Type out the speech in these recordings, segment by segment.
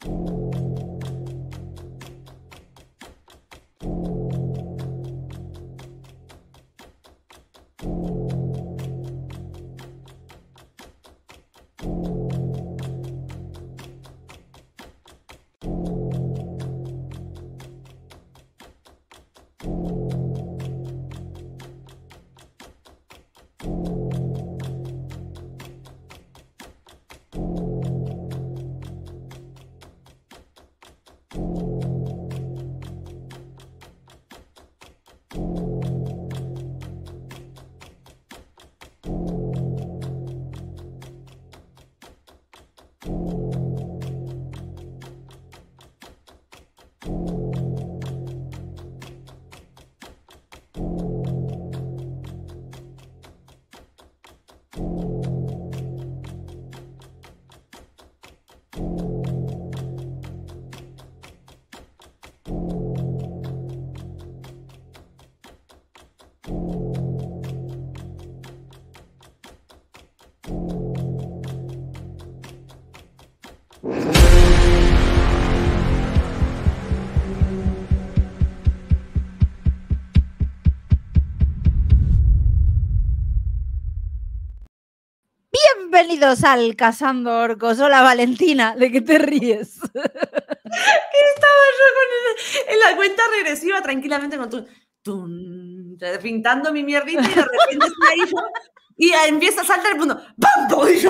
Thank you Bienvenidos al Cazando Orcos. Hola Valentina, ¿de qué te ríes? Estaba yo con en la cuenta regresiva tranquilamente con pintando mi mierdita y de repente y empieza a saltar el punto. ¡Pam! ¿qué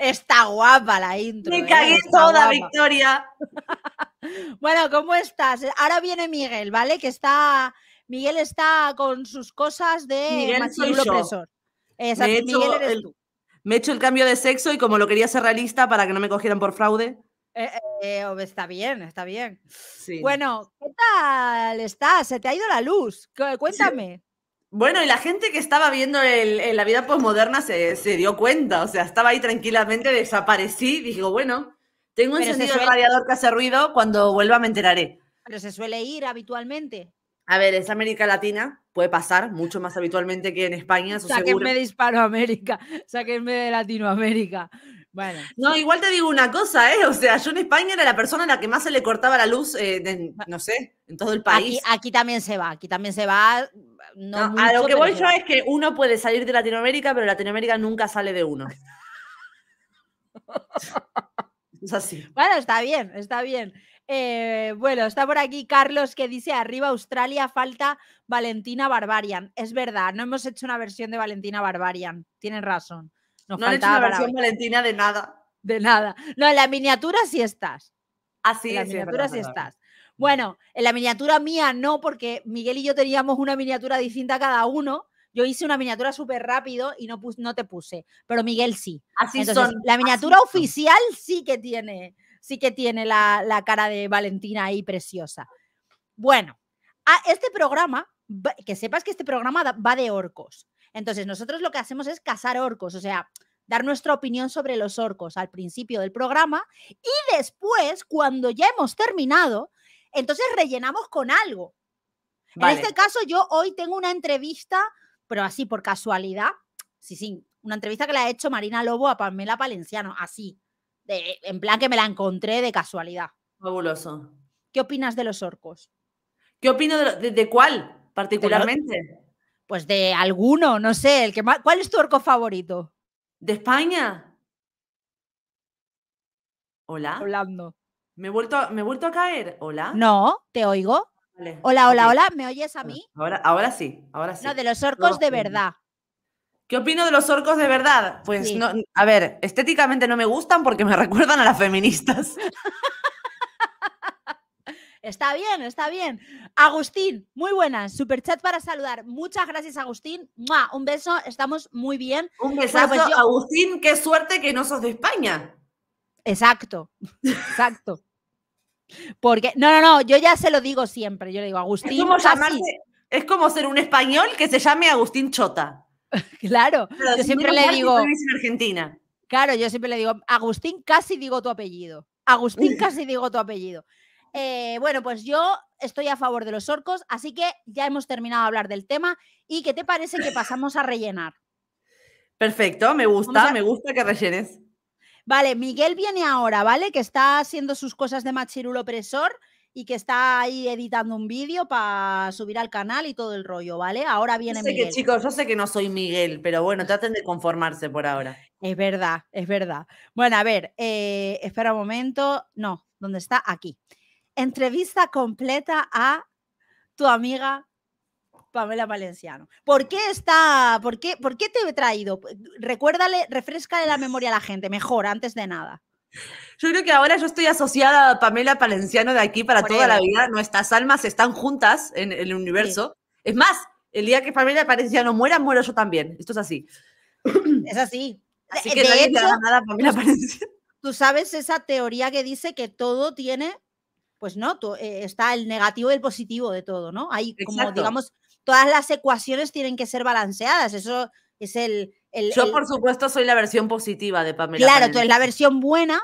Está guapa la intro. Me ¿eh? cagué toda, Victoria. Bueno, ¿cómo estás? Ahora viene Miguel, ¿vale? Que está Miguel está con sus cosas de Miguel me eres tú. Me he hecho el cambio de sexo y como lo quería ser realista para que no me cogieran por fraude. Eh, eh, eh, está bien, está bien. Bueno, ¿qué tal estás? Se te ha ido la luz. Cuéntame. Bueno, y la gente que estaba viendo en la vida posmoderna se, dio cuenta, o sea, estaba ahí tranquilamente, desaparecí, y digo, bueno, tengo un el radiador que hace ruido, cuando vuelva me enteraré. Pero se suele ir habitualmente. A ver, es América Latina, puede pasar mucho más habitualmente que en España. Eso Sáquenme de Hispanoamérica, sáquenme de Latinoamérica. Bueno. No, igual te digo una cosa, ¿eh? O sea, yo en España era la persona a la que más se le cortaba la luz, eh, ah. no sé, en todo el país. Aquí, también se va, aquí también se va. a lo que voy yo es que uno puede salir de Latinoamérica, pero Latinoamérica nunca sale de uno. es así. Bueno, está bien, está bien. Eh, bueno, está por aquí Carlos que dice, arriba Australia, falta Valentina Barbarian. Es verdad, no hemos hecho una versión de Valentina Barbarian, tienen razón. no han hecho una versión Valentina de nada. De nada. No, en la miniatura sí estás. Así ah, miniatura sí, estás. Bueno, en la miniatura mía no, porque Miguel y yo teníamos una miniatura distinta cada uno. Yo hice una miniatura súper rápido y no, te puse, pero Miguel sí. Así La miniatura oficial sí que tiene sí que tiene la, cara de Valentina ahí preciosa. Bueno, a este programa, que sepas que este programa va de orcos. Entonces, nosotros lo que hacemos es cazar orcos, o sea, dar nuestra opinión sobre los orcos al principio del programa y después, cuando ya hemos terminado, entonces rellenamos con algo. En este caso, yo hoy tengo una entrevista, pero así por casualidad, sí, sí, una entrevista que le ha hecho Marina Lobo a Pamela Palenciano, así en plan que me la encontré de casualidad. Fabuloso. ¿Qué opinas de los orcos? ¿Qué opino de, cuál particularmente? pues de alguno, no sé, el que ¿cuál es tu orco favorito? ¿De España? Hola. Hablando. ¿Me he vuelto a, me vuelto a caer? Hola. No, te oigo. Hola, hola, hola, ¿me oyes a mí? Ahora, ahora sí, ahora sí. No, de los orcos de eh, verdad. ¿Qué opino de los orcos de verdad? Pues a ver, estéticamente no me gustan porque me recuerdan a las feministas. Está bien, está bien. Agustín, muy buenas. chat para saludar. Muchas gracias, Agustín. Un beso, estamos muy bien. Un beso, pues Agustín. Qué suerte que no sos de España. Exacto, exacto. Porque, no, no, no, yo ya se lo digo siempre. Yo le digo, Agustín. es como ser un español que se llame Agustín Chota. claro. yo siempre le digo. Argentina. Claro, yo siempre le digo, Agustín, casi digo tu apellido. Agustín, casi digo tu apellido. Eh, bueno, pues yo estoy a favor de los orcos, así que ya hemos terminado de hablar del tema. ¿Y qué te parece que pasamos a rellenar? Perfecto, me gusta, me gusta que rellenes. Vale, Miguel viene ahora, ¿vale? Que está haciendo sus cosas de machirulo opresor y que está ahí editando un vídeo para subir al canal y todo el rollo, ¿vale? Ahora viene Miguel. Que, chicos, yo sé que no soy Miguel, pero bueno, traten de conformarse por ahora. Es verdad, es verdad. Bueno, a ver, eh, espera un momento. No, ¿dónde está? Aquí. Entrevista completa a tu amiga Pamela Valenciano. ¿Por qué está, por qué, por qué te he traído? Recuérdale, refrescale la memoria a la gente, mejor, antes de nada. Yo creo que ahora yo estoy asociada a Pamela Palenciano de aquí para toda la vida. Nuestras almas están juntas en, el universo. Es más, el día que Pamela Palenciano muera, muero yo también. Esto es así. Es así. Así que de nadie hecho, nada Pamela Palenciano. Tú sabes esa teoría que dice que todo tiene, pues no, eh, está el negativo y el positivo de todo, ¿no? Hay como, digamos, todas las ecuaciones tienen que ser balanceadas. Eso es el. el Yo, por supuesto, soy la versión positiva de Pamela. Claro, tú eres la versión buena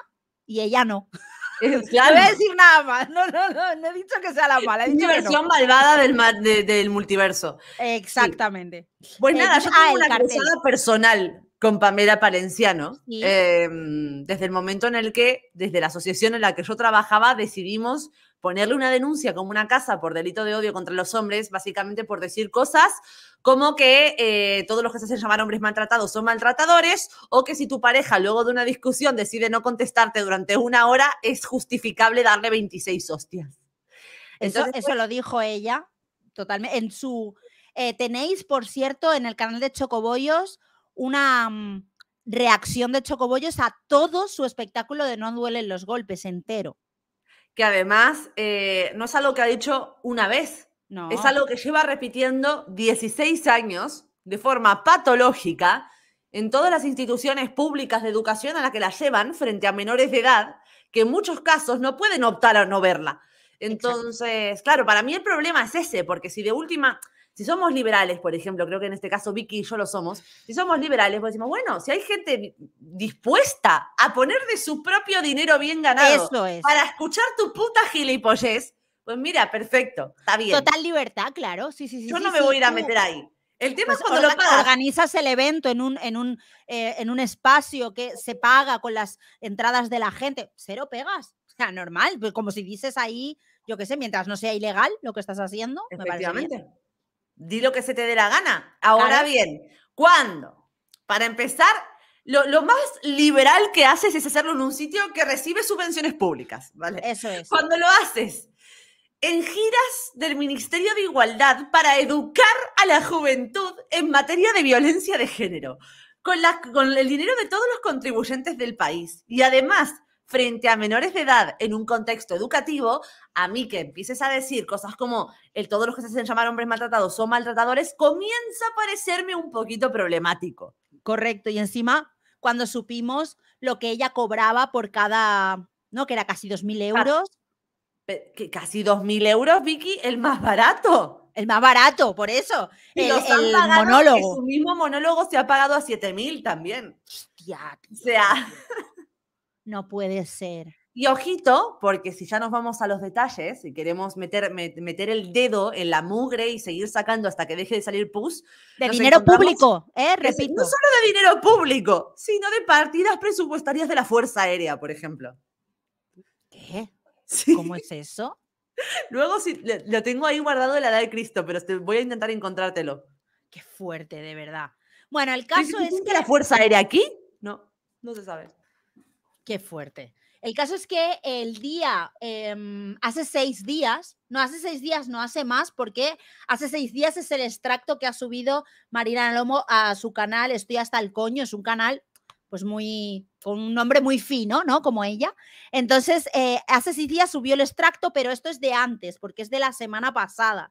y ella no. No voy a decir nada más. No, no, no, he dicho que sea la mala. He dicho versión malvada del, del, multiverso. Exactamente. Pues eh, nada, yo ah, tengo una personal con Pamela Palenciano. Em, desde el momento en el que, desde la asociación en la que yo trabajaba, decidimos ponerle una denuncia como una casa por delito de odio contra los hombres, básicamente por decir cosas como que eh, todos los que se hacen llamar hombres maltratados son maltratadores, o que si tu pareja luego de una discusión decide no contestarte durante una hora, es justificable darle 26 hostias. Entonces, eso, pues lo dijo ella, totalmente, en su... Eh, tenéis, por cierto, en el canal de Chocobollos una mm, reacción de Chocobollos a todo su espectáculo de No duelen los golpes entero. Que además eh, no es algo que ha dicho una vez, es algo que lleva repitiendo 16 años de forma patológica en todas las instituciones públicas de educación a las que la llevan frente a menores de edad, que en muchos casos no pueden optar a no verla. Entonces, claro, para mí el problema es ese, porque si de última, si somos liberales, por ejemplo, creo que en este caso Vicky y yo lo somos, si somos liberales, decimos, bueno, si hay gente dispuesta a poner de su propio dinero bien ganado es. para escuchar tu puta gilipollez, pues mira, perfecto, está bien. Total libertad, claro, sí, sí, Yo no me voy a ir a meter ahí. El tema pues es cuando Organizas el evento en un, en, un, eh, en un espacio que se paga con las entradas de la gente. Cero pegas. O sea, normal. Pues como si dices ahí, yo qué sé, mientras no sea ilegal lo que estás haciendo. Efectivamente. Di lo que se te dé la gana. Ahora bien, ¿cuándo? Para empezar, lo, más liberal que haces es hacerlo en un sitio que recibe subvenciones públicas. ¿vale? Eso es. Cuando lo haces en giras del Ministerio de Igualdad para educar a la juventud en materia de violencia de género, con, el dinero de todos los contribuyentes del país. Y además, frente a menores de edad en un contexto educativo, a mí que empieces a decir cosas como el todos los que se hacen llamar hombres maltratados son maltratadores, comienza a parecerme un poquito problemático. Correcto, y encima, cuando supimos lo que ella cobraba por cada, ¿no? Que era casi 2.000 ah. euros que casi 2.000 euros, Vicky, el más barato. El más barato, por eso. el, monólogo. su mismo monólogo se ha pagado a 7.000 también. O sea. No puede ser. Y ojito, porque si ya nos vamos a los detalles y queremos meter, meter el dedo en la mugre y seguir sacando hasta que deje de salir pus. De dinero público, ¿eh? Repito. No solo de dinero público, sino de partidas presupuestarias de la Fuerza Aérea, por ejemplo. ¿Qué? ¿Cómo es eso? Luego sí, lo tengo ahí guardado de la edad de Cristo, pero te este, voy a intentar encontrártelo. Qué fuerte, de verdad. Bueno, el caso es que... la Fuerza era aquí? No, no se sabe. Qué fuerte. El caso es que el día, em, hace seis días, no hace seis días, no hace más, porque hace seis días es el extracto que ha subido Marina Lomo a su canal, Estoy hasta el coño, es un canal pues muy, con un nombre muy fino, ¿no? Como ella. Entonces, eh, hace seis días subió el extracto, pero esto es de antes, porque es de la semana pasada.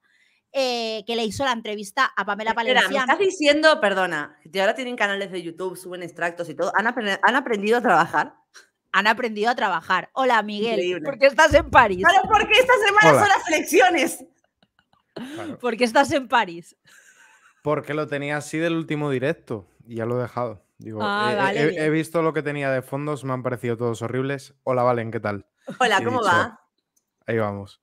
Eh, que le hizo la entrevista a Pamela Valenciana. me estás diciendo, perdona, que ahora tienen canales de YouTube, suben extractos y todo. ¿Han, aprendido a trabajar? Han aprendido a trabajar. Hola, Miguel. ¿Por qué estás en París? Claro, porque esta semana son las elecciones. ¿Por qué estás en París? Porque lo tenía así del último directo y ya lo he dejado. Ah, eh, eh, he, visto lo que tenía de fondos, me han parecido todos horribles. Hola, Valen, ¿qué tal? Hola, ¿cómo va? Ahí vamos.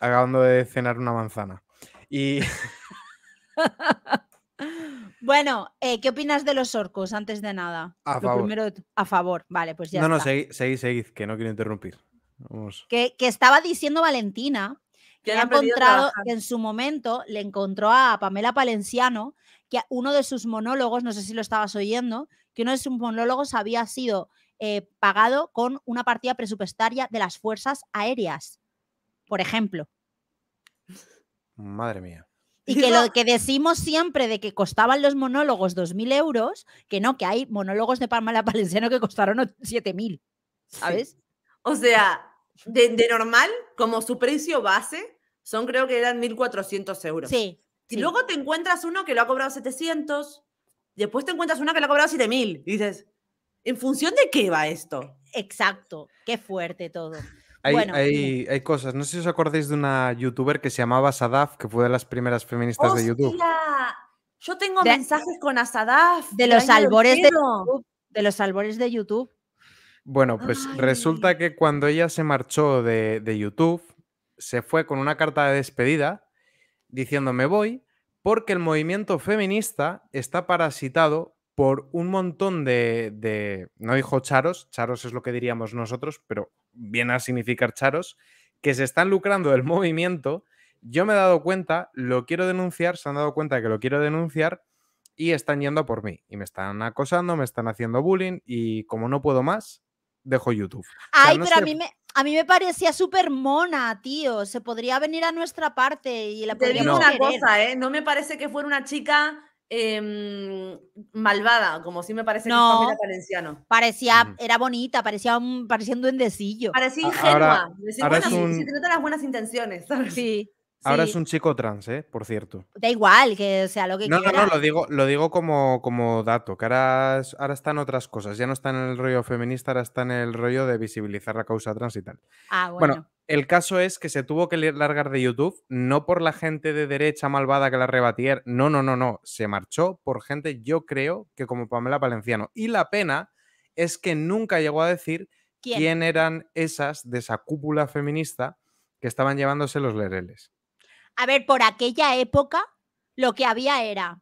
Acabando de cenar una manzana. Y. bueno, eh, ¿qué opinas de los orcos antes de nada? A favor. a favor, vale, pues ya. No, está. no, seguid, seguís, que no quiero interrumpir. Que, estaba diciendo Valentina que, ha encontrado, que en su momento le encontró a Pamela Palenciano que uno de sus monólogos, no sé si lo estabas oyendo, que uno de sus monólogos había sido eh, pagado con una partida presupuestaria de las fuerzas aéreas, por ejemplo. Madre mía. Y que lo que decimos siempre de que costaban los monólogos 2.000 euros, que no, que hay monólogos de Palma la Palenciano que costaron 7.000, ¿sabes? O sea, de, de normal, como su precio base, son creo que eran 1.400 euros. Sí, y luego te encuentras uno que lo ha cobrado 700, después te encuentras uno que lo ha cobrado 7000 y dices, ¿en función de qué va esto? Exacto, qué fuerte todo. Hay, cosas, no sé si os acordáis de una youtuber que se llamaba Sadaf, que fue de las primeras feministas de YouTube. Yo tengo mensajes con Asadaf. De los albores de YouTube. De los albores de YouTube. Bueno, pues resulta que cuando ella se marchó de, de YouTube, se fue con una carta de despedida diciendo me voy porque el movimiento feminista está parasitado por un montón de, no dijo charos, charos es lo que diríamos nosotros, pero viene a significar charos, que se están lucrando del movimiento. Yo me he dado cuenta, lo quiero denunciar, se han dado cuenta que lo quiero denunciar y están yendo por mí. Y me están acosando, me están haciendo bullying y como no puedo más, dejo YouTube. Ay, pero a mí me... A mí me parecía súper mona, tío. Se podría venir a nuestra parte y la Te digo una cosa, ¿eh? No me parece que fuera una chica em, malvada, como sí me parece no, que era Valenciano. Parecía, era bonita, parecía un, duendecillo. Parecía ingenua. Si las buenas intenciones, Sí. Ahora es un chico trans, ¿eh? Por cierto. Da igual, que sea lo que no, quiera. No, no, lo digo, lo digo como, como dato, que ahora, están otras cosas. Ya no están en el rollo feminista, ahora está en el rollo de visibilizar la causa trans y tal. Ah, bueno. bueno. el caso es que se tuvo que largar de YouTube, no por la gente de derecha malvada que la rebatier, no, no, no, no. Se marchó por gente, yo creo, que como Pamela Valenciano Y la pena es que nunca llegó a decir quién, quién eran esas de esa cúpula feminista que estaban llevándose los lereles. A ver, por aquella época lo que había era,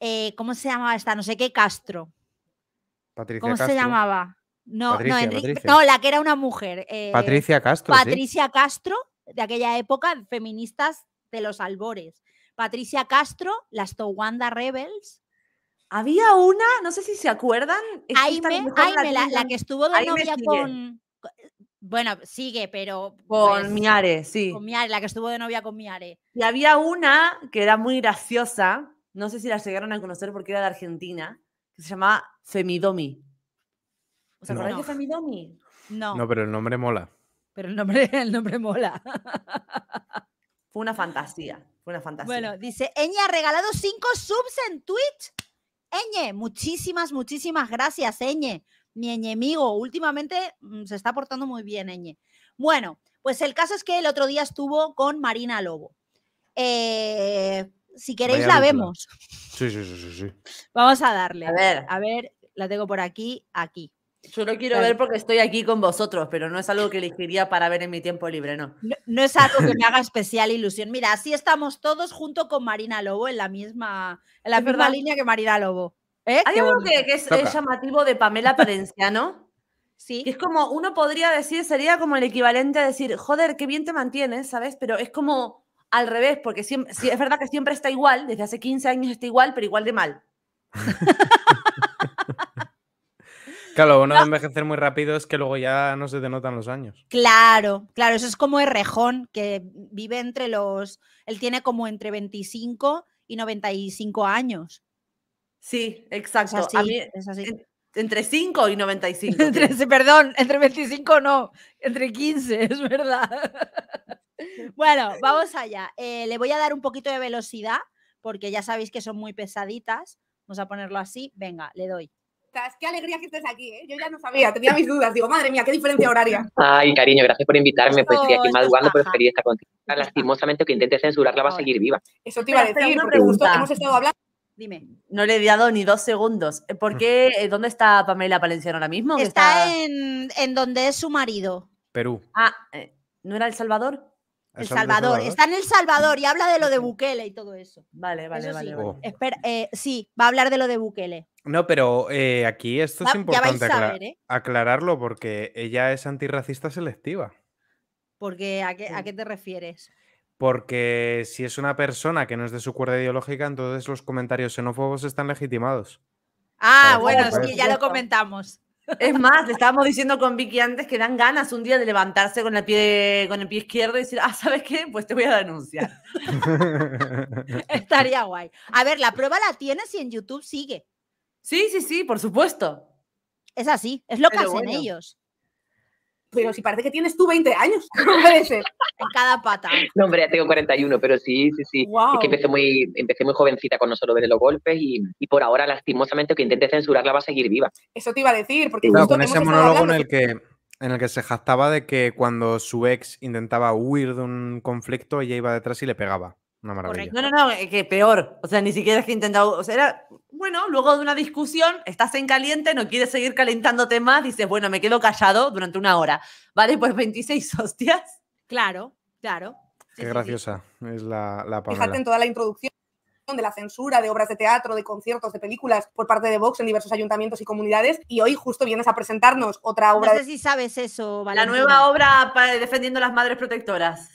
eh, ¿cómo se llamaba esta? No sé qué, Castro. Patricia ¿Cómo se llamaba? No, no, no, la que era una mujer. Eh, Patricia Castro. Patricia Castro, de aquella época, feministas de los albores. Patricia Castro, las Towanda Rebels. Había una, no sé si se acuerdan. Aime, la, que estuvo de novia con. Bueno, sigue, pero. Con pues, Miare, sí. Con Miare, la que estuvo de novia con Miare. Y había una que era muy graciosa, no sé si la llegaron a conocer porque era de Argentina, que se llamaba Femidomi. ¿Os acordáis de Femidomi? No. No, pero el nombre mola. Pero el nombre, el nombre mola. Fue una fantasía. Fue una fantasía. Bueno, dice, Eñe ha regalado cinco subs en Twitch. Eñe, muchísimas, muchísimas gracias, Eñe mi enemigo. Últimamente mm, se está portando muy bien, Eñe. Bueno, pues el caso es que el otro día estuvo con Marina Lobo. Eh, si queréis, la vemos. Sí, sí, sí, sí, Vamos a darle. A ver. A ver, la tengo por aquí, aquí. Yo quiero ver porque estoy aquí con vosotros, pero no es algo que elegiría para ver en mi tiempo libre, no. No, es algo que me haga especial ilusión. Mira, así estamos todos junto con Marina Lobo en la misma, en la misma línea que Marina Lobo. ¿Eh? Hay algo que, es, eh, llamativo de Pamela Parenciano. sí. es como, uno podría decir, sería como el equivalente a decir, joder, qué bien te mantienes, ¿sabes? Pero es como al revés, porque siempre, es verdad que siempre está igual, desde hace 15 años está igual, pero igual de mal. Claro, uno de envejecer muy rápido es que luego ya no se denotan los años. Claro, claro, eso es como Errejón, que vive entre los. Él tiene como entre 25 y 95 años. Sí, exacto. a mí, entre 5 y 95. perdón, entre 25 no, entre 15, es verdad. bueno, vamos allá. Eh, le voy a dar un poquito de velocidad porque ya sabéis que son muy pesaditas. Vamos a ponerlo así. Venga, le doy. Qué alegría que estés aquí, ¿eh? Yo ya no sabía, tenía mis dudas. Digo, madre mía, qué diferencia horaria. Ay, cariño, gracias por invitarme. pues estoy aquí madrugando, pues pero quería estar contigo. Lastimosamente, que intentes censurarla va a seguir viva. Eso te iba a decir, porque justo hemos estado hablando. No le he dado ni dos segundos. Eh, ¿Por mm. eh, ¿Dónde está Pamela Palenciano ahora mismo? Está, En, donde es su marido. Perú. Ah, eh, ¿no era El Salvador? El Salvador. Está en El Salvador y habla de lo de Bukele y todo eso. Vale, vale, vale. Oh. Sí. va a hablar de lo de Bukele. No, pero aquí esto es importante aclararlo porque ella es antirracista selectiva. Porque ¿a qué, ¿a qué te refieres? Porque si es una persona que no es de su cuerda ideológica, entonces los comentarios xenófobos están legitimados. Ah, bueno, sí, ya lo comentamos. Es más, le estábamos diciendo con Vicky antes que dan ganas un día de levantarse con el pie, con el pie izquierdo y decir, ah, ¿sabes qué? Pues te voy a denunciar. Estaría guay. A ver, la prueba la tienes y en YouTube sigue. Sí, sí, sí, por supuesto. Es así, es lo que hacen ellos pero si parece que tienes tú 20 años, En cada pata. No, hombre, ya tengo 41, pero sí, sí, sí. Es que empecé muy, empecé muy jovencita con nosotros ver los golpes y, por ahora, lastimosamente, que intente censurarla va a seguir viva. Eso te iba a decir, porque con ese monólogo en el que en el que se jactaba de que cuando su ex intentaba huir de un conflicto, ella iba detrás y le pegaba maravilla. No, no, no, que peor. O sea, ni siquiera es que intentado. O sea, Bueno, luego de una discusión, estás en caliente, no quieres seguir calentándote más, dices, bueno, me quedo callado durante una hora. ¿Vale? Pues 26 hostias. Claro, claro. Qué graciosa es la, la Fíjate en toda la introducción de la censura de obras de teatro, de conciertos, de películas por parte de Vox en diversos ayuntamientos y comunidades. Y hoy justo vienes a presentarnos otra obra. No sé si sabes eso, vale. La nueva obra defendiendo las madres protectoras.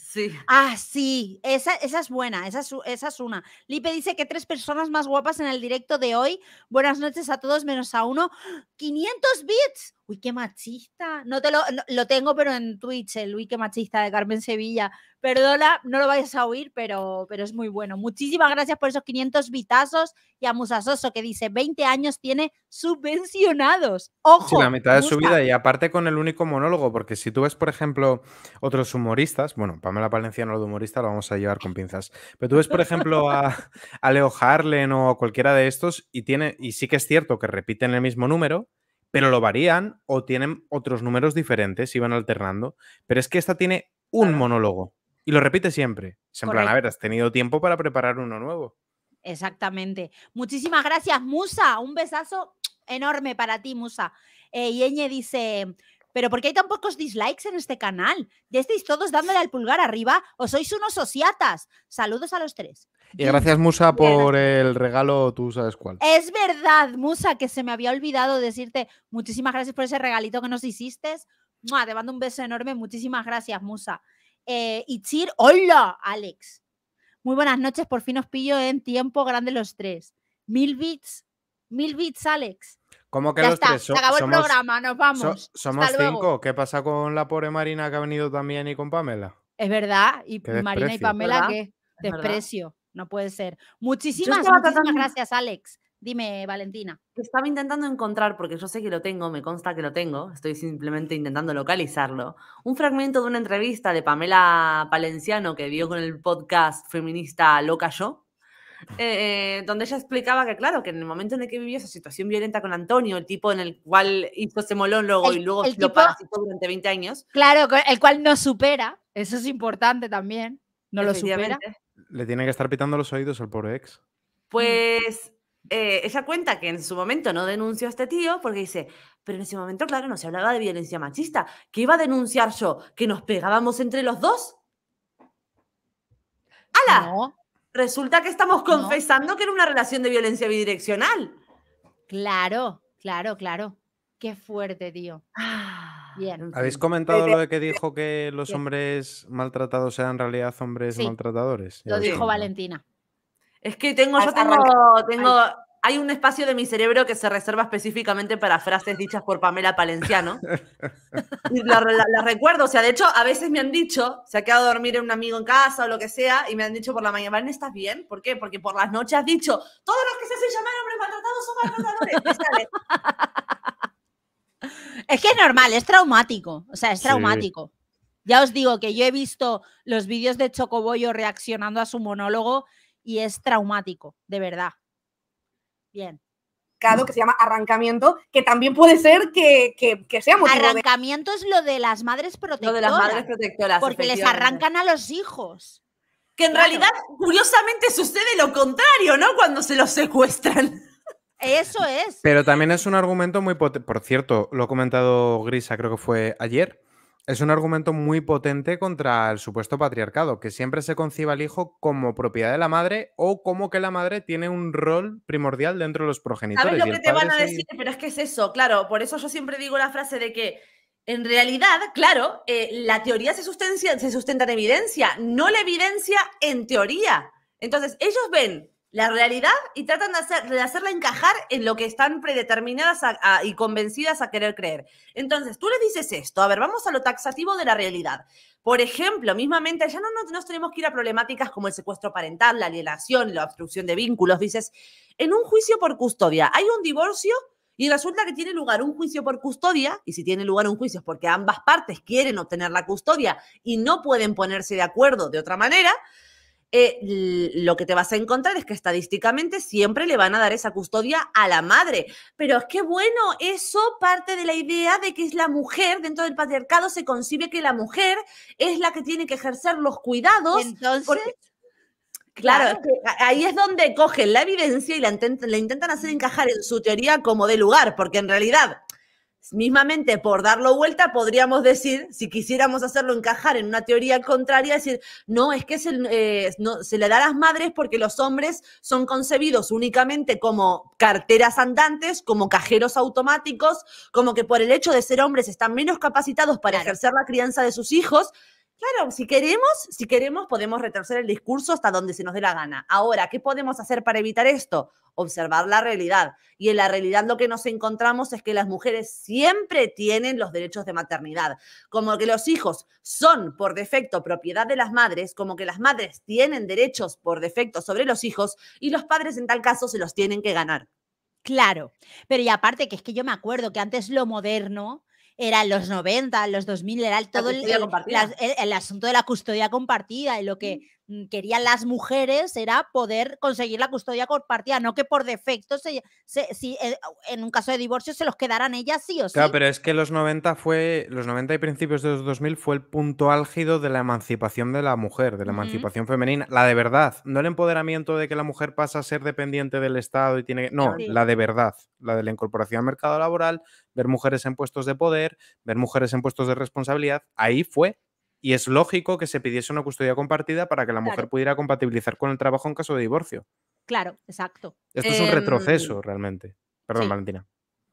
Ah, sí, esa, esa es buena, esa es, una. Lipe dice que tres personas más guapas en el directo de hoy. Buenas noches a todos, menos a uno. 500 bits. Uy, qué machista. No te lo, lo tengo, pero en Twitch, el Uy, qué machista de Carmen Sevilla. Perdona, no lo vayas a oír, pero, pero es muy bueno. Muchísimas gracias por esos 500 bitazos y a Musasoso, que dice 20 años tiene subvencionados. ¡Ojo! Sí, la mitad de su vida y aparte con el único monólogo, porque si tú ves, por ejemplo, otros humoristas, bueno, Pamela Palencia no lo de humorista, lo vamos a llevar con pinzas, pero tú ves, por ejemplo, a, Leo Harlen o cualquiera de estos y, tiene, y sí que es cierto que repiten el mismo número, pero lo varían o tienen otros números diferentes y van alternando. Pero es que esta tiene un monólogo y lo repite siempre. Es en plan, a ver, has tenido tiempo para preparar uno nuevo. Exactamente. Muchísimas gracias, Musa. Un besazo enorme para ti, Musa. Eh, y dice, pero ¿por qué hay tan pocos dislikes en este canal? ¿Ya estáis todos dándole al pulgar arriba o sois unos sociatas? Saludos a los tres. Y gracias, Musa, por el regalo, tú sabes cuál. Es verdad, Musa, que se me había olvidado decirte muchísimas gracias por ese regalito que nos hiciste. Te mando un beso enorme, muchísimas gracias, Musa. y eh, Chir, hola, Alex. Muy buenas noches, por fin os pillo en tiempo grande los tres. Mil bits, mil bits, Alex. ¿Cómo que los tres? Se acabó el programa, nos vamos. somos cinco. ¿Qué pasa con la pobre Marina que ha venido también y con Pamela? Es verdad, y Marina y Pamela, que desprecio. No puede ser. Muchísimas, muchísimas gracias, Alex. Dime, Valentina. Estaba intentando encontrar, porque yo sé que lo tengo, me consta que lo tengo, estoy simplemente intentando localizarlo, un fragmento de una entrevista de Pamela Palenciano que vio con el podcast feminista Loca Yo, eh, donde ella explicaba que, claro, que en el momento en el que vivió esa situación violenta con Antonio, el tipo en el cual hizo ese luego y luego lo durante 20 años. Claro, el cual no supera, eso es importante también, no lo supera. Le tiene que estar pitando los oídos al pobre ex. Pues eh, ella cuenta que en su momento no denunció a este tío porque dice, pero en ese momento, claro, no se hablaba de violencia machista. ¿Qué iba a denunciar yo? ¿Que nos pegábamos entre los dos? ¡Hala! Resulta que estamos confesando que era una relación de violencia bidireccional. Claro, claro, claro. Qué fuerte, tío. Ah, Bien. ¿Habéis comentado lo de que dijo que los hombres maltratados eran en realidad hombres maltratadores? Lo dijo Valentina. Es que tengo, yo tengo, hay un espacio de mi cerebro que se reserva específicamente para frases dichas por Pamela Palenciano. la, la, recuerdo, o sea, de hecho, a veces me han dicho, se ha quedado a dormir un amigo en casa o lo que sea, y me han dicho por la mañana, ¿estás bien? ¿Por qué? Porque por las noches has dicho, todos los que se hacen llamar hombres maltratados son maltratadores. es que es normal, es traumático, o sea, es traumático. Ya os digo que yo he visto los vídeos de Chocobollo reaccionando a su monólogo y es traumático, de verdad. Bien. Que se llama arrancamiento, que también puede ser que, que, sea Arrancamiento es lo de las madres protectoras. Lo de las madres protectoras. Porque les arrancan a los hijos. Que en realidad, curiosamente, sucede lo contrario, ¿no? Cuando se los secuestran. Eso es. Pero también es un argumento muy Por cierto, lo ha comentado Grisa, creo que fue ayer. Es un argumento muy potente contra el supuesto patriarcado, que siempre se conciba al hijo como propiedad de la madre o como que la madre tiene un rol primordial dentro de los progenitores. lo que te van a decir? Pero es que es eso, claro. Por eso yo siempre digo la frase de que en realidad, claro, eh, la teoría se sustenta, se sustenta en evidencia, no la evidencia en teoría. Entonces, ellos ven la realidad y tratan de, hacerla encajar en lo que están predeterminadas y convencidas a querer creer. Entonces, tú le dices esto, a ver, vamos a lo taxativo de la realidad. Por ejemplo, mismamente, ya no nos, tenemos que ir a problemáticas como el secuestro parental, la alienación, la obstrucción de vínculos. Dices, en un juicio por custodia, hay un divorcio y resulta que tiene lugar un juicio por custodia, y si tiene lugar un juicio es porque ambas partes quieren obtener la custodia y no pueden ponerse de acuerdo de otra manera, eh, lo que te vas a encontrar es que estadísticamente siempre le van a dar esa custodia a la madre. Pero es que bueno, eso parte de la idea de que es la mujer, dentro del patriarcado se concibe que la mujer es la que tiene que ejercer los cuidados. Entonces... Claro, ahí es donde cogen la evidencia y la, intentan hacer encajar en su teoría como de lugar, porque en realidad mismamente por darlo vuelta, podríamos decir, si quisiéramos hacerlo encajar en una teoría contraria, decir, no, es que eh, se le da a las madres porque los hombres son concebidos únicamente como carteras andantes, como cajeros automáticos, como que por el hecho de ser hombres están menos capacitados para ejercer la crianza de sus hijos, Claro, si queremos, si queremos, podemos retorcer el discurso hasta donde se nos dé la gana. Ahora, ¿qué podemos hacer para evitar esto? Observar la realidad. Y en la realidad lo que nos encontramos es que las mujeres siempre tienen los derechos de maternidad. Como que los hijos son por defecto propiedad de las madres, como que las madres tienen derechos por defecto sobre los hijos y los padres en tal caso se los tienen que ganar. Claro, pero y aparte que es que yo me acuerdo que antes lo moderno eran los 90, los 2000, era todo el, el, asunto de la custodia compartida y lo que Mm, querían las mujeres era poder conseguir la custodia compartida, no que por defecto, se, si, eh, en un caso de divorcio, se los quedaran ellas sí o sí. Claro, pero es que los 90 fue, los 90 y principios de los 2000 fue el punto álgido de la emancipación de la mujer, de la emancipación femenina, la de verdad, no el empoderamiento de que la mujer pasa a ser dependiente del Estado y tiene que... No, la de verdad, la de la incorporación al mercado laboral, ver mujeres en puestos de poder, ver mujeres en puestos de responsabilidad, ahí fue y es lógico que se pidiese una custodia compartida para que la mujer pudiera compatibilizar con el trabajo en caso de divorcio. Claro, exacto. Esto es un em, retroceso realmente. Perdón, Valentina.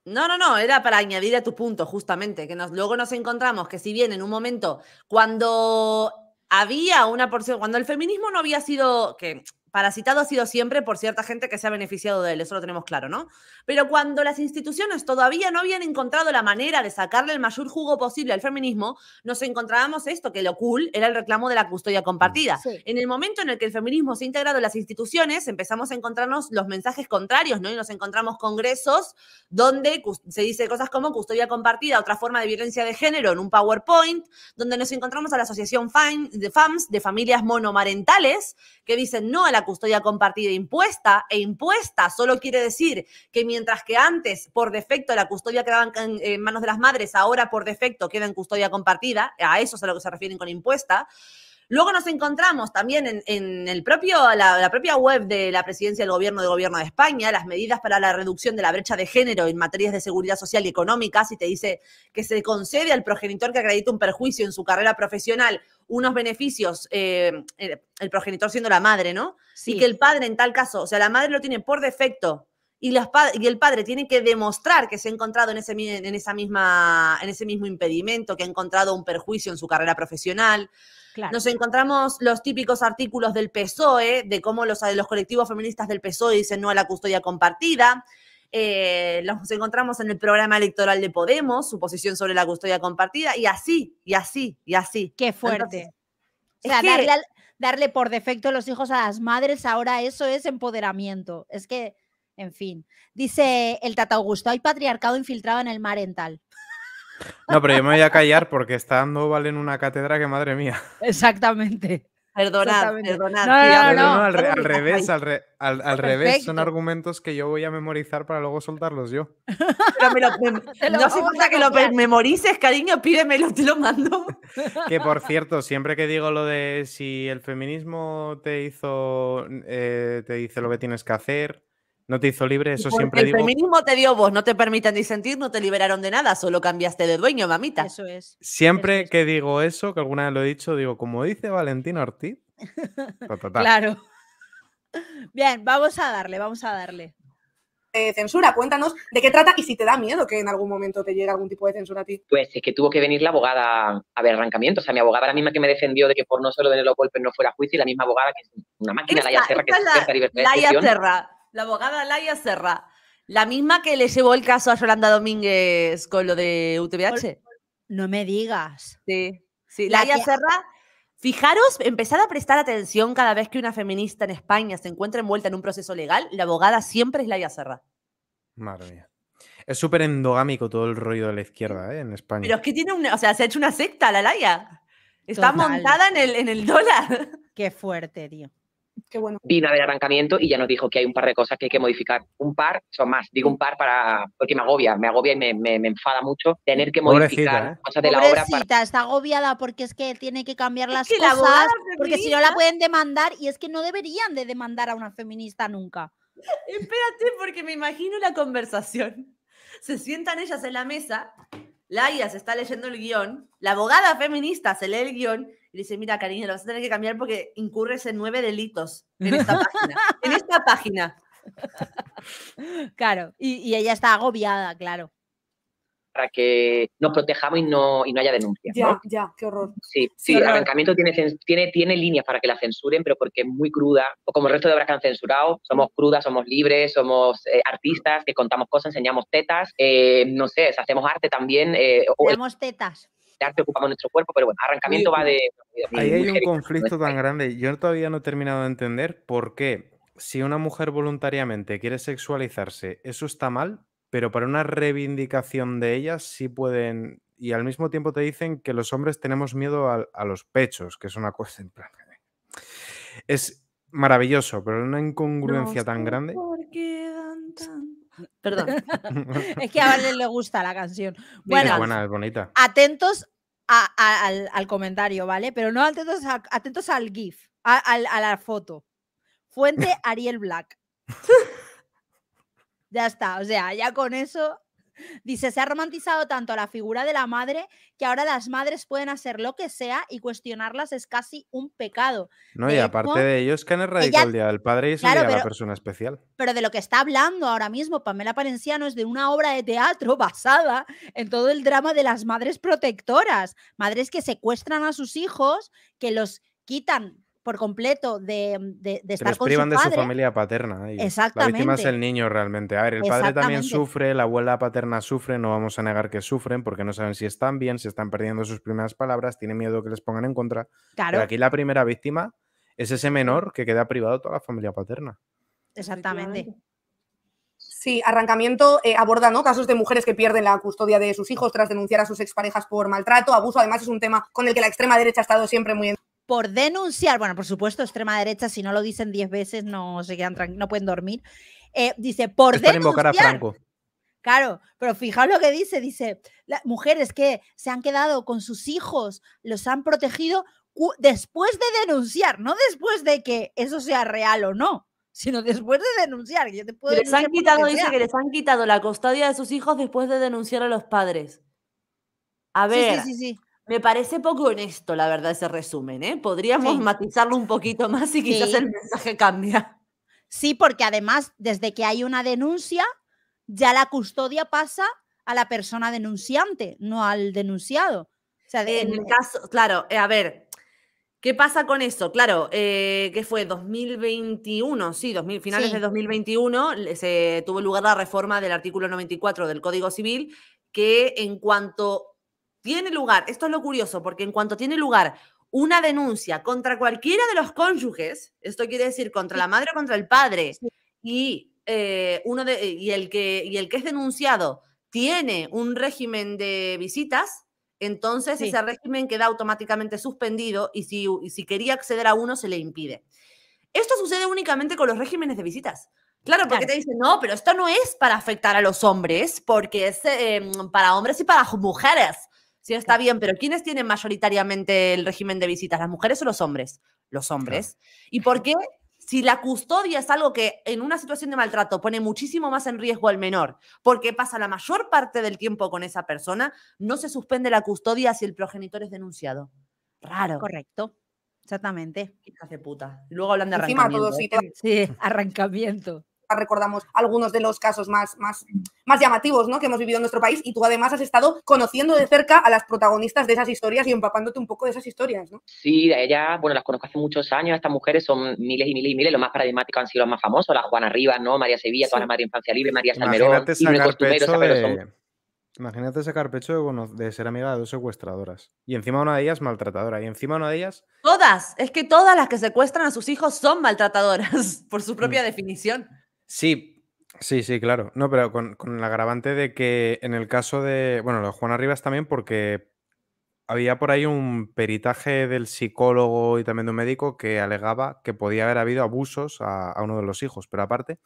No, no, no, era para añadir a tu punto, justamente, que nos, luego nos encontramos que si bien en un momento, cuando había una porción, cuando el feminismo no había sido, que parasitado ha sido siempre por cierta gente que se ha beneficiado de él, eso lo tenemos claro, ¿no? Pero cuando las instituciones todavía no habían encontrado la manera de sacarle el mayor jugo posible al feminismo, nos encontrábamos esto, que lo cool era el reclamo de la custodia mm, compartida. En el momento en el que el feminismo se ha integrado en las instituciones, empezamos a encontrarnos los mensajes contrarios, ¿no? Y nos encontramos congresos donde se dice cosas como custodia compartida, otra forma de violencia de género en un PowerPoint, donde nos encontramos a la Asociación de FAMS, de familias monomarentales, que dicen no a la custodia compartida impuesta e impuesta solo quiere decir que mientras que antes por defecto la custodia quedaba en, manos de las madres, ahora por defecto queda en custodia compartida, a eso es a lo que se refieren con impuesta. Luego nos encontramos también en, el propio, la, propia web de la presidencia del gobierno del gobierno de España, las medidas para la reducción de la brecha de género en materias de seguridad social y económica, si te dice que se concede al progenitor que acredita un perjuicio en su carrera profesional unos beneficios, eh, el progenitor siendo la madre, ¿no? Sí. Y que el padre en tal caso, o sea, la madre lo tiene por defecto y, y el padre tiene que demostrar que se ha encontrado en ese, en, esa misma, en ese mismo impedimento, que ha encontrado un perjuicio en su carrera profesional. Nos encontramos los típicos artículos del PSOE, de cómo los, los colectivos feministas del PSOE dicen no a la custodia compartida eh, nos encontramos en el programa electoral de Podemos, su posición sobre la custodia compartida, y así, y así, y así. Qué fuerte. o sea, darle, por defecto los hijos a las madres, ahora eso es empoderamiento. Es que, en fin. Dice el Tata Augusto, hay patriarcado infiltrado en el mar tal. No, pero yo me voy a callar porque está dando Valen una cátedra que madre mía. Exactamente. Perdonad, perdonad. al, revés, al, revés. Son argumentos que yo voy a memorizar para luego soltarlos yo. no hace falta que lo memorices, cariño, pídemelo, te lo mando. que por cierto, siempre que digo lo de si el feminismo te hizo, eh, te dice lo que tienes que hacer, no te hizo libre, eso siempre el digo. El feminismo te dio voz, no te permiten disentir, no te liberaron de nada, solo cambiaste de dueño, mamita. Eso es. Siempre que digo eso, que alguna vez lo he dicho, digo, como dice Valentín Ortiz. claro. Bien, vamos a darle, vamos a darle. censura, cuéntanos de qué trata y si te da miedo que en algún momento te llegue algún tipo de censura a ti. Pues es que tuvo que venir la abogada a ver arrancamiento, o sea, mi abogada la misma que me defendió de que por no solo tener los golpes no fuera juicio y la misma abogada que es una máquina, la Laia Serra, que es la, Laia la abogada Laia Serra, la misma que le llevó el caso a Yolanda Domínguez con lo de UTBH. No me digas. Sí, sí. Laia Serra, fijaros, empezad a prestar atención cada vez que una feminista en España se encuentra envuelta en un proceso legal, la abogada siempre es Laia Serra. Madre mía. Es súper endogámico todo el rollo de la izquierda ¿eh? en España. Pero es que tiene una, o sea, se ha hecho una secta la Laia. Está montada en el, en el dólar. Qué fuerte, tío. Qué bueno. Vino a arrancamiento y ya nos dijo que hay un par de cosas que hay que modificar. Un par, son más, digo un par para porque me agobia, me agobia y me, enfada mucho tener que modificar ¿eh? cosas de la obra. está agobiada porque es que tiene que cambiar las cosas, porque si no la pueden demandar y es que no deberían de demandar a una feminista nunca. Espérate, porque me imagino la conversación. Se sientan ellas en la mesa, Laia se está leyendo el guión, la abogada feminista se lee el guión y dice, mira, cariño, lo vas a tener que cambiar porque incurres en nueve delitos en esta página. En esta página. Claro, y, ella está agobiada, claro para que nos protejamos y no, no haya denuncias. Ya, ya, qué horror. Sí, sí, arrancamiento tiene, tiene, tiene líneas para que la censuren, pero porque es muy cruda, o como el resto de obras que han censurado, somos crudas, somos libres, somos eh, artistas que contamos cosas, enseñamos tetas, eh, no sé, hacemos arte también. Hacemos eh, tetas arte ocupamos nuestro cuerpo, pero bueno, arrancamiento va de... ahí hay un conflicto tan grande. Yo todavía no he terminado de entender por qué si una mujer voluntariamente quiere sexualizarse, eso está mal, pero para una reivindicación de ellas sí pueden... Y al mismo tiempo te dicen que los hombres tenemos miedo a, los pechos, que es una cosa en plan... Es maravilloso, pero una incongruencia tan grande. Perdón. es que a Valen le gusta la canción. Bueno, es es bonita. Atentos al, comentario, ¿vale? Pero no atentos, atentos al GIF, a, la foto. Fuente Ariel Black. ya está, o sea, ya con eso Dice, se ha romantizado tanto la figura de la madre que ahora las madres pueden hacer lo que sea y cuestionarlas es casi un pecado. No, y aparte de de ellos que han erradicado el Día del Padre y es la persona especial. Pero de lo que está hablando ahora mismo Pamela Palenciano es de una obra de teatro basada en todo el drama de las madres protectoras, madres que secuestran a sus hijos, que los quitan por completo de, mm, de, de estar con su de su familia paterna. Exactamente. La víctima es el niño realmente. A ver, el padre también sufre, la abuela paterna sufre, no vamos a negar que sufren porque no saben si están bien, si están perdiendo sus primeras palabras, tienen miedo que les pongan en contra. Pero aquí la primera víctima es ese menor que queda privado toda la familia paterna. Exactamente. Sí, arrancamiento eh, aborda ¿no? casos de mujeres que pierden la custodia de sus hijos tras denunciar a sus exparejas por maltrato, abuso. Además, es un tema con el que la extrema derecha ha estado siempre muy en por denunciar, bueno, por supuesto, extrema derecha, si no lo dicen diez veces no se quedan no pueden dormir. Eh, dice, por denunciar. Claro, pero fijaos lo que dice, dice, las mujeres que se han quedado con sus hijos, los han protegido después de denunciar, no después de que eso sea real o no, sino después de denunciar. les han quitado, dice que les han quitado la custodia de sus hijos después de denunciar a los padres. A ver, sí, sí, sí, me parece poco honesto, la verdad, ese resumen. ¿eh? Podríamos matizarlo un poquito más y quizás el mensaje cambia. Sí, porque además, desde que hay una denuncia, ya la custodia pasa a la persona denunciante, no al denunciado. sea, en el caso, claro, eh, a ver, ¿qué pasa con eso? Claro, eh, ¿qué que fue 2021, sí, finales de 2021, se tuvo lugar la reforma del artículo 94 del Código Civil, que en cuanto tiene lugar, esto es lo curioso, porque en cuanto tiene lugar una denuncia contra cualquiera de los cónyuges, esto quiere decir contra la madre o contra el padre, y, eh, uno y, el que, y el que es denunciado tiene un régimen de visitas, entonces ese régimen queda automáticamente suspendido y si, si quería acceder a uno se le impide. Esto sucede únicamente con los regímenes de visitas. Claro, porque te dicen, no, pero esto no es para afectar a los hombres, porque es em, para hombres y para mujeres. Sí, está bien, pero ¿quiénes tienen mayoritariamente el régimen de visitas? ¿Las mujeres o los hombres? Los hombres. ¿Y por qué? Si la custodia es algo que en una situación de maltrato pone muchísimo más en riesgo al menor, porque pasa la mayor parte del tiempo con esa persona, no se suspende la custodia si el progenitor es denunciado. Raro. Correcto. Exactamente. Qué puta. Luego hablan de arrancamiento. ¿eh? sí, arrancamiento recordamos algunos de los casos más, más, más llamativos ¿no? que hemos vivido en nuestro país y tú además has estado conociendo de cerca a las protagonistas de esas historias y empapándote un poco de esas historias, ¿no? Sí, ellas, bueno, las conozco hace muchos años, estas mujeres son miles y miles y miles, Lo más paradigmático han sido los más famosos, la Juana Rivas, ¿no? María Sevilla, toda la María Infancia Libre, María Salmerón, Imagínate Imagínate sacar pecho de, ser amiga de dos secuestradoras. Y encima una de ellas maltratadora. Y encima una de ellas. Todas. Es que todas las que secuestran a sus hijos son maltratadoras, por su propia mm. definición. Sí, sí, sí, claro. No, pero con, el agravante de que en el caso de, bueno, lo de Juan Arribas también, porque había por ahí un peritaje del psicólogo y también de un médico que alegaba que podía haber habido abusos a, uno de los hijos, pero aparte,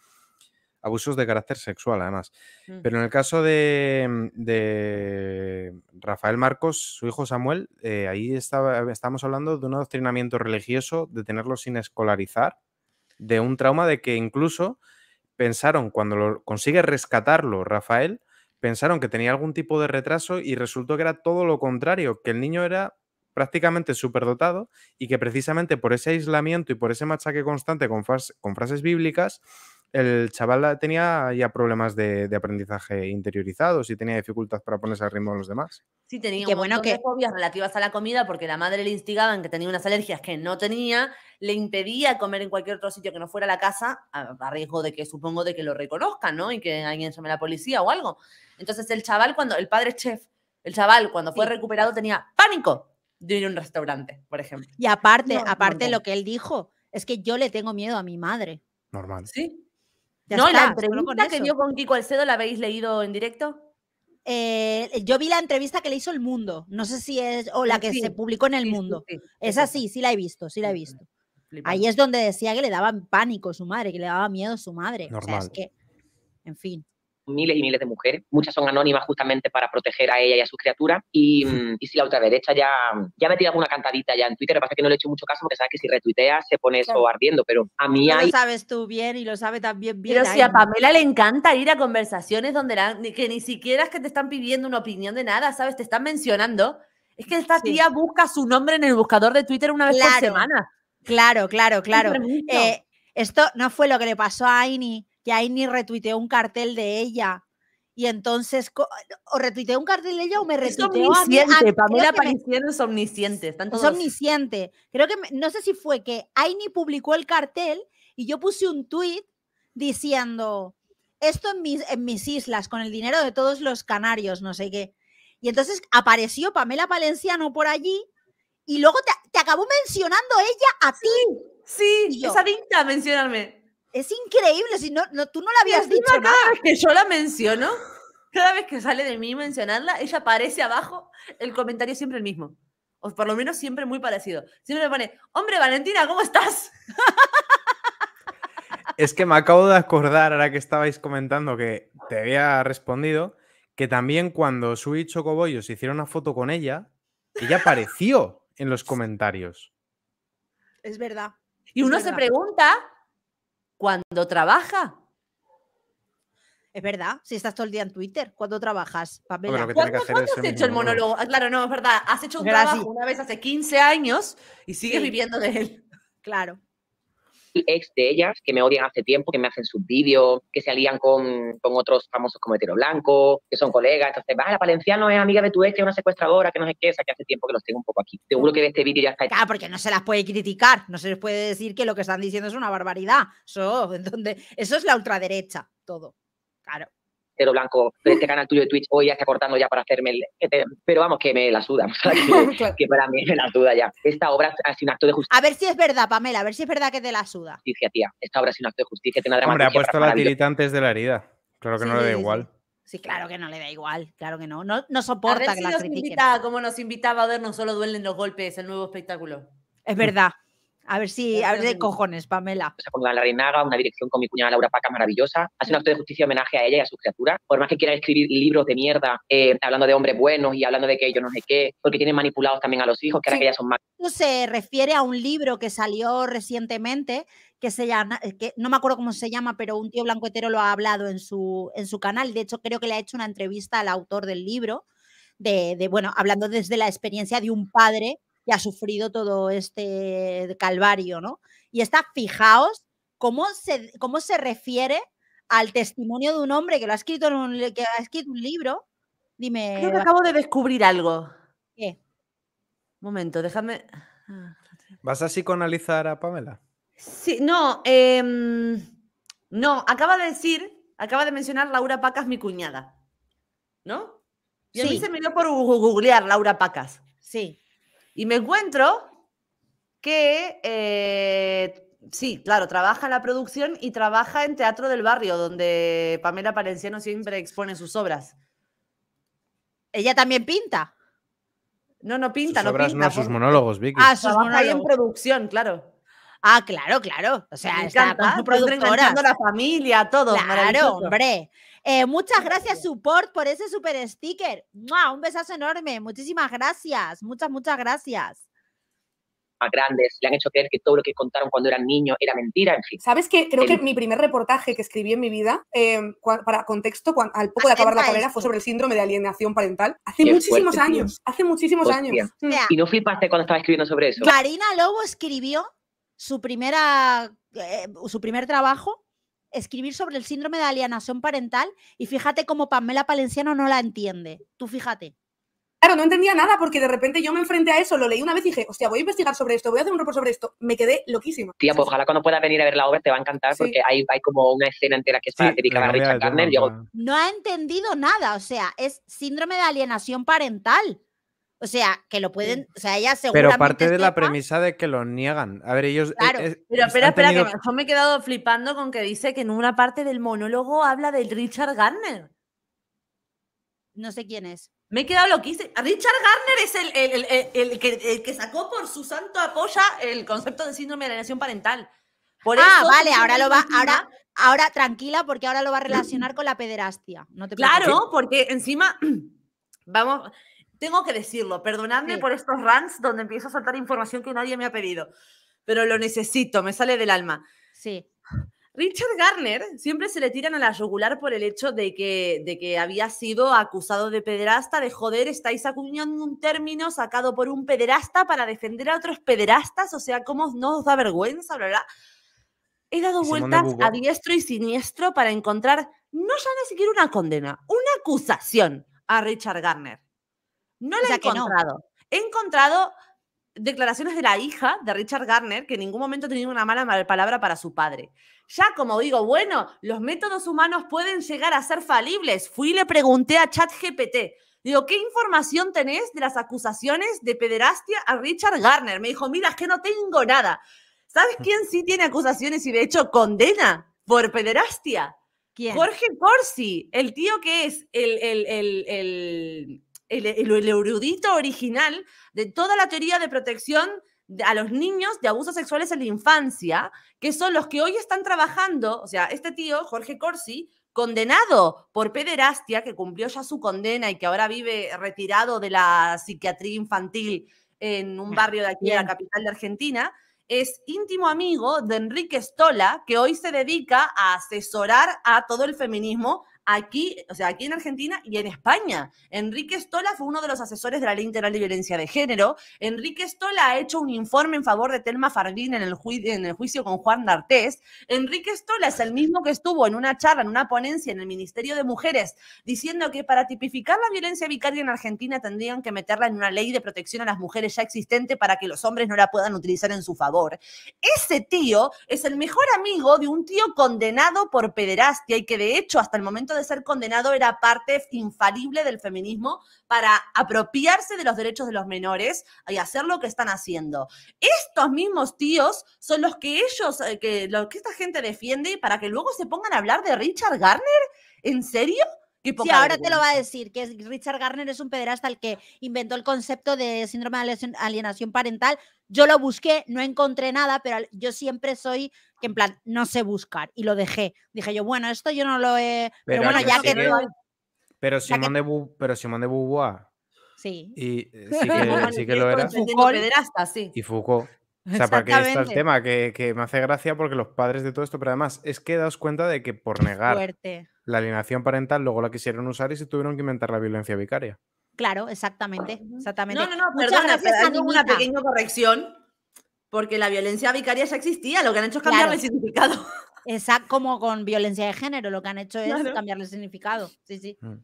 abusos de carácter sexual, además. Mm. Pero en el caso de, Rafael Marcos, su hijo Samuel, eh, ahí estaba, estamos hablando de un adoctrinamiento religioso, de tenerlo sin escolarizar, de un trauma de que incluso pensaron, cuando lo consigue rescatarlo Rafael, pensaron que tenía algún tipo de retraso y resultó que era todo lo contrario, que el niño era prácticamente superdotado y que precisamente por ese aislamiento y por ese machaque constante con frases bíblicas el chaval tenía ya problemas de, aprendizaje interiorizados y tenía dificultad para ponerse al ritmo de los demás. Sí, tenía que bueno que... fobias relativas a la comida porque la madre le instigaba en que tenía unas alergias que no tenía, le impedía comer en cualquier otro sitio que no fuera la casa, a, riesgo de que supongo de que lo reconozcan, ¿no? Y que alguien llame a la policía o algo. Entonces el chaval cuando, el padre chef, el chaval cuando fue recuperado tenía pánico de ir a un restaurante, por ejemplo. Y aparte, aparte lo que él dijo, es que yo le tengo miedo a mi madre. Normal. Sí, no, la entrevista que dio con Kiko Alcedo la habéis leído en directo. Eh, yo vi la entrevista que le hizo El Mundo, no sé si es, o la ah, que se publicó en El Mundo. Es Esa sí, sí la he visto, sí la he visto. Ahí es donde decía que le daba pánico su madre, que le daba miedo su madre. O sea, es que, en fin miles y miles de mujeres. Muchas son anónimas justamente para proteger a ella y a sus criaturas. Y, mm, si la ultraderecha ya, ya metí alguna cantadita ya en Twitter, lo que pasa que no le he hecho mucho caso porque sabes que si retuiteas se pone eso ardiendo, pero a mí no hay... Lo sabes tú bien y lo sabe también bien. Pero si a Pamela le encanta ir a conversaciones donde que ni siquiera es que te están pidiendo una opinión de nada, ¿sabes? Te están mencionando. Es que esta tía busca su nombre en el buscador de Twitter una vez por semana. Claro, claro, claro. Eh, esto no fue lo que le pasó a Aini que Aini retuiteó un cartel de ella. Y entonces, o retuiteó un cartel de ella o me retuiteó a mí. Pamela Palenciano es omnisciente. Están Creo que, no sé si fue que Aini publicó el cartel y yo puse un tweet diciendo, esto en mis, islas, con el dinero de todos los canarios, no sé qué. Y entonces apareció Pamela Palenciano por allí y luego te, acabó mencionando ella a ti. Sí, yo, es mencionarme. Es increíble, si no, tú no la habías dicho. Cada que yo la menciono, cada vez que sale de mí mencionarla, ella aparece abajo, el comentario siempre el mismo. O por lo menos siempre muy parecido. Siempre me pone, hombre, Valentina, ¿cómo estás? Es que me acabo de acordar, ahora que estabais comentando que te había respondido, que también cuando Sui y hicieron una foto con ella, ella apareció en los comentarios. Es verdad. Y uno se pregunta cuando trabaja. Es verdad, si estás todo el día en Twitter, ¿cuándo trabajas, ¿Cuándo, has hecho el monólogo? Ah, claro, no, es verdad, has hecho un trabajo una vez hace 15 años y sigues viviendo de él. Claro ex de ellas, que me odian hace tiempo, que me hacen sus vídeos, que se alían con, otros famosos como Hetero Blanco, que son colegas. Entonces, va, la Palenciano es amiga de tu ex, que es una secuestradora, que no sé qué, esa que hace tiempo que los tengo un poco aquí. Seguro que de este vídeo ya está. Claro, porque no se las puede criticar, no se les puede decir que lo que están diciendo es una barbaridad. Eso, entonces, eso es la ultraderecha, todo. Claro. Pero Blanco de este canal tuyo de Twitch hoy ya está cortando ya para hacerme el... Pero vamos, que me la suda, que, para mí me la suda ya. Esta obra es un acto de justicia. A ver si es verdad, Pamela, a ver si es verdad que te la suda. Justicia, tía. Esta obra es un acto de justicia. Tiene Hombre, ha puesto la tirita antes de la herida. Claro que no le da igual. Sí, claro que no le da igual, claro que no. No, no soporta que la nos critiquen. como nos invitaba a ver, no solo duelen los golpes, el nuevo espectáculo. Es verdad. A ver si, a ver de cojones, Pamela. O sea, la reinaga, una dirección con mi cuñada Laura Paca maravillosa. Hace un mm. acto de justicia homenaje a ella y a su criatura. Por más que quiera escribir libros de mierda eh, hablando de hombres buenos y hablando de que yo no sé qué, porque tienen manipulados también a los hijos, que ahora que ya son más. Esto se refiere a un libro que salió recientemente que se llama, eh, que no me acuerdo cómo se llama, pero un tío blanco hetero lo ha hablado en su, en su canal. De hecho, creo que le ha hecho una entrevista al autor del libro. De, de, bueno, hablando desde la experiencia de un padre y ha sufrido todo este calvario, ¿no? Y está, fijaos, cómo se, cómo se refiere al testimonio de un hombre que lo ha escrito en un, que ha escrito un libro. Dime. Creo que acabo de descubrir algo. ¿Qué? Un momento, déjame. Ah, ¿Vas a psicoanalizar a Pamela? Sí, no, em, no, acaba de decir, acaba de mencionar Laura Pacas, mi cuñada. ¿No? Y sí. se me dio por googlear Laura Pacas. Sí. Y me encuentro que, eh, sí, claro, trabaja en la producción y trabaja en Teatro del Barrio, donde Pamela Palenciano siempre expone sus obras. Ella también pinta. No, no pinta, sus no obras, pinta. No, sus monólogos, Vicky. Ah, sus monólogos. en producción, claro. Ah, claro, claro. O sea, está con la familia, todo. Claro, hombre. Eh, muchas gracias, Support, por ese super sticker. ¡Mua! Un besazo enorme. Muchísimas gracias. Muchas, muchas gracias. A grandes, le han hecho creer que todo lo que contaron cuando eran niños era mentira, en fin. ¿Sabes qué? Creo que mi primer reportaje que escribí en mi vida, em, para contexto, al poco de acabar la carrera, fue sobre el síndrome de alienación parental. Hace muchísimos años, hace muchísimos años. Mm. ¿Y no flipaste cuando estaba escribiendo sobre eso? Karina Lobo escribió su, primera, eh, su primer trabajo, escribir sobre el síndrome de alienación parental y fíjate cómo Pamela Palenciano no la entiende. Tú fíjate. Claro, no entendía nada porque de repente yo me enfrenté a eso, lo leí una vez y dije, hostia, voy a investigar sobre esto, voy a hacer un report sobre esto. Me quedé loquísimo. Tía, pues ojalá cuando puedas venir a ver la obra te va a encantar porque hay, como una escena entera que es dedicada a Richard Gardner. No ha entendido nada, o sea, es síndrome de alienación parental. O sea, que lo pueden, o sea, ella seguramente... Pero parte de la premisa de que lo niegan. A ver, ellos... E, pero espera, espera, que mejor me he quedado flipando con que dice que en una parte del monólogo habla del Richard Garner. No sé quién es. Me he quedado lo loquísimo. Richard Garner es el, el, que, sacó por su santo apoya el concepto de síndrome de alienación parental. ah, vale, ahora lo va, ahora, ahora tranquila, porque ahora lo va a relacionar con la pederastia. No te claro, porque encima, vamos, tengo que decirlo, perdonadme por estos rants donde empiezo a soltar información que nadie me ha pedido, pero lo necesito, me sale del alma. Sí. Richard Garner siempre se le tiran a la regular por el hecho de que, de que había sido acusado de pederasta, de joder, estáis acuñando un término sacado por un pederasta para defender a otros pederastas, o sea, ¿cómo no os da vergüenza? Bla, He dado vueltas a diestro y siniestro para encontrar no ya ni siquiera una condena, una acusación a Richard Garner. No la he encontrado. He encontrado declaraciones de la hija de Richard Garner, que en ningún momento ha tenido una mala palabra para su padre. Ya como digo, bueno, los métodos humanos pueden llegar a ser falibles. Fui y le pregunté a ChatGPT, digo, ¿qué información tenés de las acusaciones de pederastia a Richard Garner? Me dijo, mira, es que no tengo nada. ¿Sabes quién sí tiene acusaciones y de hecho condena por pederastia? ¿Quién? Jorge Corsi, el tío que es el, el el, erudito original de toda la teoría de protección a los niños de abusos sexuales en la infancia, que son los que hoy están trabajando, o sea, este tío, Jorge Corsi, condenado por pederastia, que cumplió ya su condena y que ahora vive retirado de la psiquiatría infantil en un ah, barrio de aquí, en la capital de Argentina, es íntimo amigo de Enrique Stola, que hoy se dedica a asesorar a todo el feminismo aquí, o sea, aquí en Argentina y en España. Enrique Stola fue uno de los asesores de la Ley Integral de Violencia de Género. Enrique Stola ha hecho un informe en favor de Telma Fardín en el, en el juicio con Juan D'Artés. Enrique Stola es el mismo que estuvo en una charla, en una ponencia en el Ministerio de Mujeres, diciendo que para tipificar la violencia vicaria en Argentina tendrían que meterla en una ley de protección a las mujeres ya existente para que los hombres no la puedan utilizar en su favor. Ese tío es el mejor amigo de un tío condenado por pederastia y que de hecho hasta el momento de ser condenado era parte infalible del feminismo para apropiarse de los derechos de los menores y hacer lo que están haciendo. Estos mismos tíos son los que ellos, eh, que, que esta gente defiende para que luego se pongan a hablar de Richard Garner. ¿En serio? sí, ahora te lo va a decir, que Richard Garner es un pederasta el que inventó el concepto de síndrome de alienación parental. Yo lo busqué, no encontré nada, pero yo siempre soy que en plan, no sé buscar y lo dejé. Dije yo, bueno, esto yo no lo he... Pero, bueno, ya que... Pero Simón de, Beauvoir. Sí. Y eh, sí que, lo era. Y Foucault. O sea, para que está el tema, que, que, me hace gracia porque los padres de todo esto, pero además es que daos cuenta de que por negar Fuerte la alienación parental luego la quisieron usar y se tuvieron que inventar la violencia vicaria. Claro, exactamente. exactamente. No, no, no, una pequeña corrección, porque la violencia vicaria ya existía, lo que han hecho es cambiarle el significado. Exacto, como con violencia de género, lo que han hecho es cambiarle el significado. Sí, sí. Mm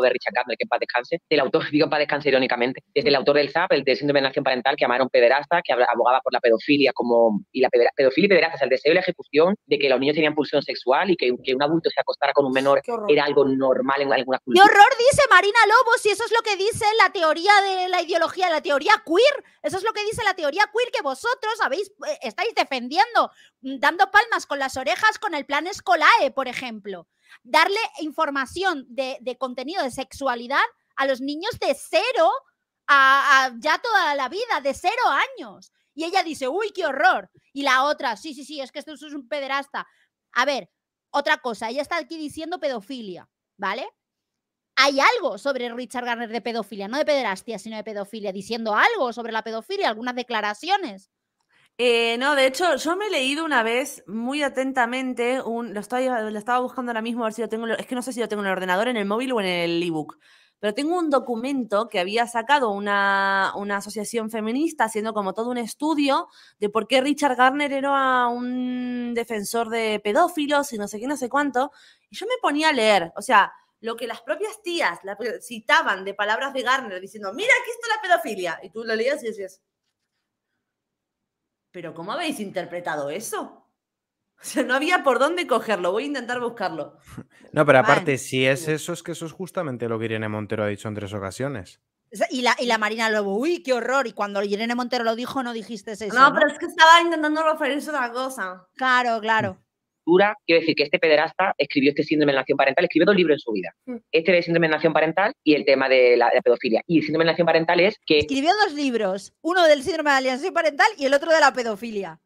de Richard Gardner, que en paz descanse, del autor, digo para paz descanse irónicamente, es el autor del SAP, el de síndrome de nación parental, que llamaron pederasta, que abogaba por la pedofilia como, y la pedofilia y pederasta, el deseo y la ejecución de que los niños tenían pulsión sexual y que, un adulto se acostara con un menor era algo normal en alguna cultura. ¡Qué horror! Dice Marina Lobos, y eso es lo que dice la teoría de la ideología, la teoría queer, eso es lo que dice la teoría queer que vosotros habéis, eh, estáis defendiendo, mm, dando palmas con las orejas con el plan Escolae, por ejemplo darle información de, contenido de sexualidad a los niños de cero a, ya toda la vida, de cero años. Y ella dice, uy, qué horror. Y la otra, sí, sí, sí, es que esto es un pederasta. A ver, otra cosa, ella está aquí diciendo pedofilia, ¿vale? Hay algo sobre Richard Garner de pedofilia, no de pederastia, sino de pedofilia, diciendo algo sobre la pedofilia, algunas declaraciones. Eh, no, de hecho, yo me he leído una vez muy atentamente, un, lo, lo estaba buscando ahora mismo si tengo, es que no sé si lo tengo en el ordenador, en el móvil o en el ebook, pero tengo un documento que había sacado una, asociación feminista haciendo como todo un estudio de por qué Richard Garner era un defensor de pedófilos y no sé qué, no sé cuánto, y yo me ponía a leer, o sea, lo que las propias tías citaban de palabras de Garner diciendo, mira, aquí está la pedofilia, y tú lo leías y decías pero ¿cómo habéis interpretado eso? O sea, no había por dónde cogerlo, voy a intentar buscarlo. No, pero aparte, si es eso, es que eso es justamente lo que Irene Montero ha dicho en tres ocasiones. Y la, y la, Marina Lobo, uy, qué horror. Y cuando Irene Montero lo dijo, no dijiste eso. No, ¿no? pero es que estaba intentando referirse a otra cosa. Claro, claro quiero decir que este pederasta escribió este síndrome de nación parental, escribió dos libros en su vida. Mm. Este de síndrome de nación parental y el tema de la, pedofilia. Y el síndrome de nación parental es que... Escribió dos libros, uno del síndrome de alienación parental y el otro de la pedofilia.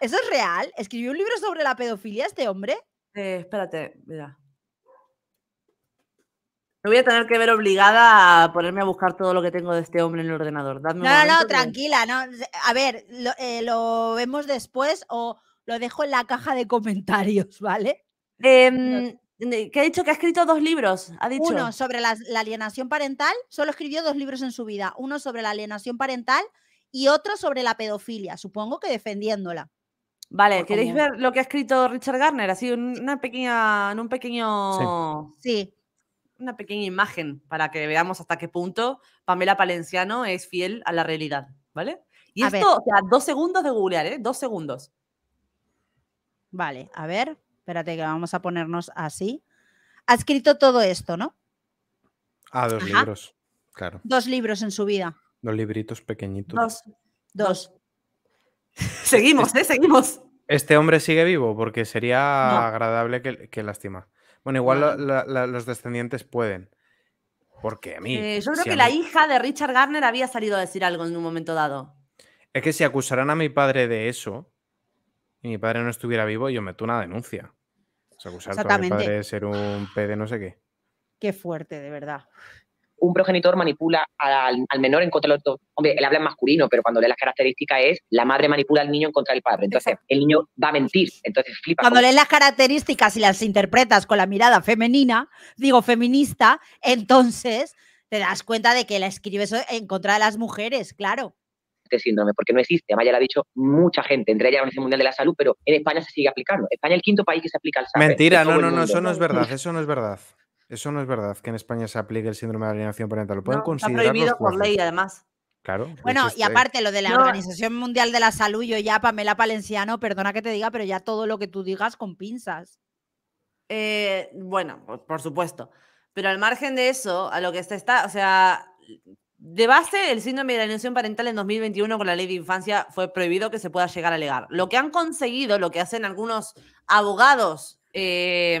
¿Eso es real? ¿Escribió un libro sobre la pedofilia este hombre? Eh, espérate, mira. Me voy a tener que ver obligada a ponerme a buscar todo lo que tengo de este hombre en el ordenador. no, no, tranquila. A ver, eh, lo, vemos después o lo dejo en la caja de comentarios, ¿vale? Eh, em, ¿Qué ha dicho? Que ha escrito dos libros. Ha Uno sobre la, alienación parental. Solo escribió dos libros en su vida. Uno sobre la alienación parental y otro sobre la pedofilia. Supongo que defendiéndola. Vale, ¿queréis ver lo que ha escrito Richard Garner? Así, una pequeña, en un pequeño. sí. sí una pequeña imagen para que veamos hasta qué punto Pamela Palenciano es fiel a la realidad, ¿vale? Y esto, o sea, dos segundos de googlear, ¿eh? Dos segundos. Vale, a ver, espérate que vamos a ponernos así. Ha escrito todo esto, ¿no? Ah, dos libros, claro. Dos libros en su vida. Dos libritos pequeñitos. Dos. Dos. Seguimos, ¿eh? Seguimos. ¿Este hombre sigue vivo? Porque sería agradable que, que lástima. Bueno, igual los descendientes pueden. Porque a mí. Eh, yo creo que la hija de Richard Garner había salido a decir algo en un momento dado. Es que si acusaran a mi padre de eso y mi padre no estuviera vivo, yo meto una denuncia. O sea, a mi padre de ser un de no sé qué. Qué fuerte, de verdad un progenitor manipula al, menor en contra del otro. Hombre, él habla en masculino, pero cuando lee las características es la madre manipula al niño en contra del padre. Entonces, el niño va a mentir. Entonces, flipa. Cuando lees las características y las interpretas con la mirada femenina, digo feminista, entonces te das cuenta de que la escribes en contra de las mujeres, claro este síndrome, porque no existe. Además, ya lo ha dicho mucha gente, entre ellas la Organización Mundial de la Salud, pero en España se sigue aplicando. España es el quinto país que se aplica al salud Mentira, no, no, no, eso no es verdad, eso no es verdad. Eso no es verdad que en España se aplique el síndrome de alienación parental. Lo pueden considerar. Está prohibido por ley, además. Claro. Bueno, y este aparte lo de la Organización Mundial de la Salud, yo ya, Pamela Palenciano, perdona que te diga, pero ya todo lo que tú digas con pinzas. Eh, bueno, por supuesto. Pero al margen de eso, a lo que está, o sea, de base, el síndrome de alienación parental en 2021 con la ley de infancia fue prohibido que se pueda llegar a alegar. Lo que han conseguido, lo que hacen algunos abogados eh,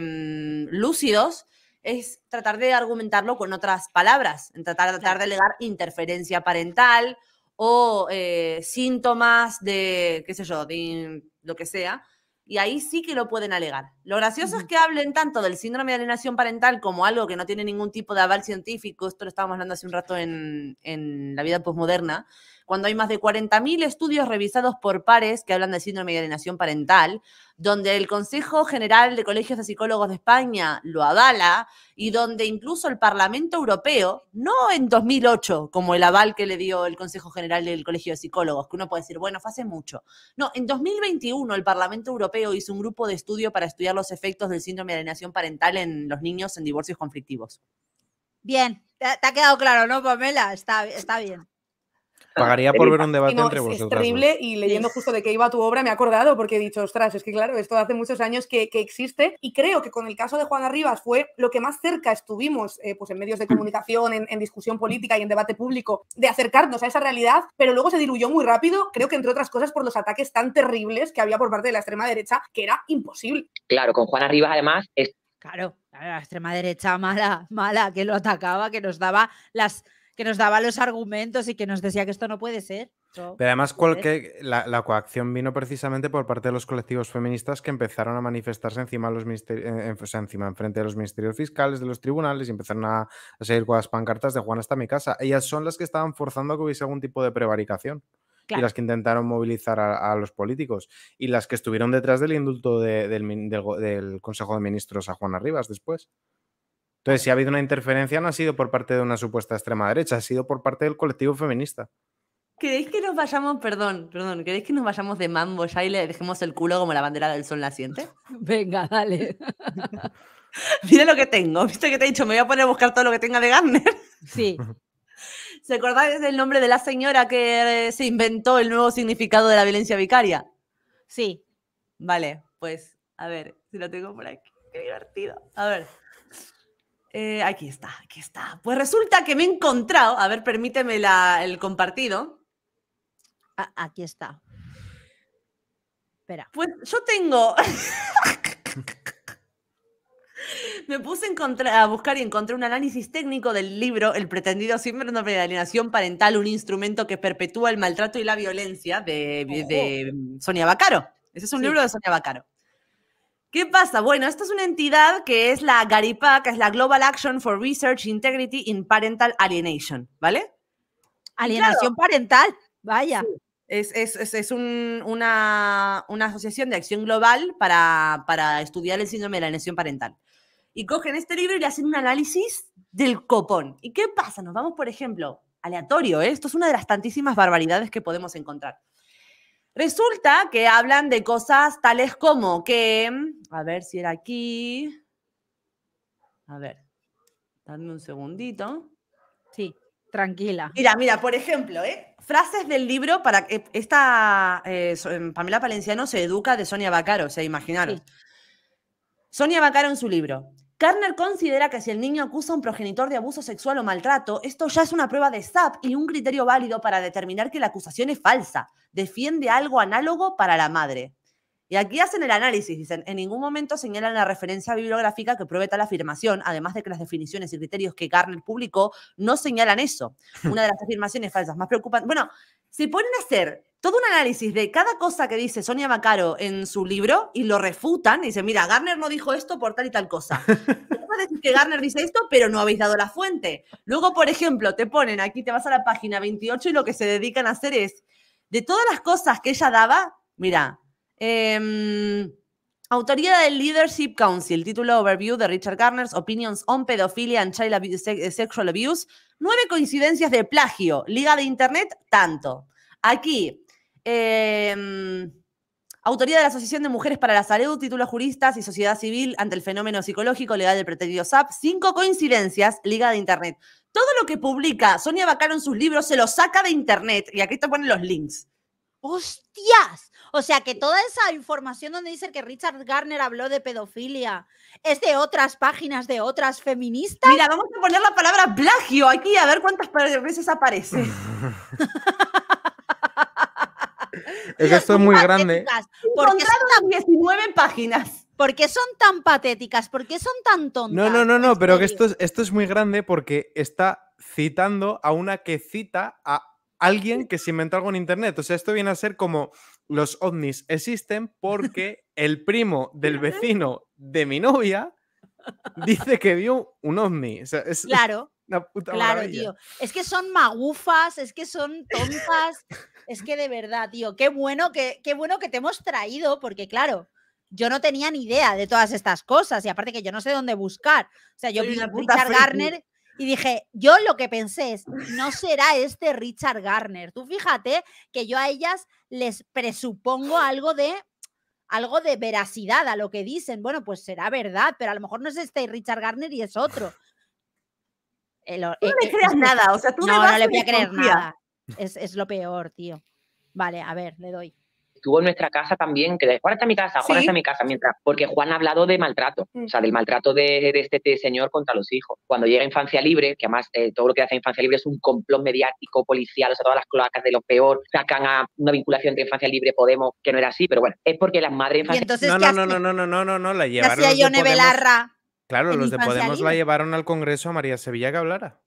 lúcidos, es tratar de argumentarlo con otras palabras, en tratar, tratar de alegar interferencia parental o eh, síntomas de, qué sé yo, de lo que sea. Y ahí sí que lo pueden alegar. Lo gracioso es que hablen tanto del síndrome de alienación parental como algo que no tiene ningún tipo de aval científico. Esto lo estábamos hablando hace un rato en, en la vida posmoderna cuando hay más de 40.000 estudios revisados por pares que hablan de síndrome de alienación parental, donde el Consejo General de Colegios de Psicólogos de España lo avala y donde incluso el Parlamento Europeo, no en 2008, como el aval que le dio el Consejo General del Colegio de Psicólogos, que uno puede decir, bueno, fue hace mucho. No, en 2021 el Parlamento Europeo hizo un grupo de estudio para estudiar los efectos del síndrome de alienación parental en los niños en divorcios conflictivos. Bien, te, ha quedado claro, ¿no, Pamela? Está, está bien. Pagaría por ver un debate entre vosotros. Es terrible y leyendo justo de qué iba tu obra me he acordado porque he dicho, ostras, es que claro, esto hace muchos años que, que existe y creo que con el caso de Juana Rivas fue lo que más cerca estuvimos eh, pues en medios de comunicación, en, en, discusión política y en debate público de acercarnos a esa realidad, pero luego se diluyó muy rápido, creo que entre otras cosas por los ataques tan terribles que había por parte de la extrema derecha que era imposible. Claro, con Juana Rivas además es... Claro, la extrema derecha mala, mala, que lo atacaba, que nos daba las que nos daba los argumentos y que nos decía que esto no puede ser. Pero además pues, la, coacción vino precisamente por parte de los colectivos feministas que empezaron a manifestarse encima, los en, encima enfrente de los ministerios fiscales, de los tribunales y empezaron a, seguir con las pancartas de Juan hasta mi casa. Ellas son las que estaban forzando a que hubiese algún tipo de prevaricación. y las que intentaron movilizar a, los políticos y las que estuvieron detrás del indulto del, Consejo de Ministros a Juan Rivas después. Entonces, si ha habido una interferencia, no ha sido por parte de una supuesta extrema derecha, ha sido por parte del colectivo feminista. ¿Queréis que nos vayamos, perdón, perdón, queréis que nos vayamos de mambo ya y le dejemos el culo como la bandera del sol la siente? Venga, dale. Mira lo que tengo, ¿viste que te he dicho? Me voy a poner a buscar todo lo que tenga de Gardner. Sí. ¿Se acordáis del nombre de la señora que se inventó el nuevo significado de la violencia vicaria? Sí. Vale, pues, a ver, si lo tengo por aquí. Qué divertido. A ver. Eh, aquí está, aquí está. Pues resulta que me he encontrado, a ver, permíteme el compartido. Ah, aquí está. Espera. Pues yo tengo... me puse a buscar y encontré un análisis técnico del libro El pretendido símbolo de alienación parental, un instrumento que perpetúa el maltrato y la violencia de, Sonia Bacaro. Ese es un libro de Sonia Bacaro. ¿Qué pasa? Bueno, esta es una entidad que es la GARIPA, que es la Global Action for Research Integrity in Parental Alienation, ¿vale? Alienación parental, vaya. Es, es, es, una, una, asociación de acción global para, para, estudiar el síndrome de la alienación parental. Y cogen este libro y le hacen un análisis del copón. ¿Y qué pasa? Nos vamos, por ejemplo, aleatorio, ¿eh? esto es una de las tantísimas barbaridades que podemos encontrar. Resulta que hablan de cosas tales como que, a ver si era aquí, a ver, dame un segundito. Sí, tranquila. Mira, mira, por ejemplo, ¿eh? frases del libro para que esta eh, em, Pamela Palenciano se educa de Sonia Bacaro, se imaginaron. Sonia Bacaro en su libro. Karner considera que si el niño acusa a un progenitor de abuso sexual o maltrato, esto ya es una prueba de SAP y un criterio válido para determinar que la acusación es falsa. Defiende algo análogo para la madre. Y aquí hacen el análisis, dicen, en ningún momento señalan la referencia bibliográfica que pruebe tal afirmación, además de que las definiciones y criterios que Garner publicó no señalan eso. Una de las afirmaciones falsas más preocupantes. Bueno, se pueden hacer todo un análisis de cada cosa que dice Sonia Macaro en su libro y lo refutan y dicen, mira, Garner no dijo esto por tal y tal cosa. vas a decir que Garner dice esto, pero no habéis dado la fuente. Luego, por ejemplo, te ponen aquí, te vas a la página 28 y lo que se dedican a hacer es, de todas las cosas que ella daba, mira, em, Autoría del Leadership Council, título Overview de Richard Garner's Opinions on Pedophilia and Child eh, Sexual Abuse. Nueve coincidencias de plagio. Liga de Internet, tanto. Aquí, Em, Autoría de la Asociación de Mujeres para la Salud, títulos juristas y sociedad civil ante el fenómeno psicológico legal del pretendido SAP. Cinco coincidencias, Liga de Internet. Todo lo que publica Sonia Bacaro en sus libros se lo saca de Internet y aquí te ponen los links. ¡Hostias! O sea que toda esa información donde dice que Richard Garner habló de pedofilia es de otras páginas, de otras feministas. Mira, vamos a poner la palabra plagio aquí a ver cuántas veces aparece. Es que esto es muy grande. Porque son tan 19 páginas. Porque son tan patéticas, porque son tan tontas. No, no, no, no, pues pero que esto es, esto es muy grande porque está citando a una que cita a alguien que se inventó algo en internet. O sea, esto viene a ser como los ovnis existen porque el primo del vecino de mi novia dice que vio un ovni. Claro claro, tío. Es que son magufas, es que son tontas. es que de verdad, tío, qué bueno que, qué bueno que te hemos traído, porque claro, yo no tenía ni idea de todas estas cosas. Y aparte que yo no sé dónde buscar. O sea, yo vi a Richard Garner y dije, yo lo que pensé es, no será este Richard Garner. Tú fíjate que yo a ellas les presupongo algo de algo de veracidad a lo que dicen. Bueno, pues será verdad, pero a lo mejor no es este Richard Garner y es otro. Eh, no eh, le eh, creas nada, o sea, tú no, no le voy a creer nada. Es, lo peor, tío. Vale, a ver, le doy. Estuvo en nuestra casa también, que Juan está en mi casa, Juan está en mi casa, mientras, porque Juan ha hablado de maltrato, o mm. sea, del maltrato de, este, este, señor contra los hijos. Cuando llega Infancia Libre, que además todo lo que hace Infancia Libre es un complot mediático, policial, o sea, todas las cloacas de lo peor, sacan a una vinculación de Infancia Libre, Podemos, que no era así, pero bueno, es porque las madres Entonces, no, no, no, no, no, no, no, no, la llevaron. a Yone Belarra Claro, los de Podemos la llevaron al Congreso a María Sevilla que hablara.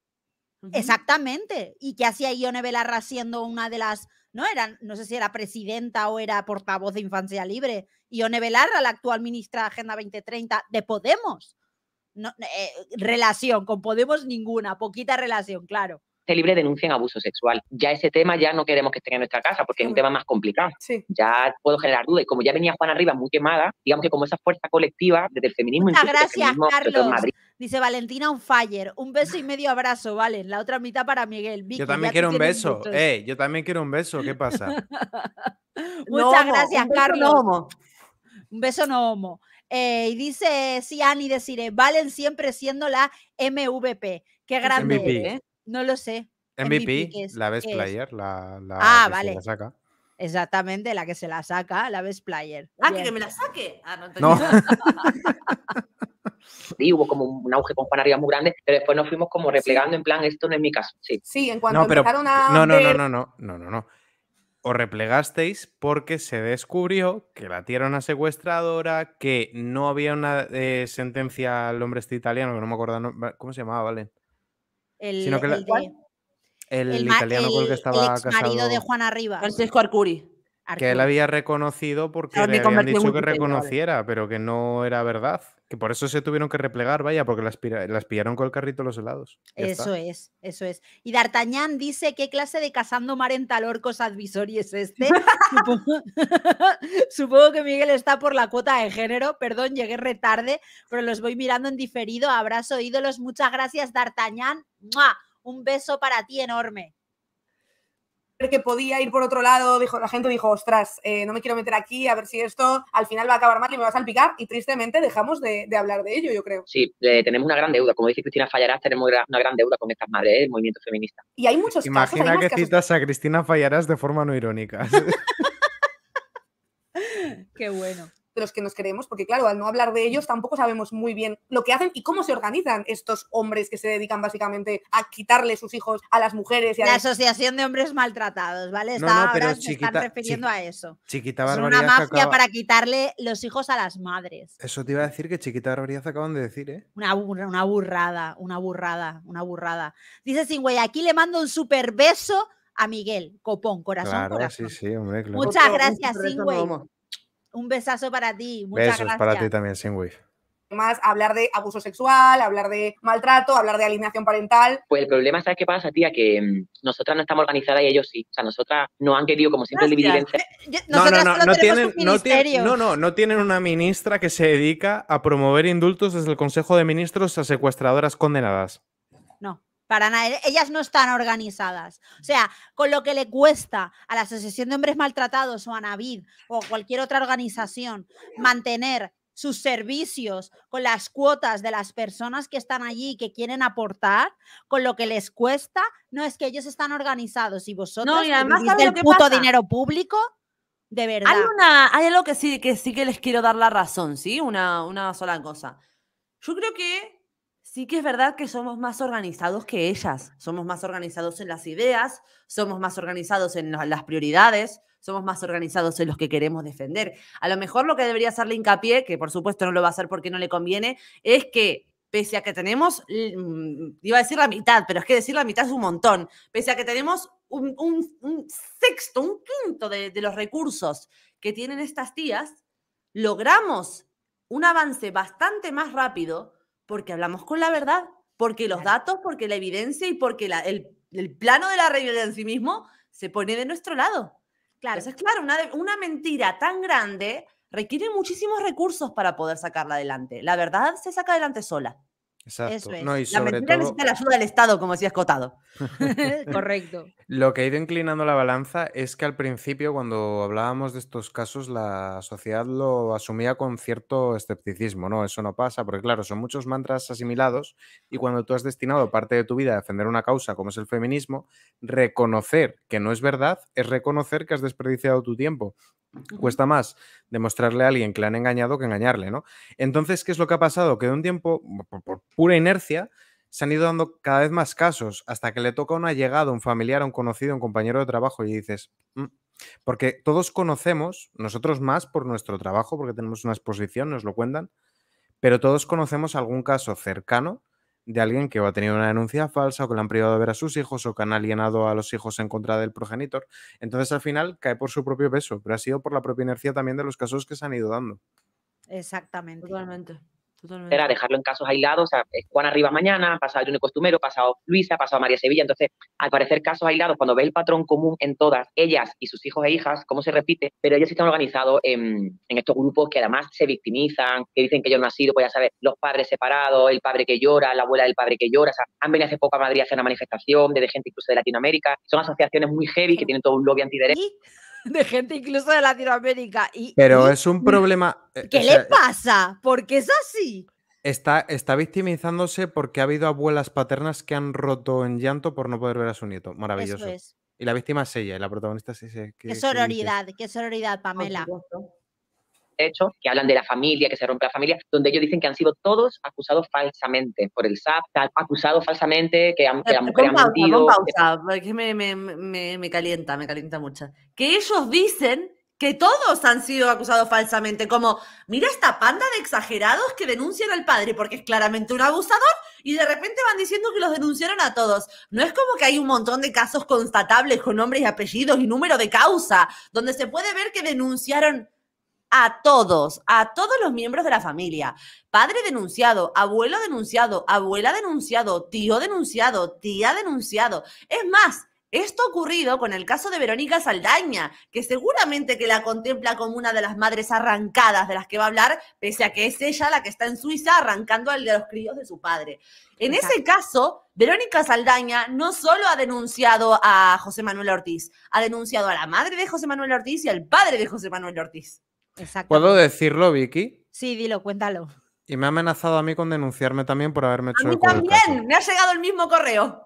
Exactamente. ¿Y qué hacía Ione Belarra siendo una de las, no era, no sé si era presidenta o era portavoz de Infancia Libre? Ione Belarra, la actual ministra de Agenda 2030 de Podemos. Eh, relación con Podemos ninguna, poquita relación, claro libre denuncian abuso sexual. Ya ese tema ya no queremos que esté en nuestra casa porque es un tema más complicado. Ya puedo generar dudas. Y como ya venía Juan Arriba muy quemada, digamos que como esa fuerza colectiva desde el feminismo. Muchas gracias, Carlos. Dice Valentina un fire. Un beso y medio abrazo, vale. La otra mitad para Miguel. yo también quiero un beso. Eh, yo también quiero un beso. ¿Qué pasa? Muchas gracias, Carlos. un beso no homo. Eh, y dice Siani y deciré, Valen siempre siendo la MVP. Qué grande. ¿eh? No lo sé. MVP, la best player, la, ah, que se la saca. Exactamente, la que se la saca, la best player. Ah, que me la saque. Ah, no, no. Sí, hubo como un auge con panarias muy grande, pero después nos fuimos como replegando en plan, esto no es mi caso. Sí, en cuanto no, empezaron a. No, no, no, no, no, no, no, Os replegasteis porque se descubrió que la tierra era una secuestradora, que no había una eh, sentencia al hombre este italiano, que no me acuerdo, ¿cómo se llamaba, Valen? El, el, italiano con el que estaba casado. de Juan Francisco Arcuri. Que él había reconocido porque le habían dicho que reconociera, pero que no era verdad. Que por eso se tuvieron que replegar, vaya, porque las, las pillaron con el carrito los helados. eso es, eso es. Y D'Artagnan dice, ¿qué clase de cazando marental orcos advisory es este? Supongo, que Miguel está por la cuota de género, perdón, llegué retarde, pero los voy mirando en diferido. Abrazo, ídolos, muchas gracias, D'Artagnan. Un beso para ti enorme que podía ir por otro lado, dijo la gente dijo, ostras, eh, no me quiero meter aquí, a ver si esto al final va a acabar mal y me va a salpicar. Y tristemente dejamos de, hablar de ello, yo creo. Sí, eh, tenemos una gran deuda. Como dice Cristina Fallarás, tenemos una gran deuda con estas madres, el movimiento feminista. Y hay muchos Imagina casos, que citas a Cristina Fallarás de forma no irónica. Qué bueno de los que nos queremos porque claro, al no hablar de ellos tampoco sabemos muy bien lo que hacen y cómo se organizan estos hombres que se dedican básicamente a quitarle sus hijos a las mujeres. Y a la Asociación de Hombres Maltratados, ¿vale? Está, ahora están refiriendo a eso. Chiquita Es una mafia para quitarle los hijos a las madres. Eso te iba a decir que Chiquita Barbaridad acaban de decir, ¿eh? Una, una burrada, una burrada, una burrada. Dice sin aquí le mando un super beso a Miguel Copón, corazón, claro, Muchas gracias, Singway. Un besazo para ti. Muchas Besos para ti también, más hablar de abuso sexual, hablar de maltrato, hablar de alineación parental. Pues el problema, ¿sabes qué pasa, tía? Que mm, nosotras no estamos organizadas y ellos sí. O sea, nosotras no han querido, como siempre, dividir No, no, no, no, no tienen una ministra que se dedica a promover indultos desde el Consejo de Ministros a secuestradoras condenadas. Para nada, e-, ellas no están organizadas. O sea, con lo que le cuesta a la Asociación de Hombres Maltratados o a Navid o cualquier otra organización mantener sus servicios con las cuotas de las personas que están allí y que quieren aportar, con lo que les cuesta, no es que ellos están organizados y vosotros no, y puto dinero público, de verdad. Hay, una, hay algo que sí, que sí que les quiero dar la razón, ¿sí? Una, una sola cosa. Yo creo que sí que es verdad que somos más organizados que ellas. Somos más organizados en las ideas, somos más organizados en las prioridades, somos más organizados en los que queremos defender. A lo mejor lo que debería hacerle hincapié, que por supuesto no lo va a hacer porque no le conviene, es que pese a que tenemos, mm, iba a decir la mitad, pero es que decir la mitad es un montón, pese a que tenemos un, sexto, un quinto de, de los recursos que tienen estas tías, logramos un avance bastante más rápido porque hablamos con la verdad, porque los datos, porque la evidencia y porque el, plano de la realidad en sí mismo se pone de nuestro lado. Claro. Entonces, claro, una, una mentira tan grande requiere muchísimos recursos para poder sacarla adelante. La verdad se saca adelante sola. Exacto. No, y la mentira necesita del Estado, como si Escotado. Correcto. Lo que ha ido inclinando la balanza es que al principio, cuando hablábamos de estos casos, la sociedad lo asumía con cierto escepticismo. No, eso no pasa, porque claro, son muchos mantras asimilados y cuando tú has destinado parte de tu vida a defender una causa como es el feminismo, reconocer que no es verdad es reconocer que has desperdiciado tu tiempo Cuesta más demostrarle a alguien que le han engañado que engañarle, ¿no? Entonces, ¿qué es lo que ha pasado? Que de un tiempo, por, pura inercia, se han ido dando cada vez más casos hasta que le toca a un allegado, un familiar, un conocido, un compañero de trabajo y dices, mm", porque todos conocemos, nosotros más por nuestro trabajo, porque tenemos una exposición, nos lo cuentan, pero todos conocemos algún caso cercano de alguien que ha tenido una denuncia falsa o que le han privado de ver a sus hijos o que han alienado a los hijos en contra del progenitor. Entonces al final cae por su propio peso, pero ha sido por la propia inercia también de los casos que se han ido dando. Exactamente. Totalmente. Era dejarlo en casos aislados, o sea, eh, Juan arriba mañana, pasado el costumero, pasado Luisa, pasado María Sevilla. Entonces, al parecer casos aislados, cuando ve el patrón común en todas, ellas y sus hijos e hijas, cómo se repite, pero ellos están organizados en, estos grupos que además se victimizan, que dicen que ellos no han sido, pues ya sabes, los padres separados, el padre que llora, la abuela del padre que llora. O sea, han venido hace poco a Madrid a hacer una manifestación de gente incluso de Latinoamérica. Son asociaciones muy heavy que tienen todo un lobby antiderecho de gente incluso de Latinoamérica. Y, Pero es un mm, problema. Eh, ¿Qué le eh, pasa? Porque es así? Está, está victimizándose porque ha habido abuelas paternas que han roto en llanto por no poder ver a su nieto. Maravilloso. Y la víctima es ella, y la protagonista es ella. ¿Qué, sororidad, qué, sororidad, Pamela hecho que hablan de la familia, que se rompe la familia, donde ellos dicen que han sido todos acusados falsamente por el SAP, acusados falsamente, que, han, la mujer ha mentido. me, me calienta, me calienta mucho. Que ellos dicen que todos han sido acusados falsamente, como, mira esta panda de exagerados que denuncian al padre porque es claramente un abusador y de repente van diciendo que los denunciaron a todos. No es como que hay un montón de casos constatables con nombres y apellidos y número de causa, donde se puede ver que denunciaron a todos, a todos los miembros de la familia. Padre denunciado, abuelo denunciado, abuela denunciado, tío denunciado, tía denunciado. Es más, esto ha ocurrido con el caso de Verónica Saldaña, que seguramente que la contempla como una de las madres arrancadas de las que va a hablar, pese a que es ella la que está en Suiza arrancando al de los críos de su padre. En ese caso, Verónica Saldaña no solo ha denunciado a José Manuel Ortiz, ha denunciado a la madre de José Manuel Ortiz y al padre de José Manuel Ortiz. ¿Puedo decirlo, Vicky? Sí, dilo, cuéntalo. Y me ha amenazado a mí con denunciarme también por haberme hecho. A mí también, me ha llegado el mismo correo.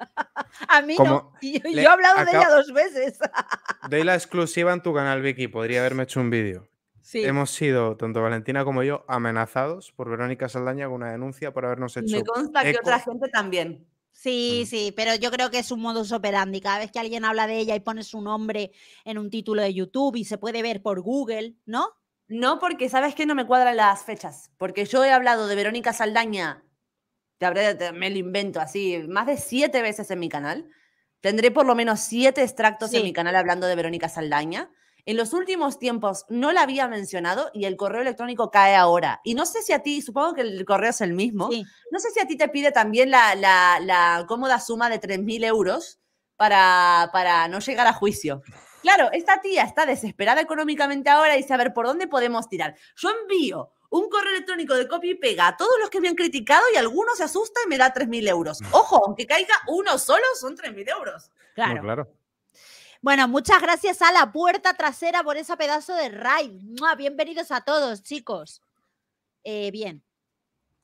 a mí no. Yo, he hablado de ella dos veces. doy la exclusiva en tu canal, Vicky. Podría haberme hecho un vídeo. Sí. Hemos sido, tanto Valentina como yo, amenazados por Verónica Saldaña con una denuncia por habernos hecho. Me consta que otra gente también. Sí, mm. sí, pero yo creo que es un modus operandi. Cada vez que alguien habla de ella y pone su nombre en un título de YouTube y se puede ver por Google, ¿no? No, porque sabes que no me cuadran las fechas. Porque yo he hablado de Verónica Saldaña, te habré, me lo invento así, más de siete veces en mi canal. Tendré por lo menos siete extractos en mi canal hablando de Verónica Saldaña en los últimos tiempos no la había mencionado y el correo electrónico cae ahora. Y no sé si a ti, supongo que el correo es el mismo, no sé si a ti te pide también la, cómoda suma de 3.000 euros para, no llegar a juicio. Claro, esta tía está desesperada económicamente ahora y saber ¿por dónde podemos tirar? Yo envío un correo electrónico de copia y pega a todos los que me han criticado y algunos se asusta y me da 3.000 euros. Ojo, aunque caiga uno solo, son 3.000 euros. Claro. claro. Bueno, muchas gracias a la puerta trasera por ese pedazo de raid. Bienvenidos a todos, chicos. Eh, bien.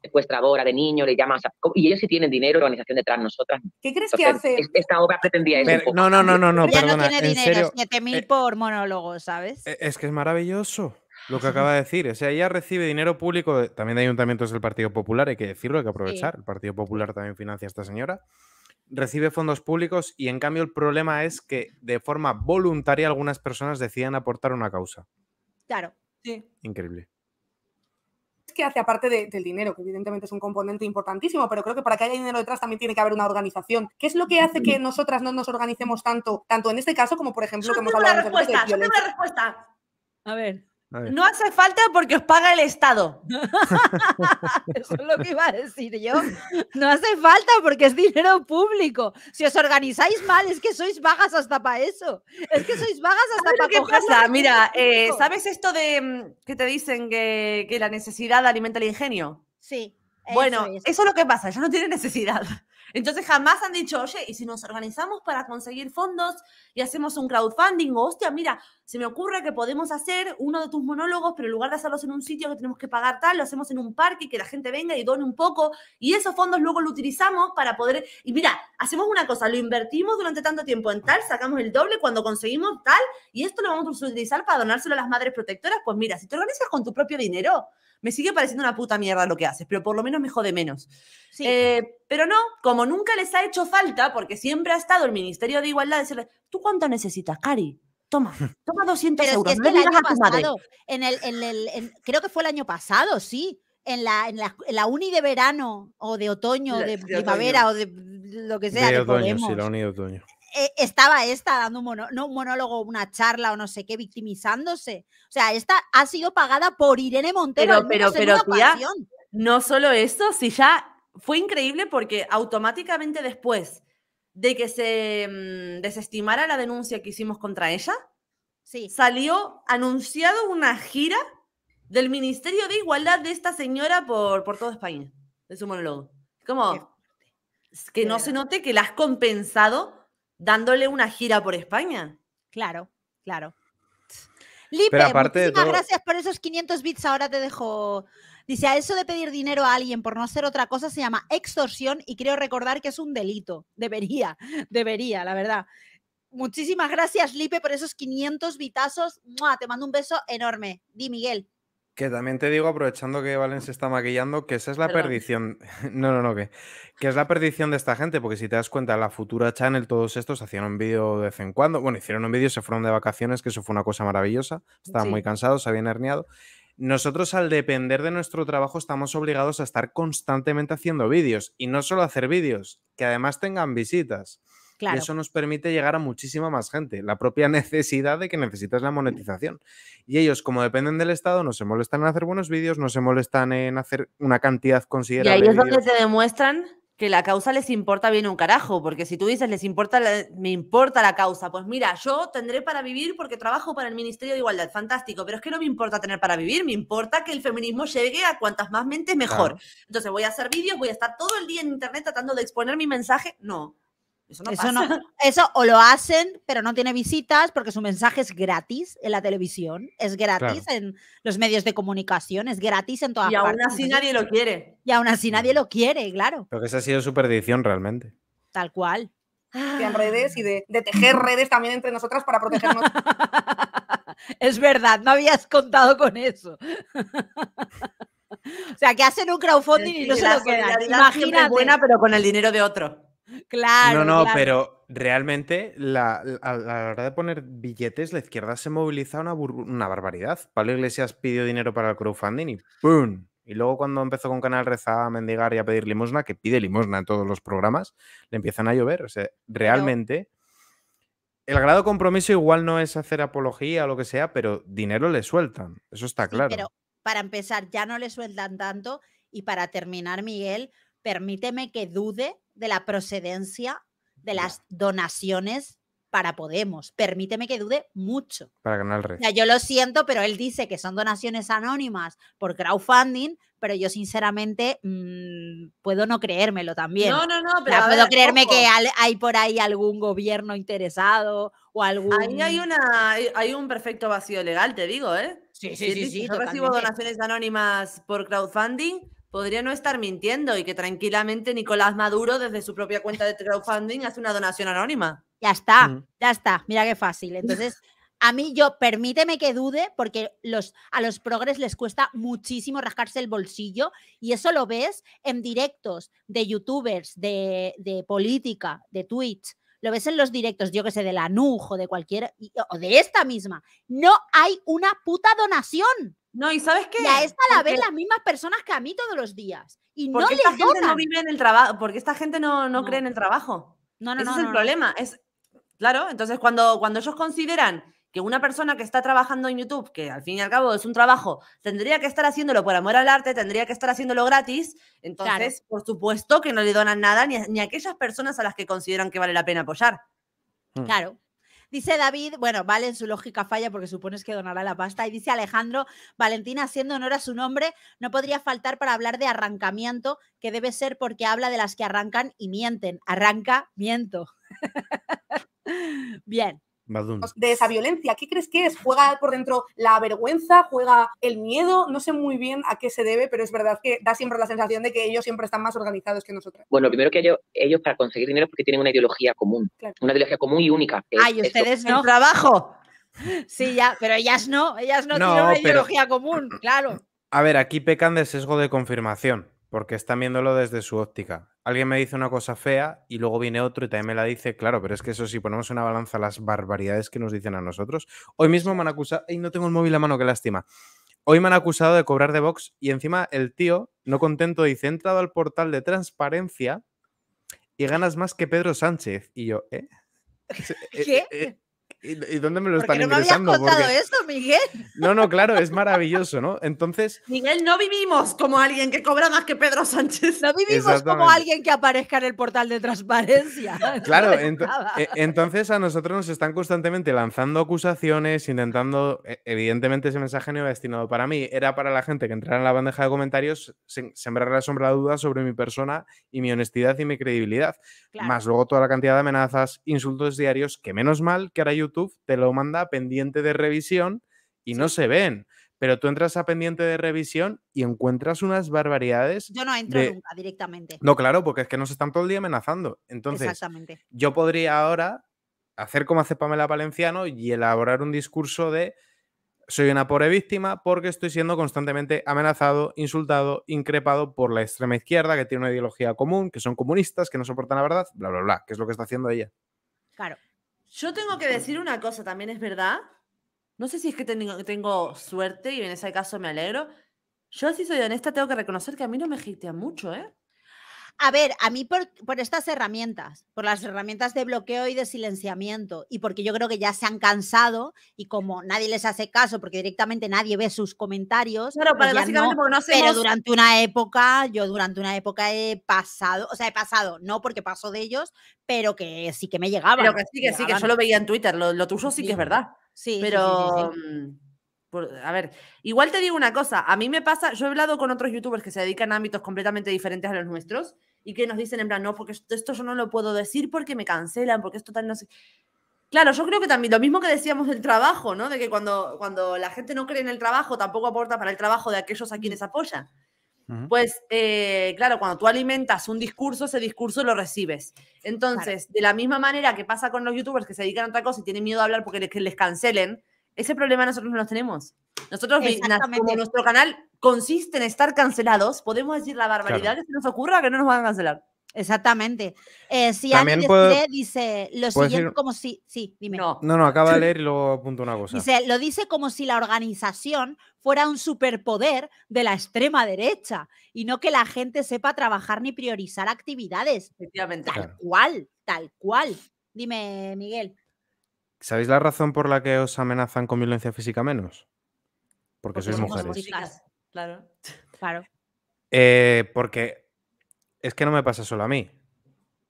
Secuestradora de niño, le llamas y ellos sí tienen dinero, organización detrás, nosotras. ¿Qué crees que hace? Esta obra pretendía no, no, no, no, no. no tiene dinero, 7.000 eh, por monólogo, ¿sabes? E, es que es maravilloso. Lo que acaba de decir, o sea, ella recibe dinero público también de ayuntamientos del Partido Popular, hay que decirlo, hay que aprovechar. El Partido Popular también financia a esta señora recibe fondos públicos y en cambio el problema es que de forma voluntaria algunas personas deciden aportar una causa. Claro. Sí. Increíble. Es que hace aparte del dinero, que evidentemente es un componente importantísimo, pero creo que para que haya dinero detrás también tiene que haber una organización. ¿Qué es lo que hace que nosotras no nos organicemos tanto, tanto en este caso como por ejemplo que hemos hablado yo tengo respuesta. A ver. No hace falta porque os paga el Estado. Eso es lo que iba a decir yo. No hace falta porque es dinero público. Si os organizáis mal, es que sois vagas hasta para eso. Es que sois vagas hasta para ¿Qué pasa? Mira, eh, ¿sabes esto de mm, que te dicen que, la necesidad alimenta el ingenio? Sí. bueno, eso es lo que pasa, eso no tiene necesidad. Entonces jamás han dicho, oye, y si nos organizamos para conseguir fondos y hacemos un crowdfunding, o hostia, mira, se me ocurre que podemos hacer uno de tus monólogos, pero en lugar de hacerlos en un sitio que tenemos que pagar tal, lo hacemos en un parque, y que la gente venga y done un poco, y esos fondos luego lo utilizamos para poder, y mira, hacemos una cosa, lo invertimos durante tanto tiempo en tal, sacamos el doble cuando conseguimos tal, y esto lo vamos a utilizar para donárselo a las madres protectoras. Pues mira, si te organizas con tu propio dinero, me sigue pareciendo una puta mierda lo que haces, pero por lo menos me jode menos. Eh, pero no, como nunca les ha hecho falta, porque siempre ha estado el Ministerio de Igualdad, decirle, ¿tú cuánto necesitas, Cari? Toma, hmm. toma 200 euros. Es que el año pasado, en el, creo que fue el año pasado, sí, en la, en la, uni de verano o de otoño, de, primavera o de lo que sea. De otoño, sí, la uni de otoño. Eh, estaba esta dando un, un monólogo, una charla o no sé qué, victimizándose. O sea, esta ha sido pagada por Irene Montero. Pero, pero, pero no solo eso, si ya fue increíble porque automáticamente después de que se mm, desestimara la denuncia que hicimos contra ella, salió anunciado una gira del Ministerio de Igualdad de esta señora por, por toda España, de su monólogo. Como que no se note que la has compensado dándole una gira por España. Claro, claro. Lipe, muchísimas gracias por esos 500 bits. Ahora te dejo. Dice, a eso de pedir dinero a alguien por no hacer otra cosa se llama extorsión y creo recordar que es un delito. Debería, debería, la verdad. Muchísimas gracias, Lipe, por esos 500 bitazos. Te mando un beso enorme. Di, Miguel. Que también te digo, aprovechando que Valen se está maquillando, que esa es la perdición. No, no, no, que, que es la perdición de esta gente, porque si te das cuenta, la futura Channel, todos estos hacían un vídeo de vez en cuando. Bueno, hicieron un vídeo, se fueron de vacaciones, que eso fue una cosa maravillosa. Estaban muy cansados, se habían herniado. Nosotros, al depender de nuestro trabajo, estamos obligados a estar constantemente haciendo vídeos. Y no solo hacer vídeos, que además tengan visitas eso nos permite llegar a muchísima más gente. La propia necesidad de que necesitas la monetización. Y ellos, como dependen del Estado, no se molestan en hacer buenos vídeos, no se molestan en hacer una cantidad considerable. Y ahí es donde se demuestran que la causa les importa bien un carajo, porque si tú dices les importa, me importa la causa, pues mira, yo tendré para vivir porque trabajo para el Ministerio de Igualdad, fantástico, pero es que no me importa tener para vivir, me importa que el feminismo llegue a cuantas más mentes mejor. Entonces voy a hacer vídeos, voy a estar todo el día en internet tratando de exponer mi mensaje, no. Eso no eso, o lo hacen, pero no tiene visitas porque su mensaje es gratis en la televisión, es gratis en los medios de comunicación, es gratis en todas partes. Y aún así nadie lo quiere. Y aún así nadie lo quiere, claro. Porque esa ha sido su perdición realmente. Tal cual. de redes y de, tejer redes también entre nosotras para protegernos. es verdad, no habías contado con eso. o sea, que hacen un crowdfunding y Imagínate. buena, pero con el dinero de otro. Claro. No, no, pero realmente la, a la hora de poner billetes, la izquierda se moviliza una, barbaridad. Pablo Iglesias pidió dinero para el crowdfunding y ¡pum! Y luego cuando empezó con Canal Reza a mendigar y a pedir limosna, que pide limosna en todos los programas, le empiezan a llover. O sea, realmente el grado de compromiso igual no es hacer apología o lo que sea, pero dinero le sueltan. Eso está claro. pero para empezar, ya no le sueltan tanto y para terminar, Miguel, permíteme que dude de la procedencia de las donaciones para Podemos. Permíteme que dude mucho. Para ganar el yo lo siento, pero él dice que son donaciones anónimas por crowdfunding, pero yo sinceramente mm, puedo no creérmelo también. No, no, no, puedo creerme que hay por ahí algún gobierno interesado o algún. Ahí hay, una, hay un perfecto vacío legal, te digo, ¿eh? Sí, sí, sí. yo recibo donaciones anónimas por crowdfunding podría no estar mintiendo y que tranquilamente Nicolás Maduro desde su propia cuenta de crowdfunding hace una donación anónima. Ya está, mm. ya está, mira qué fácil. Entonces, a mí yo permíteme que dude porque los, a los progres les cuesta muchísimo rascarse el bolsillo y eso lo ves en directos de youtubers, de, de política, de Twitch lo ves en los directos, yo que sé, de la NUJ o de cualquier, o de esta misma, no hay una puta donación. No, ¿y sabes qué? a esta la ven las mismas personas que a mí todos los días. Y no esta gente no el trabajo, porque esta gente no, cree en el trabajo. No, no, Ese es el problema. Es, claro, entonces cuando, cuando ellos consideran que una persona que está trabajando en YouTube, que al fin y al cabo es un trabajo, tendría que estar haciéndolo por amor al arte, tendría que estar haciéndolo gratis, entonces por supuesto que no le donan nada ni ni a aquellas personas a las que consideran que vale la pena apoyar. Mm. Claro. Dice David, bueno, vale, en su lógica falla porque supones que donará la pasta. Y dice Alejandro, Valentina, haciendo honor a su nombre, no podría faltar para hablar de arrancamiento, que debe ser porque habla de las que arrancan y mienten. Arranca, miento. Bien de esa violencia. ¿Qué crees que es? ¿Juega por dentro la vergüenza? ¿Juega el miedo? No sé muy bien a qué se debe, pero es verdad que da siempre la sensación de que ellos siempre están más organizados que nosotros. Bueno, primero que ellos, para conseguir dinero es porque tienen una ideología común, una ideología común y única. Eh, Ay, ustedes no. trabajo. Sí, ya, pero ellas no, ellas no, tienen una ideología común, claro. A ver, aquí pecan de sesgo de confirmación porque están viéndolo desde su óptica. Alguien me dice una cosa fea y luego viene otro y también me la dice, claro, pero es que eso si ponemos una balanza las barbaridades que nos dicen a nosotros. Hoy mismo me han acusado, y no tengo el móvil a mano, qué lástima. Hoy me han acusado de cobrar de Vox y encima el tío, no contento, dice, he entrado al portal de transparencia y ganas más que Pedro Sánchez. Y yo, ¿eh? eh ¿Qué? Eh, eh, ¿Y, dónde me lo están no No me habías contado esto, Miguel. No, no, claro, es maravilloso, ¿no? Entonces. Miguel, no vivimos como alguien que cobra más que Pedro Sánchez. No vivimos como alguien que aparezca en el portal de transparencia. Claro, e-, entonces a nosotros nos están constantemente lanzando acusaciones, intentando. E-, evidentemente, ese mensaje no iba destinado para mí, era para la gente que entrara en la bandeja de comentarios, sembrar la sombra de dudas sobre mi persona y mi honestidad y mi credibilidad. Más luego toda la cantidad de amenazas, insultos diarios, que menos mal que ahora YouTube te lo manda pendiente de revisión y no se ven. Pero tú entras a pendiente de revisión y encuentras unas barbaridades. Yo no entro nunca directamente. No, claro, porque es que nos están todo el día amenazando. Entonces, yo podría ahora hacer como hace Pamela Valenciano y elaborar un discurso de soy una pobre víctima porque estoy siendo constantemente amenazado, insultado, increpado por la extrema izquierda que tiene una ideología común, que son comunistas, que no soportan la verdad, bla, bla, bla, que es lo que está haciendo ella. Claro. Yo tengo que decir una cosa, también es verdad. No sé si es que tengo, suerte y en ese caso me alegro. Yo, si soy honesta, tengo que reconocer que a mí no me gistea mucho, ¿eh? A ver, a mí por, estas herramientas, por las herramientas de bloqueo y de silenciamiento, y porque yo creo que ya se han cansado y como nadie les hace caso, porque directamente nadie ve sus comentarios. Pues pero, durante una época, yo durante una época he pasado, o sea, he pasado, no porque paso de ellos, pero que sí que me llegaban. Pero que sí, que sí, que yo lo veía en Twitter, lo, tuyo sí, que es verdad. Sí. Pero. Sí, sí, mm, a ver, igual te digo una cosa, a mí me pasa, yo he hablado con otros youtubers que se dedican a ámbitos completamente diferentes a los nuestros y que nos dicen en plan, no, porque esto, yo no lo puedo decir porque me cancelan, porque esto tal no sé. Claro, yo creo que también lo mismo que decíamos del trabajo, ¿no? De que cuando, cuando la gente no cree en el trabajo, tampoco aporta para el trabajo de aquellos a quienes mm. apoya. Pues eh, claro, cuando tú alimentas un discurso, ese discurso lo recibes. Entonces, de la misma manera que pasa con los youtubers que se dedican a otra cosa y tienen miedo a hablar porque que les cancelen, ese problema nosotros no lo tenemos. Nosotros, nuestro canal consiste en estar cancelados, podemos decir la barbaridad que se nos ocurra que no nos van a cancelar. Exactamente. Eh, si alguien dice lo siguiente como si. Sí, dime. No, no, acaba de leer y luego apunto una cosa. Dice, lo dice como si la organización fuera un superpoder de la extrema derecha y no que la gente sepa trabajar ni priorizar actividades. Efectivamente. Tal cual, tal cual. Dime, Miguel. ¿Sabéis la razón por la que os amenazan con violencia física menos? Porque, sois mujeres. claro. claro. Eh, porque es que no me pasa solo a mí.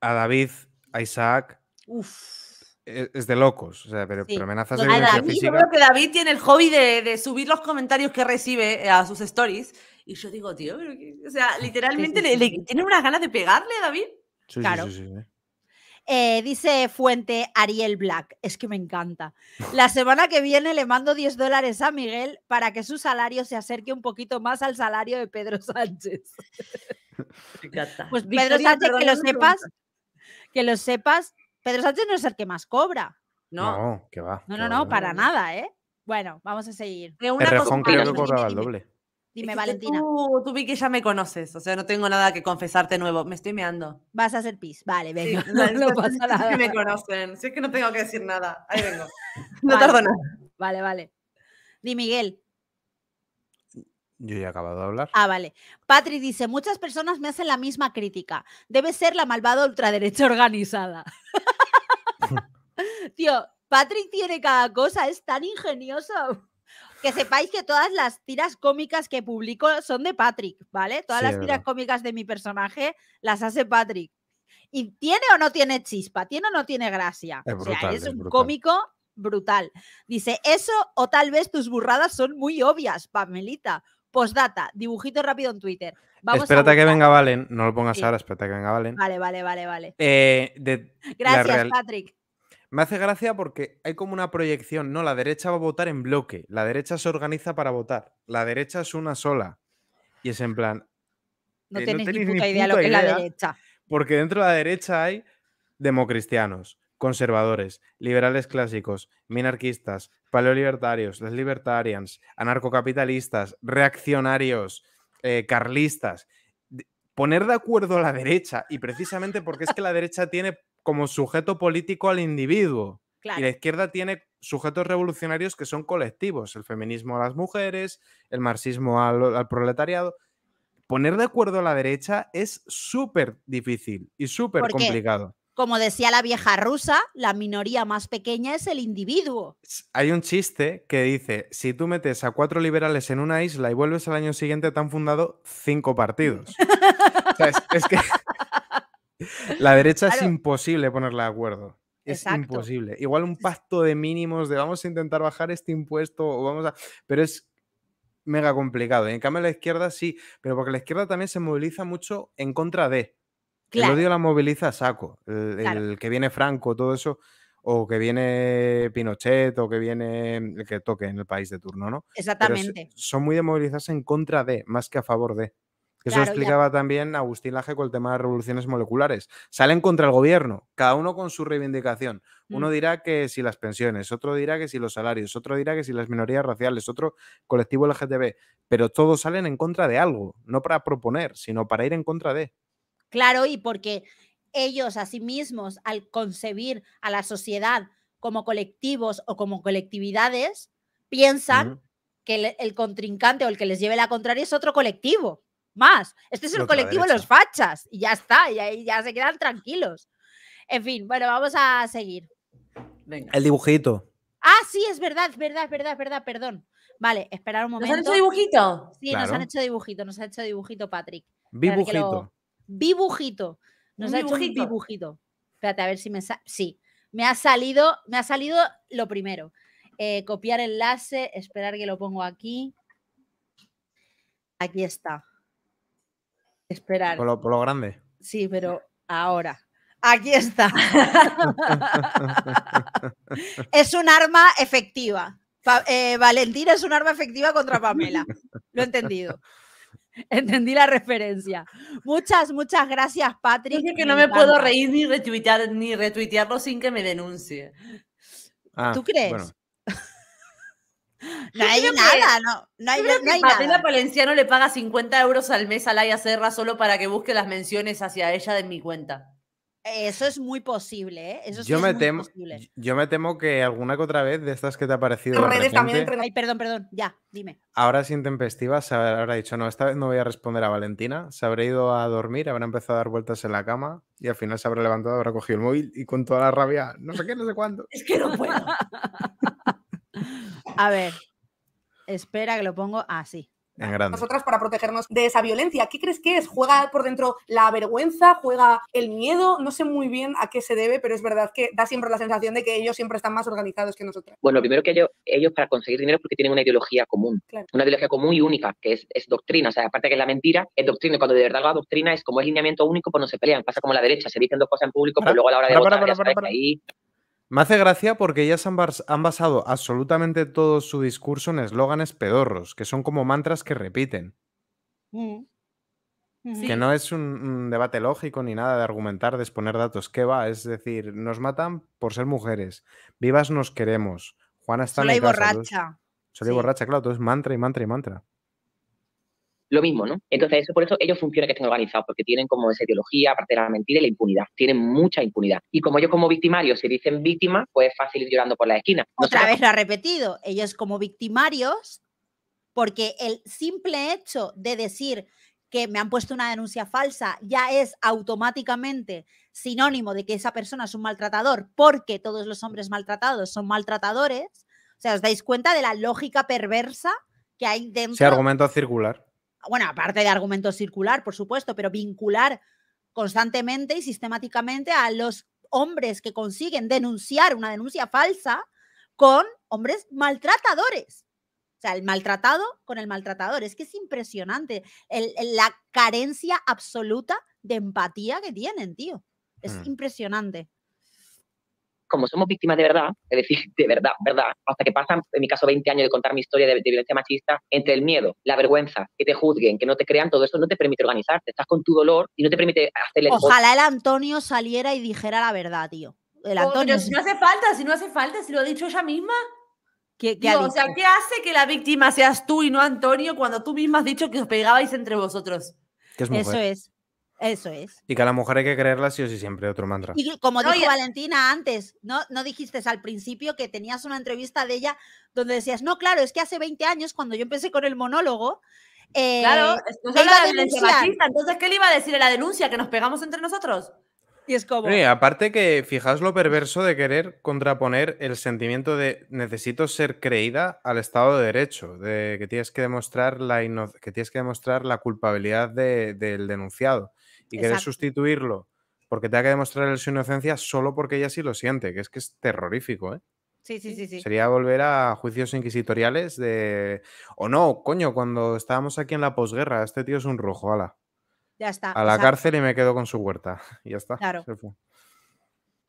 A David, a Isaac. Uf. E, es, de locos, o sea, pero, amenazas de física. Yo creo que David tiene el hobby de, subir los comentarios que recibe eh, a sus stories. Y yo digo, tío, o sea, literalmente le, tiene unas ganas de pegarle a David. claro. sí, sí. Eh, dice Fuente Ariel Black, es que me encanta. La semana que viene le mando 10 dólares a Miguel para que su salario se acerque un poquito más al salario de Pedro Sánchez. Pues Pedro Sánchez, que lo sepas, que lo sepas, Pedro Sánchez no es el que más cobra. No, no va. No, no, no, para nada, ¿eh? Bueno, vamos a seguir. creo que el doble. Dime, Valentina. Tú, tú, vi que ya me conoces, o sea, no tengo nada que confesarte nuevo. Me estoy meando. Vas a hacer pis, vale, venga. no, pasa nada. Es que me conocen, si es que no tengo que decir nada. Ahí vengo. No vale. tardo nada. Vale, vale. Di Miguel. Yo ya he acabado de hablar. Ah, vale. Patrick dice, muchas personas me hacen la misma crítica. Debe ser la malvada ultraderecha organizada. Tío, Patrick tiene cada cosa, es tan ingenioso que sepáis que todas las tiras cómicas que publico son de Patrick, ¿vale? Todas las tiras cómicas de mi personaje las hace Patrick. ¿Y tiene o no tiene chispa? ¿Tiene o no tiene gracia? Es o sea, es, un cómico brutal. Dice, eso o tal vez tus burradas son muy obvias, Pamelita. Postdata, dibujito rápido en Twitter. Vamos espérate que venga Valen, no lo pongas ahora, espérate que venga Valen. Vale, vale, vale, vale. Eh, Gracias, Patrick. Me hace gracia porque hay como una proyección, ¿no? La derecha va a votar en bloque, la derecha se organiza para votar, la derecha es una sola. Y es en plan... No, eh, tiene ni puta, idea lo que es la derecha. Porque dentro de la derecha hay democristianos, conservadores, liberales clásicos, minarquistas, paleolibertarios, las libertarians, anarcocapitalistas, reaccionarios, eh, carlistas. Poner de acuerdo a la derecha, y precisamente porque es que la derecha tiene como sujeto político al individuo. Y la izquierda tiene sujetos revolucionarios que son colectivos, el feminismo a las mujeres, el marxismo al, proletariado. Poner de acuerdo a la derecha es súper difícil y súper complicado. Como decía la vieja rusa, la minoría más pequeña es el individuo. Hay un chiste que dice, si tú metes a cuatro liberales en una isla y vuelves al año siguiente, te han fundado cinco partidos. es que la derecha es imposible ponerla de acuerdo. Es imposible. Igual un pacto de mínimos de vamos a intentar bajar este impuesto o vamos a. Pero es mega complicado. en cambio, la izquierda sí, pero porque la izquierda también se moviliza mucho en contra de. Claro. El odio la moviliza saco. El, que viene Franco, todo eso, o que viene Pinochet, o que viene el que toque en el país de turno, ¿no? Exactamente. son muy de movilizarse en contra de, más que a favor de. Eso explicaba también Agustín Laje con el tema de revoluciones moleculares. Salen contra el gobierno, cada uno con su reivindicación. Uno mm. dirá que si las pensiones, otro dirá que si los salarios, otro dirá que si las minorías raciales, otro colectivo LGTB. Pero todos salen en contra de algo, no para proponer, sino para ir en contra de. Claro, y porque ellos a sí mismos, al concebir a la sociedad como colectivos o como colectividades, piensan que el contrincante o el que les lleve la contraria es otro colectivo más. Este es el colectivo de los fachas y ya está, y ahí ya se quedan tranquilos. En fin, bueno, vamos a seguir. El dibujito. Ah, sí, es verdad, es verdad, es verdad, es verdad, perdón. Vale, esperar un momento. ¿Nos han hecho dibujito? Sí, nos han hecho dibujito, nos ha hecho dibujito Patrick. dibujito dibujito Nos ha hecho dibujito. Espérate, a ver si me sale. Sí, me ha salido, me ha salido lo primero. Eh, copiar enlace, esperar que lo pongo aquí. Aquí está. Esperar. Por lo, grande. Sí, pero ahora. Aquí está. es un arma efectiva. Eh, Valentín Valentina es un arma efectiva contra Pamela. Lo he entendido. Entendí la referencia. Muchas, muchas gracias, Patrick. Dice que no me puedo reír ni retuitear, ni retuitearlo sin que me denuncie. Ah, ¿Tú crees? No hay pues, nada, no. hay, pues, Palenciano le paga 50 euros al mes a Laia Serra solo para que busque las menciones hacia ella de mi cuenta. Eso es muy posible, ¿eh? Eso es muy posible. yo me temo que alguna que otra vez de estas que te ha parecido. Redes Ay, perdón, perdón, ya, dime. Ahora sin tempestivas habrá dicho, no, esta vez no voy a responder a Valentina. Se habrá ido a dormir, habrá empezado a dar vueltas en la cama y al final se habrá levantado, habrá cogido el móvil y con toda la rabia, no sé qué, no sé cuándo. es que no puedo. A ver, espera que lo pongo así. Nosotras para protegernos de esa violencia. ¿Qué crees que es? ¿Juega por dentro la vergüenza? ¿Juega el miedo? No sé muy bien a qué se debe, pero es verdad que da siempre la sensación de que ellos siempre están más organizados que nosotros. Bueno, primero que ellos, para conseguir dinero es porque tienen una ideología común. Una ideología común y única, que es, doctrina. O sea, aparte que es la mentira, es doctrina. Cuando de verdad la doctrina es como el lineamiento único, pues no se pelean. Pasa como la derecha, se dicen dos cosas en público, pero pues luego a la hora de votar ahí me hace gracia porque ellas han, han basado absolutamente todo su discurso en eslóganes pedorros, que son como mantras que repiten. Mm. Que no es un, debate lógico ni nada de argumentar, de exponer datos. ¿Qué va? Es decir, nos matan por ser mujeres. Vivas nos queremos. Juana está Sola en borracha. Sola borracha, claro. Todo es mantra y mantra y mantra lo mismo, ¿no? Entonces, eso por eso ellos funcionan que estén organizados, porque tienen como esa ideología, aparte de la mentira y la impunidad. Tienen mucha impunidad. Y como ellos como victimarios se dicen víctimas, pues es fácil ir llorando por la esquina. Otra vez lo ha repetido, ellos como victimarios, porque el simple hecho de decir que me han puesto una denuncia falsa ya es automáticamente sinónimo de que esa persona es un maltratador, porque todos los hombres maltratados son maltratadores. O sea, ¿os dais cuenta de la lógica perversa que hay dentro? ese argumento circular bueno, aparte de argumentos circular, por supuesto, pero vincular constantemente y sistemáticamente a los hombres que consiguen denunciar una denuncia falsa con hombres maltratadores. O sea, el maltratado con el maltratador. Es que es impresionante la carencia absoluta de empatía que tienen, tío. Es mm. impresionante como somos víctimas de verdad, es decir, de verdad, verdad, hasta que pasan, en mi caso, 20 años de contar mi historia de, violencia machista, entre el miedo, la vergüenza, que te juzguen, que no te crean, todo eso no te permite organizarte, estás con tu dolor y no te permite hacerle... Ojalá el Antonio saliera y dijera la verdad, tío. El Antonio... si no hace falta, si no hace falta, si lo ha dicho ella misma. ¿Qué, o sea, ¿qué hace que la víctima seas tú y no Antonio cuando tú misma has dicho que os pegabais entre vosotros? Eso es. Eso es. Y que a la mujer hay que creerla sí o sí siempre, otro mantra. Y como dijo Valentina antes, ¿no, ¿no dijiste al principio que tenías una entrevista de ella donde decías, no, claro, es que hace 20 años cuando yo empecé con el monólogo, la eh, Entonces, ¿qué le iba a decir en la denuncia? ¿Que nos pegamos entre nosotros? Y es como. aparte que fijaos lo perverso de querer contraponer el sentimiento de necesito ser creída al Estado de Derecho, de que tienes que demostrar la, que tienes que demostrar la culpabilidad del denunciado y quieres sustituirlo porque te ha que demostrar su inocencia solo porque ella sí lo siente, que es que es terrorífico, ¿eh? Sí, sí, sí, Sería volver a juicios inquisitoriales de. O no, coño, cuando estábamos aquí en la posguerra, este tío es un rojo, ala. Ya está. A la cárcel y me quedo con su huerta. Y ya está. Claro.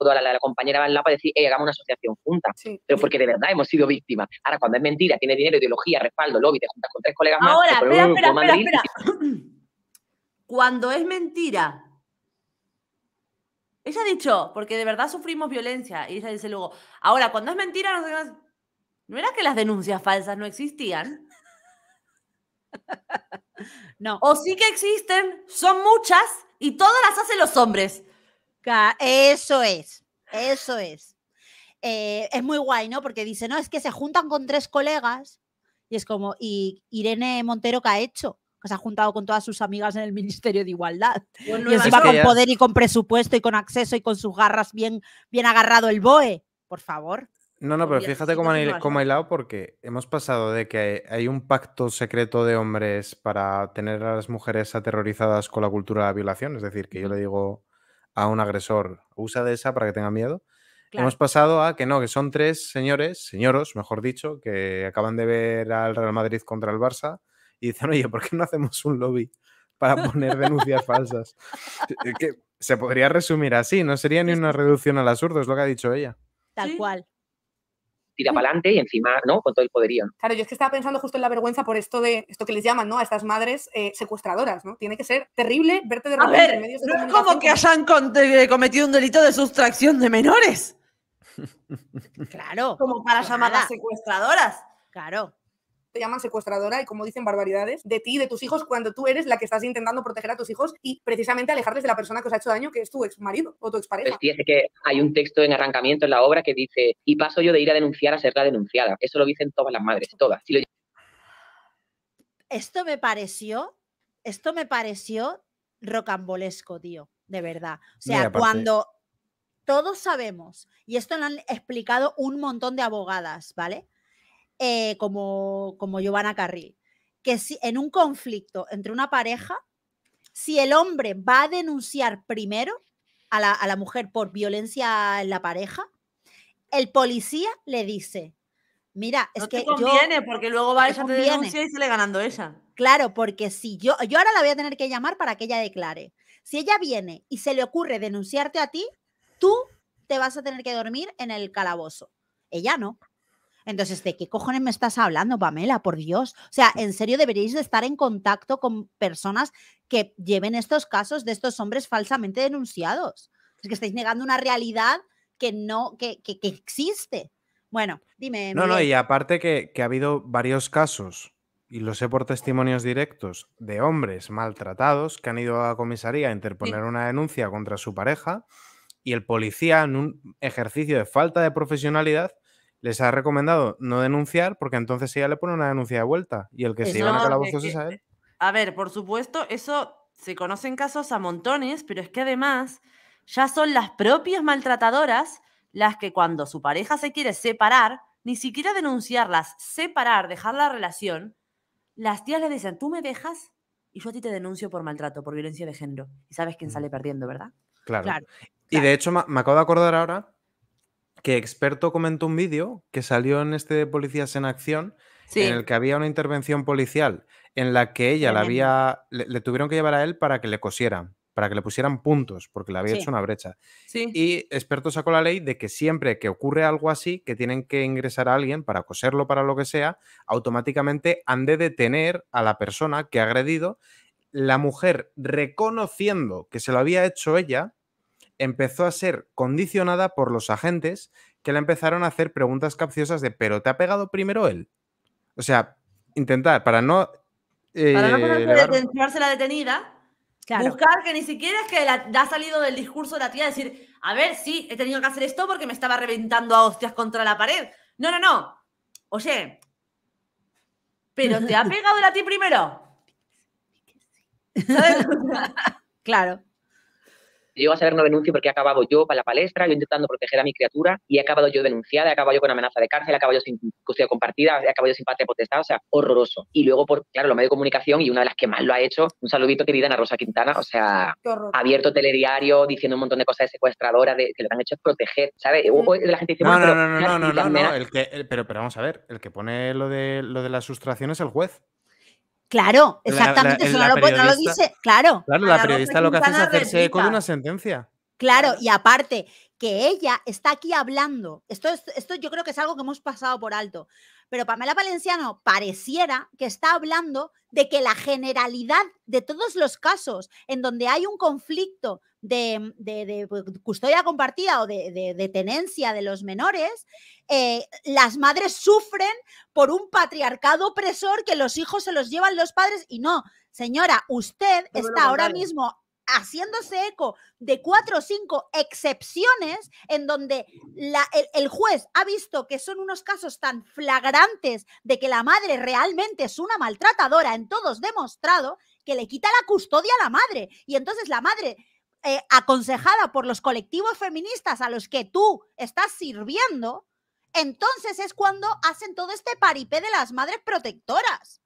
la, compañera va al lado para decir, eh, hagamos una asociación junta. Pero porque de verdad hemos sido víctimas. Ahora, cuando es mentira, tiene dinero, ideología, respaldo, lobby, te juntas con tres colegas más. Ahora, espera, espera cuando es mentira. Ella ha dicho, porque de verdad sufrimos violencia. Y ella dice luego, ahora, cuando es mentira, no, era que las denuncias falsas no existían? No. O sí que existen, son muchas y todas las hacen los hombres. Eso es, eso es. Eh, es muy guay, ¿no? Porque dice, no, es que se juntan con tres colegas y es como, y Irene Montero, ¿qué ha hecho? que se ha juntado con todas sus amigas en el Ministerio de Igualdad. Pues y y va con poder y con presupuesto y con acceso y con sus garras bien, bien agarrado el BOE, por favor. No, no, pero fíjate cómo ha cómo hilado porque hemos pasado de que hay un pacto secreto de hombres para tener a las mujeres aterrorizadas con la cultura de la violación, es decir, que yo le digo a un agresor, usa de esa para que tenga miedo. Hemos pasado a que no, que son tres señores, señoros, mejor dicho, que acaban de ver al Real Madrid contra el Barça, y dicen, oye, ¿por qué no hacemos un lobby para poner denuncias falsas? Eh, que se podría resumir así, no sería ni una reducción al absurdo, es lo que ha dicho ella. Tal cual tira para adelante y encima, ¿no? Con todo el poderío. Claro, yo es que estaba pensando justo en la vergüenza por esto de esto que les llaman, ¿no? A estas madres eh, secuestradoras, ¿no? Tiene que ser terrible verte de repente a ver, No es como que hayan eh, cometido un delito de sustracción de menores. claro. Como para pues llamadas secuestradoras. Claro llaman secuestradora y como dicen barbaridades de ti y de tus hijos cuando tú eres la que estás intentando proteger a tus hijos y precisamente alejarles de la persona que os ha hecho daño, que es tu ex marido o tu ex pareja. Pues que hay un texto en arrancamiento en la obra que dice, y paso yo de ir a denunciar a ser la denunciada. Eso lo dicen todas las madres, todas. Esto me pareció, esto me pareció rocambolesco, tío, de verdad. O sea, cuando todos sabemos, y esto lo han explicado un montón de abogadas, ¿vale? Eh, como, como Giovanna Carril, que si, en un conflicto entre una pareja, si el hombre va a denunciar primero a la, mujer por violencia en la pareja, el policía le dice, mira, es que... Te conviene, porque luego va ella denuncia y sale ganando esa Claro, porque si yo, yo ahora la voy a tener que llamar para que ella declare. Si ella viene y se le ocurre denunciarte a ti, tú te vas a tener que dormir en el calabozo. Ella no. Entonces, ¿de qué cojones me estás hablando, Pamela? Por Dios. O sea, en serio deberíais estar en contacto con personas que lleven estos casos de estos hombres falsamente denunciados. Es que estáis negando una realidad que no, que, existe. Bueno, dime. No, no, y aparte que, ha habido varios casos y lo sé por testimonios directos, de hombres maltratados que han ido a la comisaría a interponer una denuncia contra su pareja y el policía, en un ejercicio de falta de profesionalidad, les ha recomendado no denunciar porque entonces ella le pone una denuncia de vuelta y el que se lleva a voz es a él. A ver, por supuesto, eso se conocen casos a montones, pero es que además ya son las propias maltratadoras las que cuando su pareja se quiere separar, ni siquiera denunciarlas, separar, dejar la relación, las tías le dicen, tú me dejas y yo a ti te denuncio por maltrato, por violencia de género. Y sabes quién mm. sale perdiendo, ¿verdad? Claro. claro. Y de hecho me acabo de acordar ahora que experto comentó un vídeo que salió en este de Policías en Acción, en el que había una intervención policial en la que ella la había, le, tuvieron que llevar a él para que le cosieran, para que le pusieran puntos, porque le había hecho una brecha. Y experto sacó la ley de que siempre que ocurre algo así, que tienen que ingresar a alguien para coserlo, para lo que sea, automáticamente han de detener a la persona que ha agredido. La mujer reconociendo que se lo había hecho ella, empezó a ser condicionada por los agentes que le empezaron a hacer preguntas capciosas de, pero ¿te ha pegado primero él? O sea, intentar, para no... para no eh, la detenida, Buscar que ni siquiera es que ha salido del discurso de la tía decir, a ver, sí, he tenido que hacer esto porque me estaba reventando a hostias contra la pared. No, no, no. Oye, pero te ha pegado a ti primero. claro. Yo a saber, no denuncio porque he acabado yo para la palestra, yo intentando proteger a mi criatura y he acabado yo denunciada, he acabado yo con amenaza de cárcel, he acabado yo sin custodia compartida, he acabado yo sin patria potestad, o sea, horroroso. Y luego, por, claro, los medios de comunicación y una de las que más lo ha hecho, un saludito querida Ana Rosa Quintana, o sea, abierto telediario, diciendo un montón de cosas de secuestradora, de, que lo que han hecho es proteger, ¿sabes? la gente dice, no, no, no, pero, no, no, no, no, no, que, pero, pero vamos a ver, el que pone lo de, lo de las sustracciones es el juez. Claro, exactamente, eso no lo, pues, dice. Claro, claro la, pues, periodista lo que hace es hacerse eco de una sentencia. Claro, y aparte, que ella está aquí hablando. Esto, esto yo creo que es algo que hemos pasado por alto. Pero Pamela Valenciano pareciera que está hablando de que la generalidad de todos los casos en donde hay un conflicto de, pues, custodia compartida o de, tenencia de los menores, eh, las madres sufren por un patriarcado opresor que los hijos se los llevan los padres y no, señora, usted está ahora mismo haciéndose eco de cuatro o cinco excepciones en donde el, juez ha visto que son unos casos tan flagrantes de que la madre realmente es una maltratadora, en todos demostrado, que le quita la custodia a la madre. Y entonces la madre, eh, aconsejada por los colectivos feministas a los que tú estás sirviendo, entonces es cuando hacen todo este paripé de las madres protectoras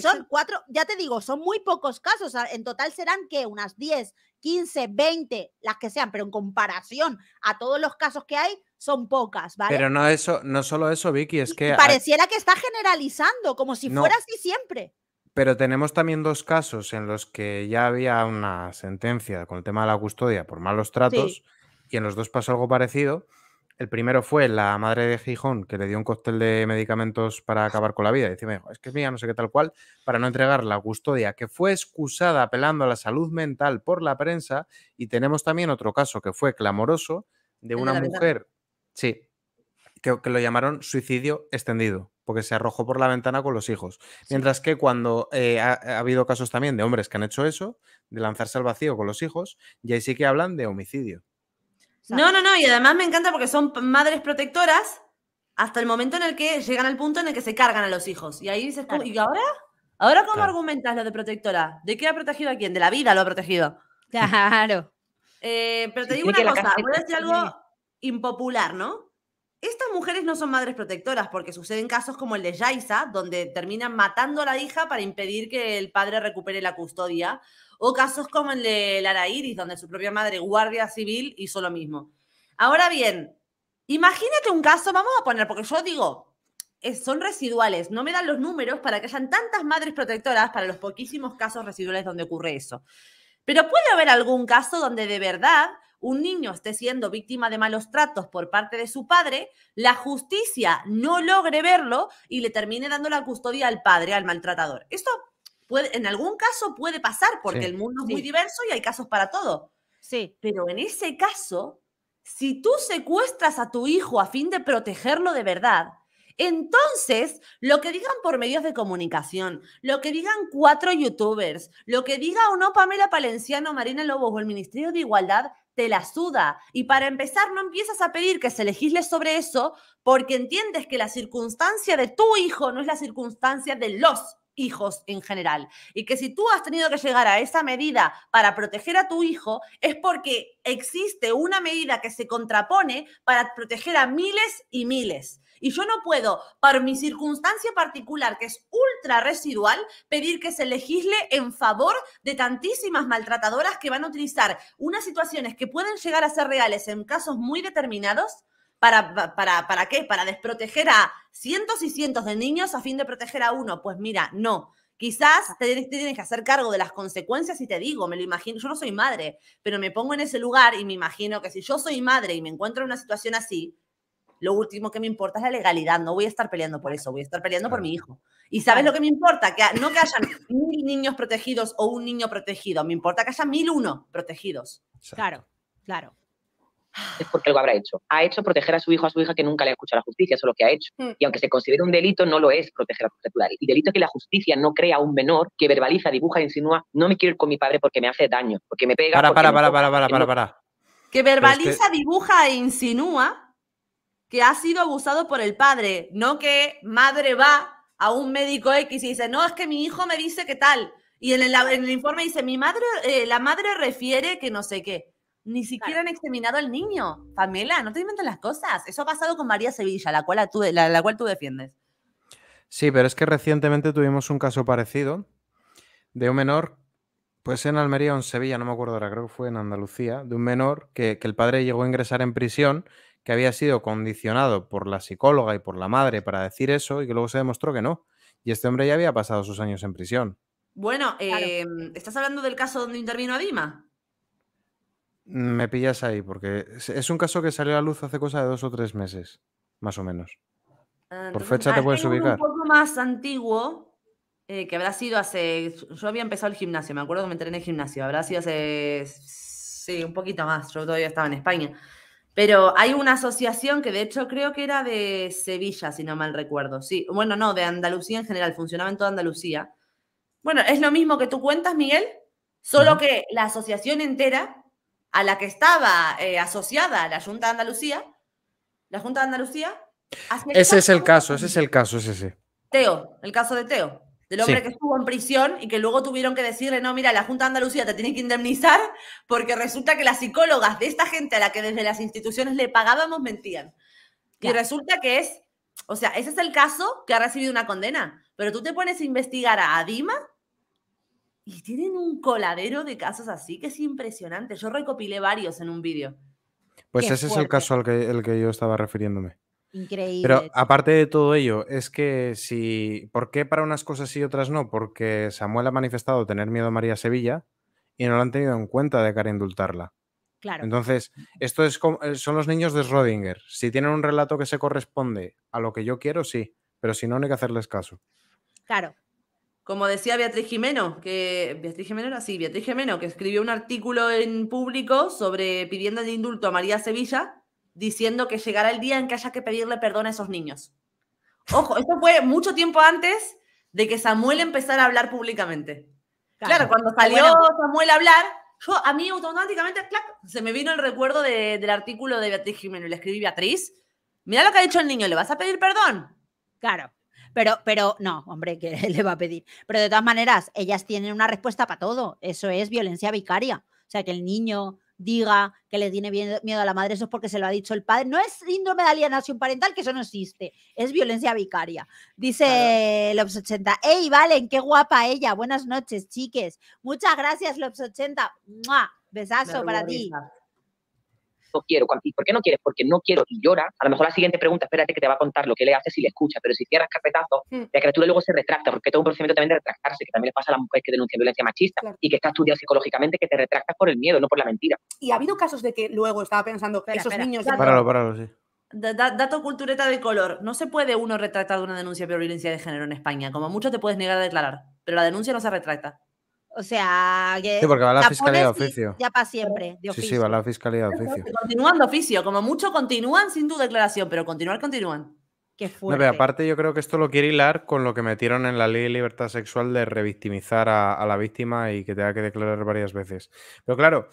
son cuatro, ya te digo, son muy pocos casos. Ah, en total serán que unas 10, 15, 20, las que sean, pero en comparación a todos los casos que hay, son pocas, ¿vale? Pero no eso, no solo eso, Vicky, es que. pareciera que está generalizando, como si fuera así siempre. Pero tenemos también dos casos en los que ya había una sentencia con el tema de la custodia por malos tratos, y en los dos pasó algo parecido. El primero fue la madre de Gijón, que le dio un cóctel de medicamentos para acabar con la vida. Y es que es mía, no sé qué tal cual, para no entregar la custodia, que fue excusada apelando a la salud mental por la prensa. Y tenemos también otro caso que fue clamoroso de una mujer, sí, que, lo llamaron suicidio extendido, porque se arrojó por la ventana con los hijos. Mientras que cuando eh, ha, ha habido casos también de hombres que han hecho eso, de lanzarse al vacío con los hijos, y ahí sí que hablan de homicidio. No, no, no, y además me encanta porque son madres protectoras hasta el momento en el que llegan al punto en el que se cargan a los hijos. Y ahí dices, ¿y ahora? ¿Ahora cómo argumentas lo de protectora? ¿De qué ha protegido a quién? De la vida lo ha protegido. Claro. Eh, pero te digo una cosa, voy a decir algo impopular, ¿no? Estas mujeres no son madres protectoras porque suceden casos como el de Yaisa, donde terminan matando a la hija para impedir que el padre recupere la custodia, o casos como el de Lara Iris, donde su propia madre, guardia civil, hizo lo mismo. Ahora bien, imagínate un caso, vamos a poner, porque yo digo, son residuales, no me dan los números para que hayan tantas madres protectoras para los poquísimos casos residuales donde ocurre eso. Pero puede haber algún caso donde de verdad un niño esté siendo víctima de malos tratos por parte de su padre, la justicia no logre verlo y le termine dando la custodia al padre, al maltratador. Esto en algún caso puede pasar, porque el mundo es muy diverso y hay casos para todo. Sí. Pero en ese caso, si tú secuestras a tu hijo a fin de protegerlo de verdad, entonces, lo que digan por medios de comunicación, lo que digan cuatro youtubers, lo que diga o no Pamela Palenciano, Marina Lobos o el Ministerio de Igualdad, te la suda. Y para empezar, no empiezas a pedir que se legisle sobre eso porque entiendes que la circunstancia de tu hijo no es la circunstancia de los hijos en general. Y que si tú has tenido que llegar a esa medida para proteger a tu hijo, es porque existe una medida que se contrapone para proteger a miles y miles. Y yo no puedo, para mi circunstancia particular, que es ultra residual, pedir que se legisle en favor de tantísimas maltratadoras que van a utilizar unas situaciones que pueden llegar a ser reales en casos muy determinados. ¿Para, para, para qué? Para desproteger a cientos y cientos de niños a fin de proteger a uno. Pues mira, no. Quizás te, tienes que hacer cargo de las consecuencias y te digo, me lo imagino, yo no soy madre, pero me pongo en ese lugar y me imagino que si yo soy madre y me encuentro en una situación así, lo último que me importa es la legalidad, no voy a estar peleando por eso, voy a estar peleando por mi hijo. Y sabes lo que me importa, que no que hayan mil niños protegidos o un niño protegido, me importa que haya mil uno protegidos. Claro, claro es porque algo habrá hecho. Ha hecho proteger a su hijo a su hija que nunca le ha escuchado la justicia, eso es lo que ha hecho. Mm. Y aunque se considere un delito, no lo es proteger a su criatura. El delito es que la justicia no crea a un menor que verbaliza, dibuja e insinúa, no me quiero ir con mi padre porque me hace daño, porque me pega. Para, para, para, para, para, para, para. Que verbaliza, dibuja e insinúa que ha sido abusado por el padre, no que madre va a un médico X y dice, no, es que mi hijo me dice que tal. Y en el, informe dice, mi madre, eh, la madre refiere que no sé qué. Ni siquiera han exterminado al niño. Pamela, no te inventes las cosas. Eso ha pasado con María Sevilla, la cual, tú, la, cual tú defiendes. Sí, pero es que recientemente tuvimos un caso parecido de un menor, pues en Almería o en Sevilla, no me acuerdo ahora, creo que fue en Andalucía, de un menor que, el padre llegó a ingresar en prisión, que había sido condicionado por la psicóloga y por la madre para decir eso y que luego se demostró que no. Y este hombre ya había pasado sus años en prisión. Bueno, em, ¿estás hablando del caso donde intervino Dima me pillas ahí, porque es un caso que salió a la luz hace cosa de dos o tres meses, más o menos. Ah, Por fecha te puedes ubicar. Un poco más antiguo, eh, que habrá sido hace. Yo había empezado el gimnasio, me acuerdo que me entrené en gimnasio, habrá sido hace. Sí, un poquito más, yo todavía estaba en España. Pero hay una asociación que de hecho creo que era de Sevilla, si no mal recuerdo. Sí, bueno, no, de Andalucía en general, funcionaba en toda Andalucía. Bueno, es lo mismo que tú cuentas, Miguel, solo que la asociación entera a la que estaba eh, asociada la Junta de Andalucía, la Junta de Andalucía. Ese es el caso, ese es el caso, ese sí. Teo, el caso de Teo, del hombre que estuvo en prisión y que luego tuvieron que decirle, no, mira, la Junta de Andalucía te tiene que indemnizar porque resulta que las psicólogas de esta gente a la que desde las instituciones le pagábamos mentían. Y resulta que es, o sea, ese es el caso que ha recibido una condena, pero tú te pones a investigar a Dima y tienen un coladero de casos así que es impresionante. Yo recopilé varios en un vídeo. Pues ese es el caso al que, el que yo estaba refiriéndome. Increíble. Pero aparte de todo ello, es que si. ¿Por qué para unas cosas y otras no? Porque Samuel ha manifestado tener miedo a María Sevilla y no lo han tenido en cuenta de cara a indultarla. Claro. Entonces, esto es como, eh, son los niños de Schrödinger. Si tienen un relato que se corresponde a lo que yo quiero, sí. Pero si no, no hay que hacerles caso. Claro, como decía Beatriz Jimeno, que Beatriz era Beatriz que escribió un artículo en público sobre pidiendo el indulto a María Sevilla, diciendo que llegará el día en que haya que pedirle perdón a esos niños. Ojo, esto fue mucho tiempo antes de que Samuel empezara a hablar públicamente. Claro, cuando salió Samuel a hablar, yo a mí automáticamente se me vino el recuerdo del artículo de Beatriz Jimeno, le escribí Beatriz, mira lo que ha dicho el niño, ¿le vas a pedir perdón? Claro. Pero, pero no, hombre, que le va a pedir. Pero de todas maneras, ellas tienen una respuesta para todo. Eso es violencia vicaria. O sea, que el niño diga que le tiene miedo a la madre, eso es porque se lo ha dicho el padre. No es síndrome de alienación parental, que eso no existe, es violencia vicaria. Dice claro. Lops80, ¡Ey, Valen, qué guapa ella! Buenas noches, chiques. Muchas gracias, Lops80. Besazo para ti quiero. por qué no quieres? Porque no quiero y llora. A lo mejor la siguiente pregunta, espérate que te va a contar lo que le hace si le escucha. pero si cierras carpetazo, ya mm. la criatura luego se retracta, porque todo un procedimiento también de retractarse, que también le pasa a las mujeres que denuncian violencia machista y que está estudiado psicológicamente que te retractas por el miedo, no por la mentira. Y ha habido casos de que luego estaba pensando, que esos niños... Dato, sí. dato cultureta de color. No se puede uno retractar una denuncia de violencia de género en España. Como mucho te puedes negar a declarar, pero la denuncia no se retracta. O sea, que sí, porque va la, la fiscalía de oficio. Ya para siempre, Sí, sí, va la fiscalía de oficio. Continúan de oficio, como mucho continúan sin tu declaración, pero continuar, continúan. fuerte. aparte, yo creo que esto lo quiere hilar con lo que metieron en la ley de libertad sexual de revictimizar a, la víctima y que tenga que declarar varias veces. Pero claro,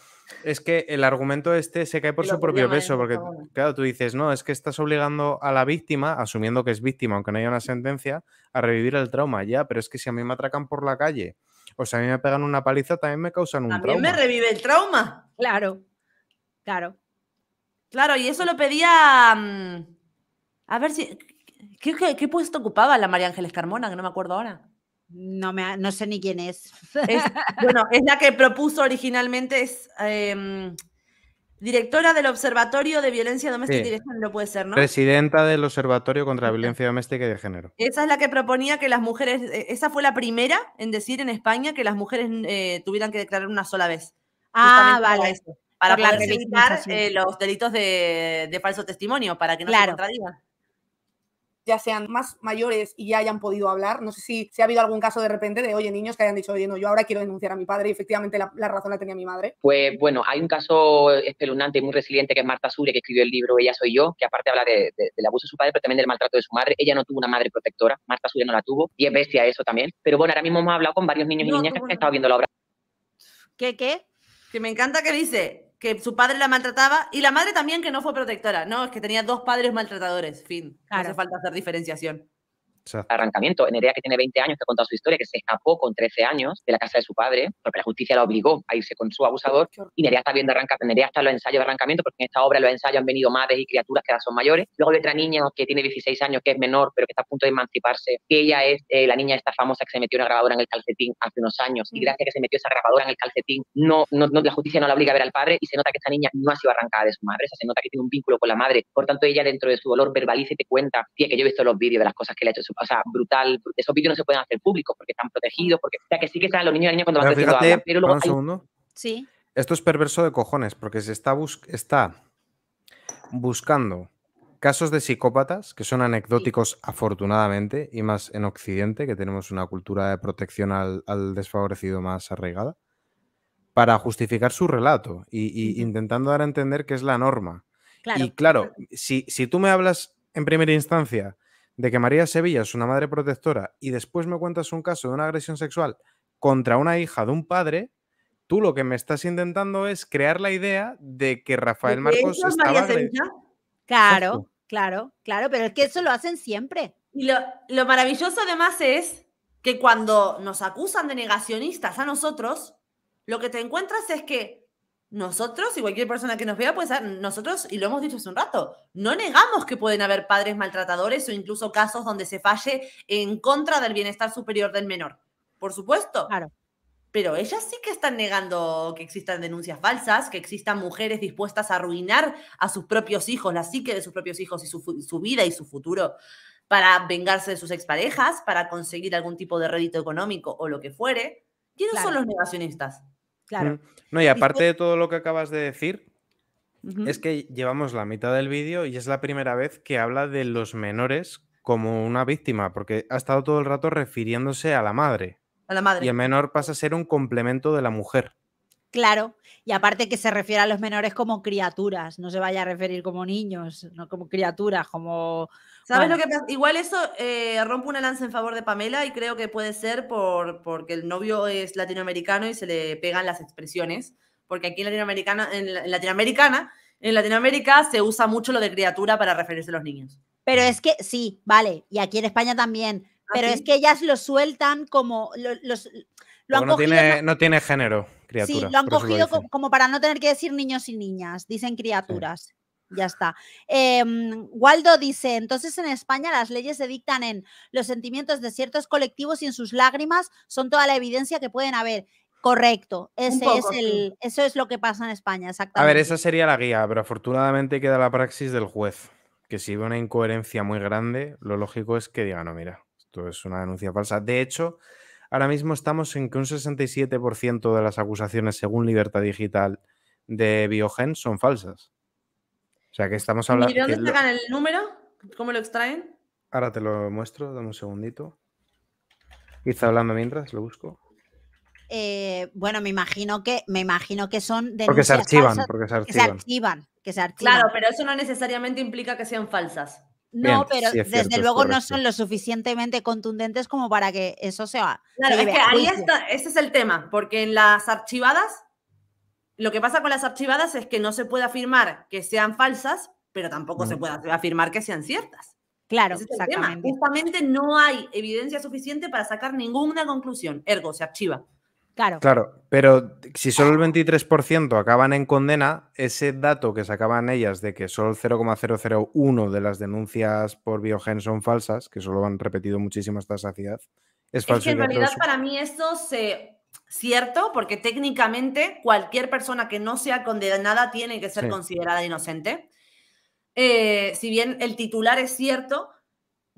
es que el argumento este se cae por su propio peso, porque claro, tú dices, no, es que estás obligando a la víctima, asumiendo que es víctima, aunque no haya una sentencia, a revivir el trauma ya, pero es que si a mí me atracan por la calle pues a mí me pegan una paliza, también me causan un trauma. también me revive el trauma. Claro, claro. Claro, y eso lo pedía. Mm, a ver si. ¿qué, puesto ocupaba la María Ángeles Carmona? Que no me acuerdo ahora. No, no sé ni quién es. bueno, es la que propuso originalmente. Es, em, Directora del Observatorio de Violencia Doméstica y puede ser, ¿no? Presidenta del Observatorio contra la Violencia Doméstica y de Género. Esa es la que proponía que las mujeres, eh, esa fue la primera en decir en España que las mujeres eh, tuvieran que declarar una sola vez. Ah, vale. Para, eso, para eh, los delitos de, falso testimonio, para que no se contradigan ya sean más mayores y ya hayan podido hablar. No sé si, se ha habido algún caso de repente de, oye, niños que hayan dicho, oye, no, yo ahora quiero denunciar a mi padre y efectivamente la, razón la tenía mi madre. Pues bueno, hay un caso espeluznante y muy resiliente que es Marta Sure, que escribió el libro Ella soy yo, que aparte habla de, del abuso de su padre, pero también del maltrato de su madre. Ella no tuvo una madre protectora, Marta Sure no la tuvo y es bestia eso también. Pero bueno, ahora mismo hemos hablado con varios niños y niñas que han estado viendo la obra. ¿Qué, qué? Que me encanta que dice, que su padre la maltrataba y la madre también que no fue protectora, ¿no? Es que tenía dos padres maltratadores, fin. hace falta hacer diferenciación arrancamiento. Nerea, que tiene 20 años, que ha contado su historia, que se escapó con 13 años de la casa de su padre, porque la justicia la obligó a irse con su abusador. Y Nerea está viendo arranca, Nerea está los ensayos de arrancamiento, porque en esta obra los ensayos han venido madres y criaturas que ahora son mayores. Luego hay otra niña que tiene 16 años, que es menor, pero que está a punto de emanciparse. que ella es eh, la niña esta famosa que se metió una grabadora en el calcetín hace unos años. Y mm. gracias a que se metió esa grabadora en el calcetín, la justicia no la obliga a ver al padre y se nota que esta niña no ha sido arrancada de su madre. se nota que tiene un vínculo con la madre. Por tanto, ella dentro de su dolor verbaliza y te cuenta, tía, que yo he visto los vídeos de las cosas que le ha hecho su o sea, brutal. Esos vídeos no se pueden hacer públicos porque están protegidos, porque, o que sí que están los niños y las niñas cuando van creciendo. Fíjate, pero luego Sí. Esto es perverso de cojones, porque se está, buscando casos de psicópatas que son anecdóticos afortunadamente y más en Occidente, que tenemos una cultura de protección al, desfavorecido más arraigada, para justificar su relato e intentando dar a entender que es la norma. Y claro, si, tú me hablas en primera instancia de que María Sevilla es una madre protectora y después me cuentas un caso de una agresión sexual contra una hija de un padre, tú lo que me estás intentando es crear la idea de que Rafael Marcos estaba Claro, claro, claro, pero es que eso lo hacen siempre. Y lo maravilloso además es que cuando nos acusan de negacionistas a nosotros, lo que te encuentras es que nosotros y cualquier persona que nos vea pues nosotros, y lo hemos dicho hace un rato, no negamos que pueden haber padres maltratadores o incluso casos donde se falle en contra del bienestar superior del menor. Por supuesto. Claro. Pero ellas sí que están negando que existan denuncias falsas, que existan mujeres dispuestas a arruinar a sus propios hijos, la psique de sus propios hijos y su, vida y su futuro para vengarse de sus exparejas, para conseguir algún tipo de rédito económico o lo que fuere. ¿Quiénes son los negacionistas? Claro. No, y aparte de todo lo que acabas de decir, es que llevamos la mitad del vídeo y es la primera vez que habla de los menores como una víctima, porque ha estado todo el rato refiriéndose a la madre. A la madre. Y el menor pasa a ser un complemento de la mujer. Claro, y aparte que se refiere a los menores como criaturas, no se vaya a referir como niños, no como criaturas, como... ¿Sabes lo que pasa? Igual eso eh, rompe una lanza en favor de Pamela y creo que puede ser por, porque el novio es latinoamericano y se le pegan las expresiones, porque aquí en Latinoamericana, en, Latinoamericana, en Latinoamérica se usa mucho lo de criatura para referirse a los niños. Pero es que sí, vale, y aquí en España también, ¿Ah, pero es que ellas lo sueltan como... los, no tiene género. Sí, lo han cogido como para no tener que decir niños y niñas, dicen criaturas. Ya está. Em, Waldo dice, entonces en España las leyes se dictan en los sentimientos de ciertos colectivos y en sus lágrimas son toda la evidencia que pueden haber. Correcto, ese es el, eso es lo que pasa en España, exactamente. A ver, esa sería la guía, pero afortunadamente queda la praxis del juez, que si ve una incoherencia muy grande, lo lógico es que diga, no, mira, esto es una denuncia falsa. De hecho, Ahora mismo estamos en que un 67% de las acusaciones, según Libertad Digital, de Biogen son falsas. O sea que estamos hablando. ¿Y dónde sacan el número? ¿Cómo lo extraen? Ahora te lo muestro, dame un segundito. ¿Y está hablando mientras? Lo busco. Eh, bueno, me imagino que me imagino que son de porque se porque se archivan. Claro, pero eso no necesariamente implica que sean falsas. No, pero desde luego no son lo suficientemente contundentes como para que eso sea. Claro, es que ahí está, ese es el tema, porque en las archivadas, lo que pasa con las archivadas es que no se puede afirmar que sean falsas, pero tampoco se mm. puede afirmar que sean ciertas. Claro, exactamente. Justamente no hay evidencia suficiente para sacar ninguna conclusión, ergo se archiva. Claro. pero si solo el 23% acaban en condena, ese dato que sacaban ellas de que solo el 0,001 de las denuncias por biogen son falsas, que solo han repetido muchísimo esta saciedad, es falso. en realidad para mí esto es cierto, porque técnicamente cualquier persona que no sea condenada tiene que ser considerada inocente. Eh, si bien el titular es cierto,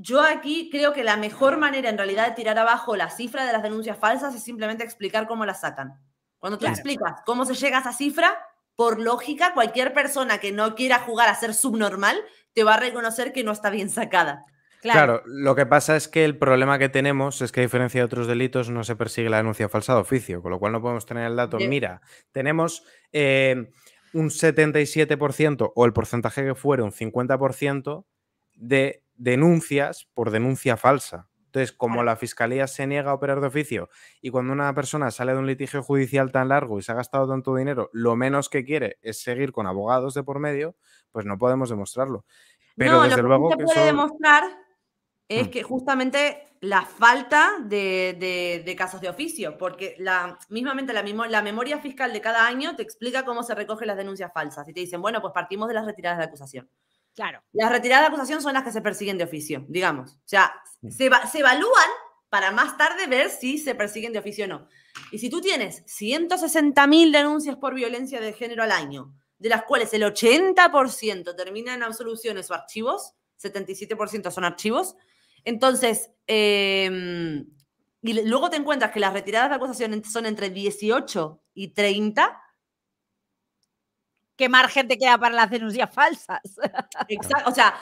yo aquí creo que la mejor manera en realidad de tirar abajo la cifra de las denuncias falsas es simplemente explicar cómo las sacan. Cuando tú explicas cómo se llega a esa cifra, por lógica, cualquier persona que no quiera jugar a ser subnormal te va a reconocer que no está bien sacada. Claro. lo que pasa es que el problema que tenemos es que a diferencia de otros delitos no se persigue la denuncia falsa de oficio, con lo cual no podemos tener el dato. Mira, tenemos eh, un 77% o el porcentaje que fuera un 50% de denuncias por denuncia falsa. Entonces, como la fiscalía se niega a operar de oficio y cuando una persona sale de un litigio judicial tan largo y se ha gastado tanto dinero, lo menos que quiere es seguir con abogados de por medio, pues no podemos demostrarlo. Pero desde lo que Se que puede demostrar es mm. que justamente la falta de, casos de oficio, porque la, mismamente la, la memoria fiscal de cada año te explica cómo se recogen las denuncias falsas y te dicen, bueno, pues partimos de las retiradas de acusación. Claro. Las retiradas de acusación son las que se persiguen de oficio, digamos. O sea, mm. se, se evalúan para más tarde ver si se persiguen de oficio o no. Y si tú tienes 160.000 denuncias por violencia de género al año, de las cuales el 80% termina en absoluciones o archivos, 77% son archivos, entonces, em, y luego te encuentras que las retiradas de acusación son entre 18 y 30, ¿Qué margen te queda para las denuncias falsas? O sea,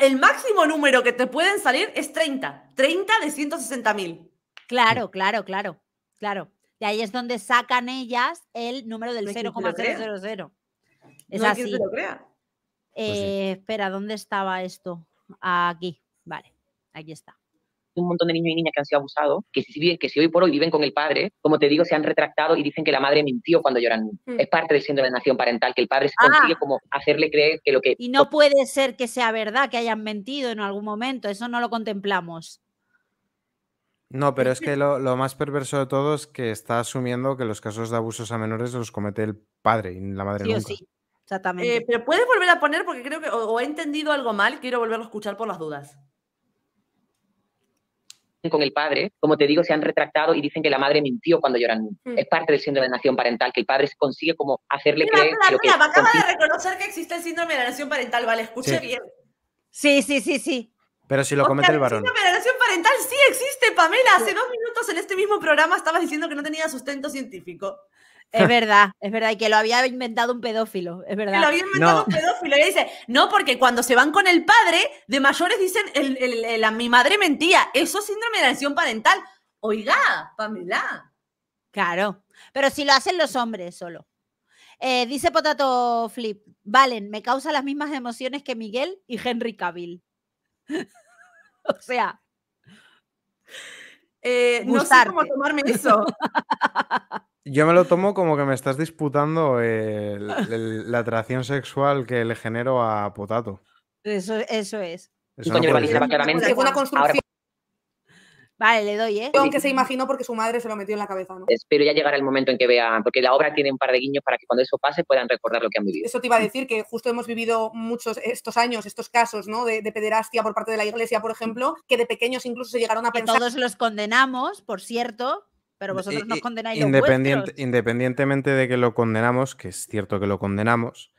el máximo número que te pueden salir es 30. 30 de 160 mil. Claro, claro, claro. Claro. De ahí es donde sacan ellas el número del 0,000. Es así. Pues eh, espera, ¿dónde estaba esto? Aquí. Vale, aquí está un montón de niños y niñas que han sido abusados, que si, que si hoy por hoy viven con el padre, como te digo, se han retractado y dicen que la madre mintió cuando lloran. Mm. Es parte del siendo de nación parental, que el padre se ah. consigue como hacerle creer que lo que... Y no puede ser que sea verdad que hayan mentido en algún momento, eso no lo contemplamos. No, pero es que lo, más perverso de todo es que está asumiendo que los casos de abusos a menores los comete el padre y la madre sí sí, eh, exactamente. pero puedes volver a poner porque creo que o, o he entendido algo mal, quiero volverlo a escuchar por las dudas con el padre, como te digo, se han retractado y dicen que la madre mintió cuando lloran. Hmm. Es parte del síndrome de la nación parental, que el padre consigue como hacerle mira, creer. Mira, lo mira, acaba de reconocer que existe el síndrome de la nación parental, vale, escuche bien. Sí, sí, sí, sí. Pero si lo comete el varón. El síndrome de la nación parental sí existe, Pamela. Hace dos minutos en este mismo programa estabas diciendo que no tenía sustento científico. Es verdad, es verdad, y que lo había inventado un pedófilo, es verdad. Que lo había inventado un pedófilo. Y dice, no, porque cuando se van con el padre, de mayores dicen, mi madre mentía, eso es síndrome de acción parental. Oiga, Pamela. Claro, pero si lo hacen los hombres solo. Eh, dice Potato Flip, Valen, me causa las mismas emociones que Miguel y Henry Cavill. o sea, eh, no sé cómo tomarme eso. Yo me lo tomo como que me estás disputando la atracción sexual que le genero a Potato. Eso, eso es. Eso Una Vale, le doy, ¿eh? Aunque se imaginó porque su madre se lo metió en la cabeza, ¿no? Espero ya llegará el momento en que vean, porque la obra tiene un par de guiños para que cuando eso pase puedan recordar lo que han vivido. Eso te iba a decir, que justo hemos vivido muchos estos años, estos casos, ¿no? De, pederastia por parte de la iglesia, por ejemplo, que de pequeños incluso se llegaron a pensar. todos los condenamos, por cierto, pero vosotros no condenáis. Independiente, independientemente de que lo condenamos, que es cierto que lo condenamos,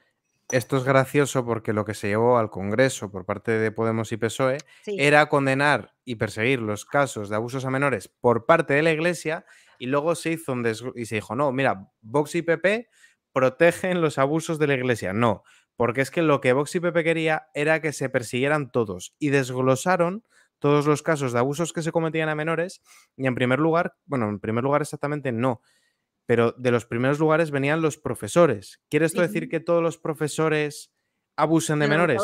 esto es gracioso porque lo que se llevó al Congreso por parte de Podemos y PSOE era condenar y perseguir los casos de abusos a menores por parte de la Iglesia y luego se hizo un y se dijo, no, mira, Vox y PP protegen los abusos de la Iglesia. No, porque es que lo que Vox y PP quería era que se persiguieran todos y desglosaron todos los casos de abusos que se cometían a menores y en primer lugar, bueno, en primer lugar exactamente no, pero de los primeros lugares venían los profesores. ¿Quieres esto decir que todos los profesores abusen de menores?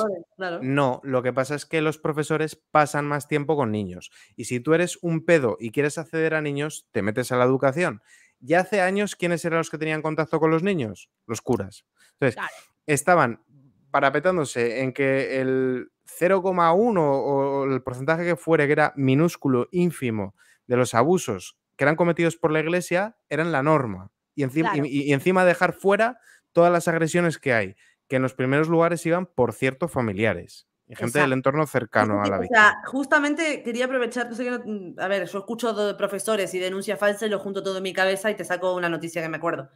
No, lo que pasa es que los profesores pasan más tiempo con niños. Y si tú eres un pedo y quieres acceder a niños, te metes a la educación. Ya hace años, ¿quiénes eran los que tenían contacto con los niños? Los curas. Entonces, estaban parapetándose en que el 0,1 o el porcentaje que fuere, que era minúsculo, ínfimo, de los abusos que eran cometidos por la Iglesia eran la norma. Y encima, y, encima dejar fuera todas las agresiones que hay, que en los primeros lugares iban, por cierto, familiares. Y gente del entorno cercano a la vida. O sea, justamente quería aprovechar, mm, a ver, yo escucho de profesores y denuncia falsa y lo junto todo en mi cabeza y te saco una noticia que me acuerdo.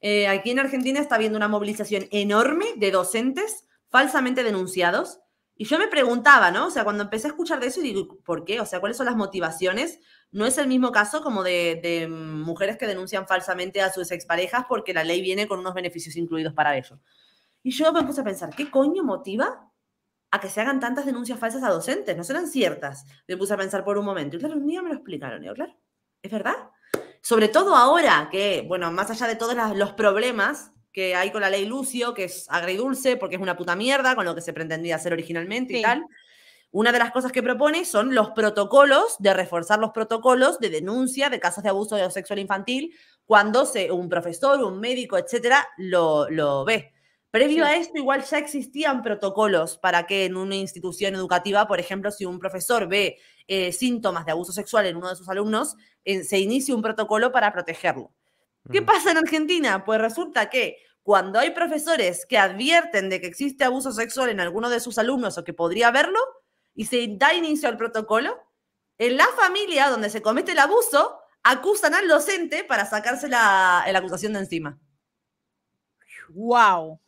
Eh, aquí en Argentina está habiendo una movilización enorme de docentes falsamente denunciados y yo me preguntaba, ¿no? O sea, cuando empecé a escuchar de eso, digo, ¿por qué? O sea, ¿cuáles son las motivaciones? No es el mismo caso como de, mujeres que denuncian falsamente a sus exparejas porque la ley viene con unos beneficios incluidos para ello. Y yo me puse a pensar, ¿qué coño motiva a que se hagan tantas denuncias falsas a docentes? No serán ciertas. Me puse a pensar por un momento. Y claro, un día me lo explicaron. Y claro, ¿es verdad? Sobre todo ahora que, bueno, más allá de todos los problemas que hay con la ley Lucio, que es agridulce porque es una puta mierda con lo que se pretendía hacer originalmente y tal. Una de las cosas que propone son los protocolos, de reforzar los protocolos de denuncia de casos de abuso sexual infantil cuando se, un profesor, un médico, etcétera, lo, ve. Previo a esto, igual ya existían protocolos para que en una institución educativa, por ejemplo, si un profesor ve eh, síntomas de abuso sexual en uno de sus alumnos, se inicie un protocolo para protegerlo. ¿Qué pasa en Argentina? Pues resulta que cuando hay profesores que advierten de que existe abuso sexual en alguno de sus alumnos o que podría haberlo, y se da inicio al protocolo, en la familia donde se comete el abuso, acusan al docente para sacarse la, acusación de encima. ¡Wow!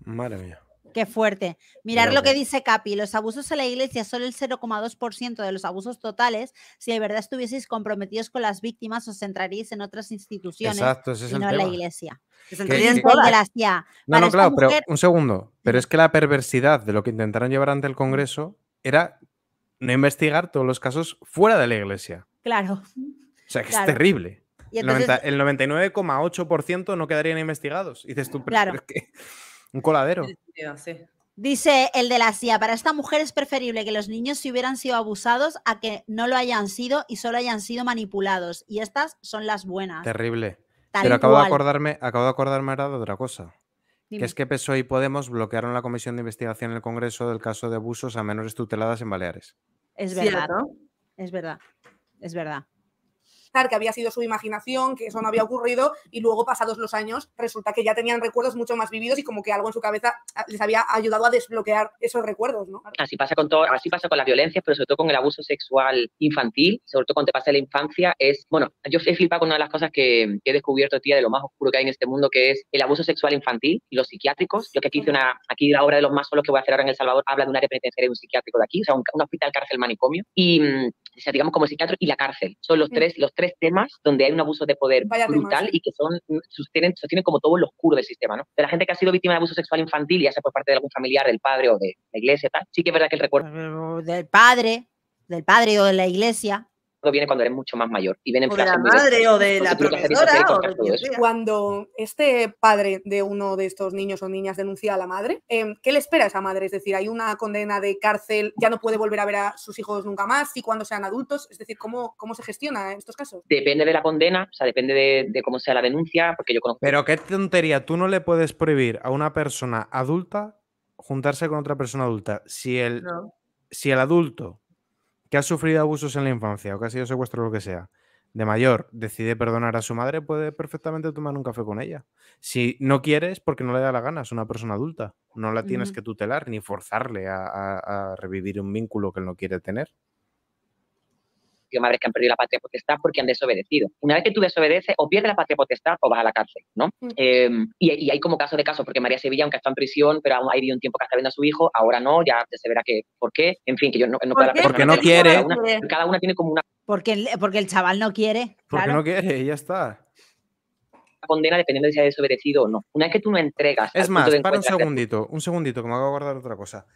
maravilla. Qué fuerte. Mirar lo que dice Capi, los abusos en la iglesia, son el 0,2% de los abusos totales, si de verdad estuvieseis comprometidos con las víctimas, os centraríais en otras instituciones y no en la iglesia. No, no, claro, pero un segundo. Pero es que la perversidad de lo que intentaron llevar ante el Congreso era no investigar todos los casos fuera de la iglesia. Claro. O sea, que es terrible. El 99,8% no quedarían investigados. tú, claro. Un coladero. Dice el de la CIA, para esta mujer es preferible que los niños se hubieran sido abusados a que no lo hayan sido y solo hayan sido manipulados. Y estas son las buenas. Terrible. Pero acabo de, acordarme, acabo de acordarme ahora de otra cosa. Que es que PSOE y Podemos bloquearon la comisión de investigación en el Congreso del caso de abusos a menores tuteladas en Baleares. Es verdad. Es verdad. Es verdad que había sido su imaginación, que eso no había ocurrido, y luego, pasados los años, resulta que ya tenían recuerdos mucho más vividos y como que algo en su cabeza ah, les había ayudado a desbloquear esos recuerdos, ¿no? Así pasa con todo, así pasa con las violencias, pero sobre todo con el abuso sexual infantil, sobre todo cuando te pasa la infancia, es, bueno, yo he flipado con una de las cosas que, he descubierto, tía, de lo más oscuro que hay en este mundo, que es el abuso sexual infantil y los psiquiátricos. Yo que aquí hice una, aquí la obra de los más solos que voy a hacer ahora en El Salvador habla de un área penitenciaria de un psiquiátrico de aquí, o sea, un, hospital, cárcel, manicomio. Y mm, o digamos como psiquiatra y la cárcel. Son los, tres, los tres temas donde hay un abuso de poder brutal y que son, sostienen, como todos los oscuro del sistema, ¿no? De la gente que ha sido víctima de abuso sexual infantil, ya sea por parte de algún familiar, del padre o de la iglesia, tal, sí que es verdad que el recuerdo... Del padre, del padre o de la iglesia viene cuando eres mucho más mayor. Y vienen de la madre o de la profesora. cuando este padre de uno de estos niños o niñas denuncia a la madre, em, ¿qué le espera a esa madre? Es decir, hay una condena de cárcel, ya no puede volver a ver a sus hijos nunca más y cuando sean adultos. Es decir, ¿cómo, cómo se gestiona en estos casos? Depende de la condena, o sea, depende de, cómo sea la denuncia, porque yo conozco. Pero qué tontería, tú no le puedes prohibir a una persona adulta juntarse con otra persona adulta. Si el, si el adulto que ha sufrido abusos en la infancia o que ha sido secuestro o lo que sea, de mayor decide perdonar a su madre, puede perfectamente tomar un café con ella. Si no quieres, porque no le da la gana, es una persona adulta. No la tienes que tutelar ni forzarle a, a, revivir un vínculo que él no quiere tener madres que han perdido la patria potestad porque han desobedecido. Una vez que tú desobedeces, o pierdes la patria potestad o vas a la cárcel, ¿no? Mm. Em, y, hay como caso de caso, porque María Sevilla, aunque está en prisión, pero aún ha habido un tiempo que está viendo a su hijo, ahora no, ya se verá que, ¿por qué? En fin, que yo no, no ¿Por Porque no quiere. Cada una, tiene como una. Porque, porque el chaval no quiere. Porque no quiere, ya está condena dependiendo de si ha desobedecido o no. Una vez que tú no entregas. Es más, para un segundito, un segundito, que me voy a guardar otra cosa.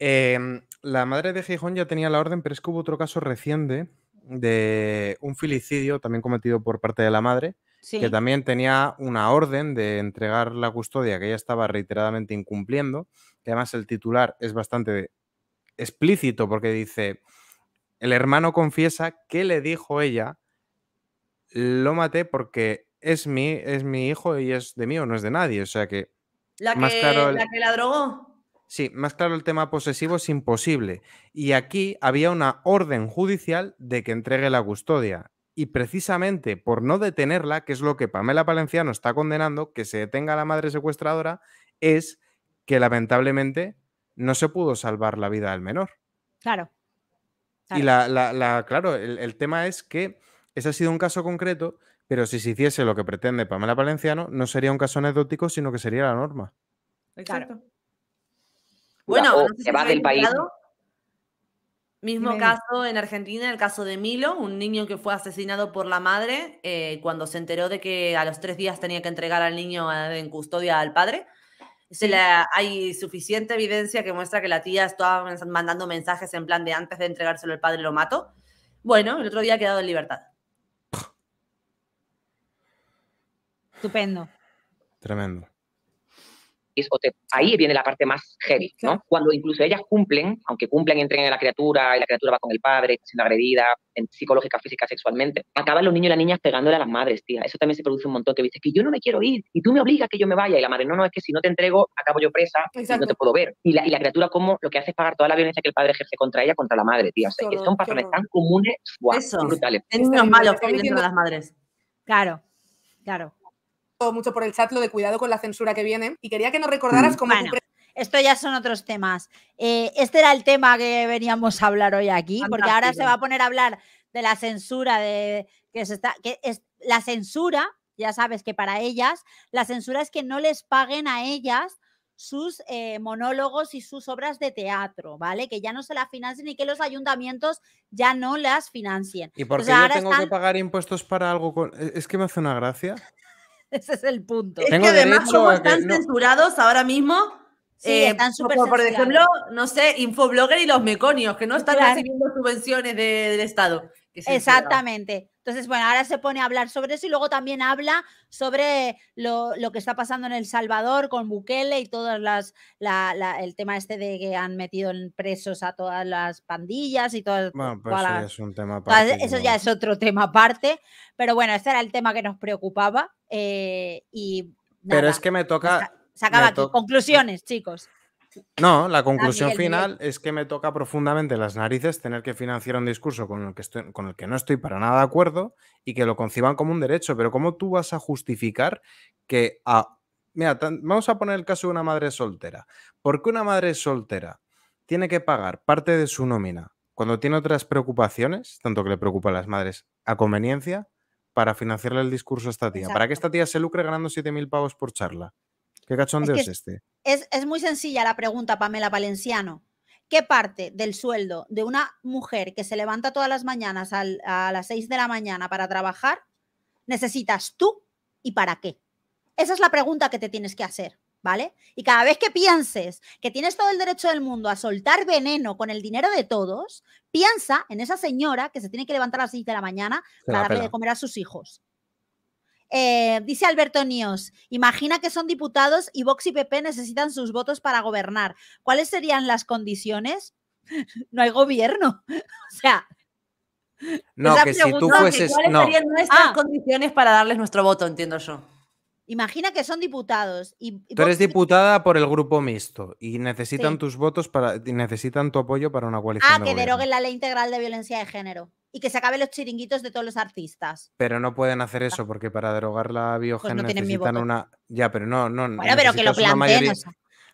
Em, la madre de Gijón ya tenía la orden, pero es que hubo otro caso reciente de un filicidio también cometido por parte de la madre, que también tenía una orden de entregar la custodia que ella estaba reiteradamente incumpliendo, además el titular es bastante explícito porque dice, el hermano confiesa que le dijo ella, lo maté porque es mi, es mi hijo y es de mí no es de nadie, o sea que... la, que la drogó. Sí, más claro el tema posesivo es imposible. Y aquí había una orden judicial de que entregue la custodia. Y precisamente por no detenerla, que es lo que Pamela Palenciano está condenando, que se detenga la madre secuestradora, es que lamentablemente no se pudo salvar la vida del menor. Claro. Y la, claro, el, tema es que ese ha sido un caso concreto, pero si se hiciese lo que pretende Pamela Palenciano, no sería un caso anecdótico, sino que sería la norma. Exacto. Bueno, se va del país. Mismo caso en Argentina, el caso de Milo, un niño que fue asesinado por la madre eh, cuando se enteró de que a los tres días tenía que entregar al niño eh, en custodia al padre. Se la, hay suficiente evidencia que muestra que la tía estaba mandando mensajes en plan de antes de entregárselo al padre lo mato. Bueno, el otro día ha quedado en libertad. Estupendo. Tremendo ahí viene la parte más heavy, ¿no? Cuando incluso ellas cumplen, aunque cumplen, entren en la criatura, y la criatura va con el padre, siendo agredida, en, psicológica, física, sexualmente, acaban los niños y las niñas pegándole a las madres, tía. Eso también se produce un montón, que dices que yo no me quiero ir y tú me obligas que yo me vaya. Y la madre, no, no, es que si no te entrego, acabo yo presa y no te puedo ver. Y la, criatura, como lo que hace es pagar toda la violencia que el padre ejerce contra ella, contra la madre, tía. que son patrones tan comunes, brutales Eso. brutales. Es unos malos que de las madres. Claro, claro mucho por el chat lo de cuidado con la censura que viene y quería que nos recordaras mm. como esto ya son otros temas. Eh, este era el tema que veníamos a hablar hoy aquí, porque ahora se va a poner a hablar de la censura, de que se está, que es la censura, ya sabes que para ellas, la censura es que no les paguen a ellas sus eh, monólogos y sus obras de teatro, ¿vale? Que ya no se las financien y que los ayuntamientos ya no las financien. ¿Y por yo tengo que pagar impuestos para algo? Con... E, es que me hace una gracia. Ese es el punto. Es que además, como están censurados ahora mismo, Sí, eh, por, ejemplo, no sé, Infoblogger y los meconios, que no están recibiendo subvenciones del Estado. Exactamente. Entonces, bueno, ahora se pone a hablar sobre eso y luego también habla sobre lo, que está pasando en El Salvador con Bukele y todo el tema este de que han metido en presos a todas las pandillas y todas. Bueno, pues eso, ya es un tema aparte, eso ya es otro tema aparte. Pero bueno, ese era el tema que nos preocupaba. Eh, y Pero es que me toca. Se Conclusiones, chicos. No, la conclusión final es que me toca profundamente las narices tener que financiar un discurso con el que, no estoy para nada de acuerdo y que lo conciban como un derecho. Pero ¿cómo tú vas a justificar que a... Mira, vamos a poner el caso de una madre soltera. ¿Por qué una madre soltera tiene que pagar parte de su nómina cuando tiene otras preocupaciones, tanto que le preocupan las madres, a conveniencia? para financiarle el discurso a esta tía, para que esta tía se lucre ganando 7.000 pavos por charla. ¿Qué cachondeo es, este? Es, muy sencilla la pregunta, Pamela Valenciano. ¿Qué parte del sueldo de una mujer que se levanta todas las mañanas a las 6 de la mañana para trabajar necesitas tú y para qué? Esa es la pregunta que te tienes que hacer. ¿vale? Y cada vez que pienses que tienes todo el derecho del mundo a soltar veneno con el dinero de todos, piensa en esa señora que se tiene que levantar a las 6 de la mañana para comer a sus hijos. Eh, dice Alberto Níos, imagina que son diputados y Vox y PP necesitan sus votos para gobernar. ¿Cuáles serían las condiciones? no hay gobierno. o sea, no, que si tú ¿Cuáles serían ah. nuestras condiciones para darles nuestro voto, entiendo yo? Imagina que son diputados. Y, Tú eres diputada por el grupo mixto y necesitan tus votos para, y necesitan tu apoyo para una coalición. Ah, que deroguen la ley integral de violencia de género y que se acaben los chiringuitos de todos los artistas. Pero no pueden hacer ah. eso porque para derogar la biogen pues necesitan una. Ya, pero no, no. Bueno, pero que lo planteen.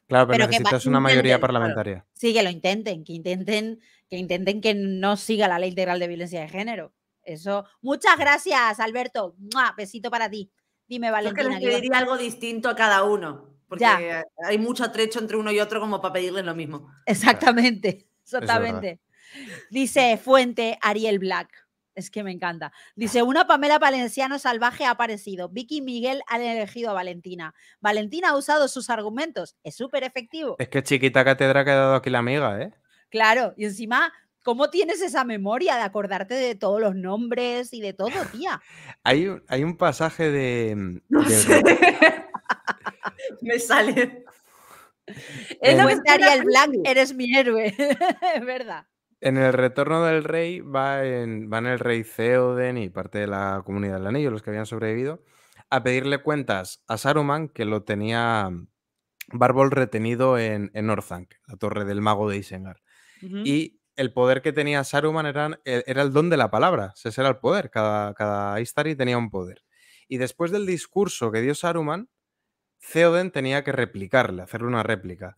claro, pero, necesitas una mayoría parlamentaria. Sí, que lo intenten, que intenten, que intenten que no siga la ley integral de violencia de género. Eso. Muchas gracias, Alberto. Besito para ti. Dime, Valentina. Creo que les pediría algo distinto a cada uno, porque ya. hay mucho trecho entre uno y otro como para pedirles lo mismo. Exactamente, exactamente. Dice Fuente Ariel Black. Es que me encanta. Dice, una Pamela Valenciano salvaje ha aparecido. Vicky y Miguel han elegido a Valentina. Valentina ha usado sus argumentos. Es súper efectivo. Es que chiquita cátedra ha quedado aquí la amiga, ¿eh? Claro, y encima ¿Cómo tienes esa memoria de acordarte de todos los nombres y de todo, tía? Hay, hay un pasaje de. Mm, no Sé. Me sale. Es lo el Black, eres mi héroe. es verdad. En el retorno del rey va en, van el rey Zeoden y parte de la comunidad del anillo, los que habían sobrevivido, a pedirle cuentas a Saruman, que lo tenía mm, Barbol retenido en, en la torre del mago de Isengard. Y el poder que tenía Saruman eh, era, el don de la palabra, ese era el poder, cada, cada Istari tenía un poder. Y después del discurso que dio Saruman, Theoden tenía que replicarle, hacerle una réplica.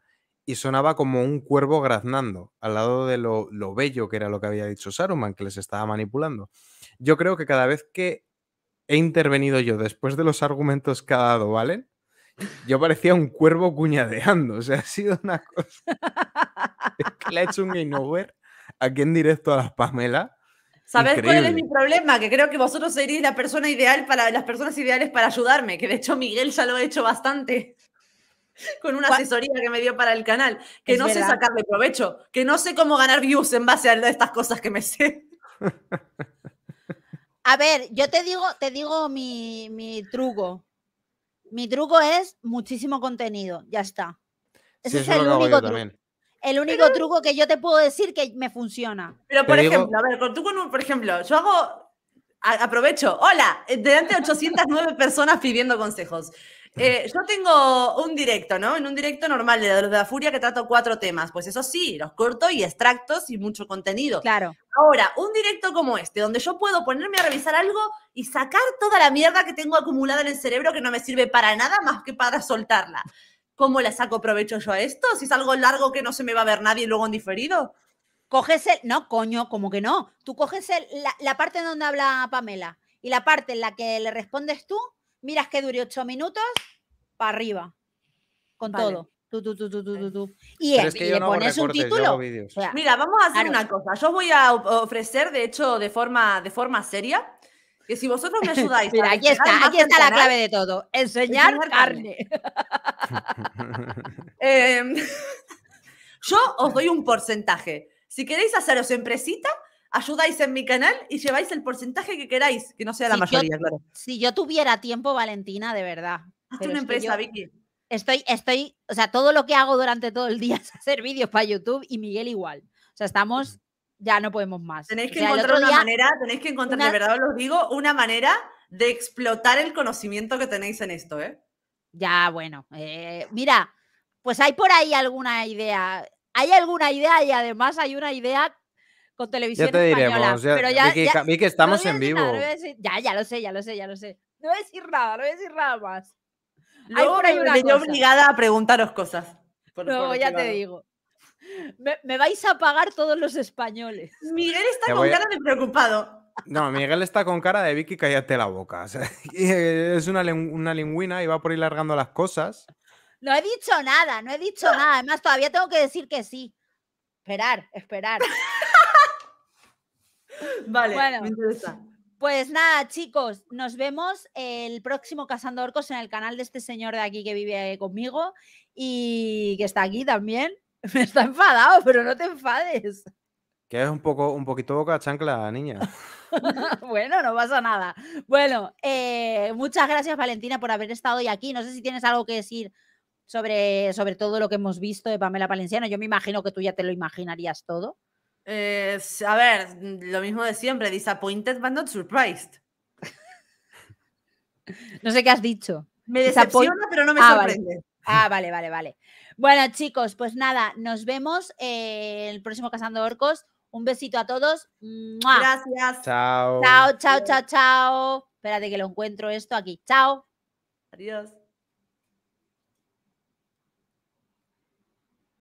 Y sonaba como un cuervo graznando, al lado de lo, bello que era lo que había dicho Saruman, que les estaba manipulando. Yo creo que cada vez que he intervenido yo después de los argumentos que ha dado Valen, yo parecía un cuervo cuñadeando. O sea, ha sido una cosa. que le ha hecho un game aquí en directo a las Pamela. Sabes cuál es mi problema? Que creo que vosotros seréis la persona ideal para las personas ideales para ayudarme, que de hecho Miguel ya lo ha hecho bastante con una asesoría que me dio para el canal, que no sé sacarle provecho, que no sé cómo ganar views en base a estas cosas que me sé. A ver, yo te digo, te digo mi, truco. Mi truco es muchísimo contenido, ya está. Ese es el único truco el único truco que yo te puedo decir que me funciona. Pero por ejemplo, a ver, con un, por ejemplo, yo hago, aprovecho, hola, delante de 809 personas pidiendo consejos. Eh, yo tengo un directo, ¿no? En un directo normal de, de la Furia que trato cuatro temas. Pues eso sí, los corto y extractos y mucho contenido. Claro. Ahora, un directo como este, donde yo puedo ponerme a revisar algo y sacar toda la mierda que tengo acumulada en el cerebro que no me sirve para nada más que para soltarla. ¿cómo le saco provecho yo a esto? Si es algo largo que no se me va a ver nadie luego en diferido. Coges no, coño, como que no. Tú coges la, parte donde habla Pamela y la parte en la que le respondes tú, miras que dure ocho minutos, para arriba, con todo. y, le pones un título. Mira, vamos a hacer una cosa. Yo os voy a ofrecer, de hecho, de forma, de forma seria, que si vosotros me ayudáis. Mira, aquí está, aquí está la ¿eh? clave de todo. Enseñar, carne. Em, yo os doy un porcentaje. Si queréis haceros empresita, ayudáis en mi canal y lleváis el porcentaje que queráis, que no sea la mayoría, claro. Si yo tuviera tiempo, Valentina, de verdad. Hazte una empresa, Vicky. Estoy, estoy, o sea, todo lo que hago durante todo el día es hacer vídeos para YouTube y Miguel igual. O sea, estamos ya no podemos más. Tenéis que encontrar una manera, tenéis que encontrar, de verdad os digo, una manera de explotar el conocimiento que tenéis en esto, ¿eh? Ya, bueno. Eh, mira, pues hay por ahí alguna idea. Hay alguna idea y además hay una idea con televisión ya te española, diremos, ya, pero ya, Vicky, estamos en vivo. ya, ya lo sé, ya lo sé, ya lo sé. No voy a decir nada, no voy a decir nada más. Luego hay por ahí una me cosa. obligada a preguntaros cosas. no, ya te digo. Me, vais a pagar todos los españoles. Miguel está con cara de preocupado. No, Miguel está con cara de Vicky, cállate la boca. Eh, es una, una lingüina y va por ir largando las cosas. No he dicho nada, no he dicho nada. Además, todavía tengo que decir que sí. Esperar, esperar. vale, Pues nada, chicos, nos vemos el próximo Cazando Orcos en el canal de este señor de aquí que vive conmigo y que está aquí también. Me está enfadado, pero no te enfades. Que es un poco, un poquito boca chancla, niña. bueno, no pasa nada. Bueno, eh, muchas gracias, Valentina, por haber estado hoy aquí. No sé si tienes algo que decir sobre, sobre todo lo que hemos visto de Pamela Palenciano. Yo me imagino que tú ya te lo imaginarías todo. Eh, a ver, lo mismo de siempre, disappointed but not surprised. no sé qué has dicho. Me decepciona, pero no me ah, sorprende. Ah, vale, vale, vale. Bueno, chicos, pues nada, nos vemos el próximo Cazando Orcos. Un besito a todos. Gracias. Chao. Chao, chao, chao, chao. Espérate que lo encuentro esto aquí. Chao. Adiós.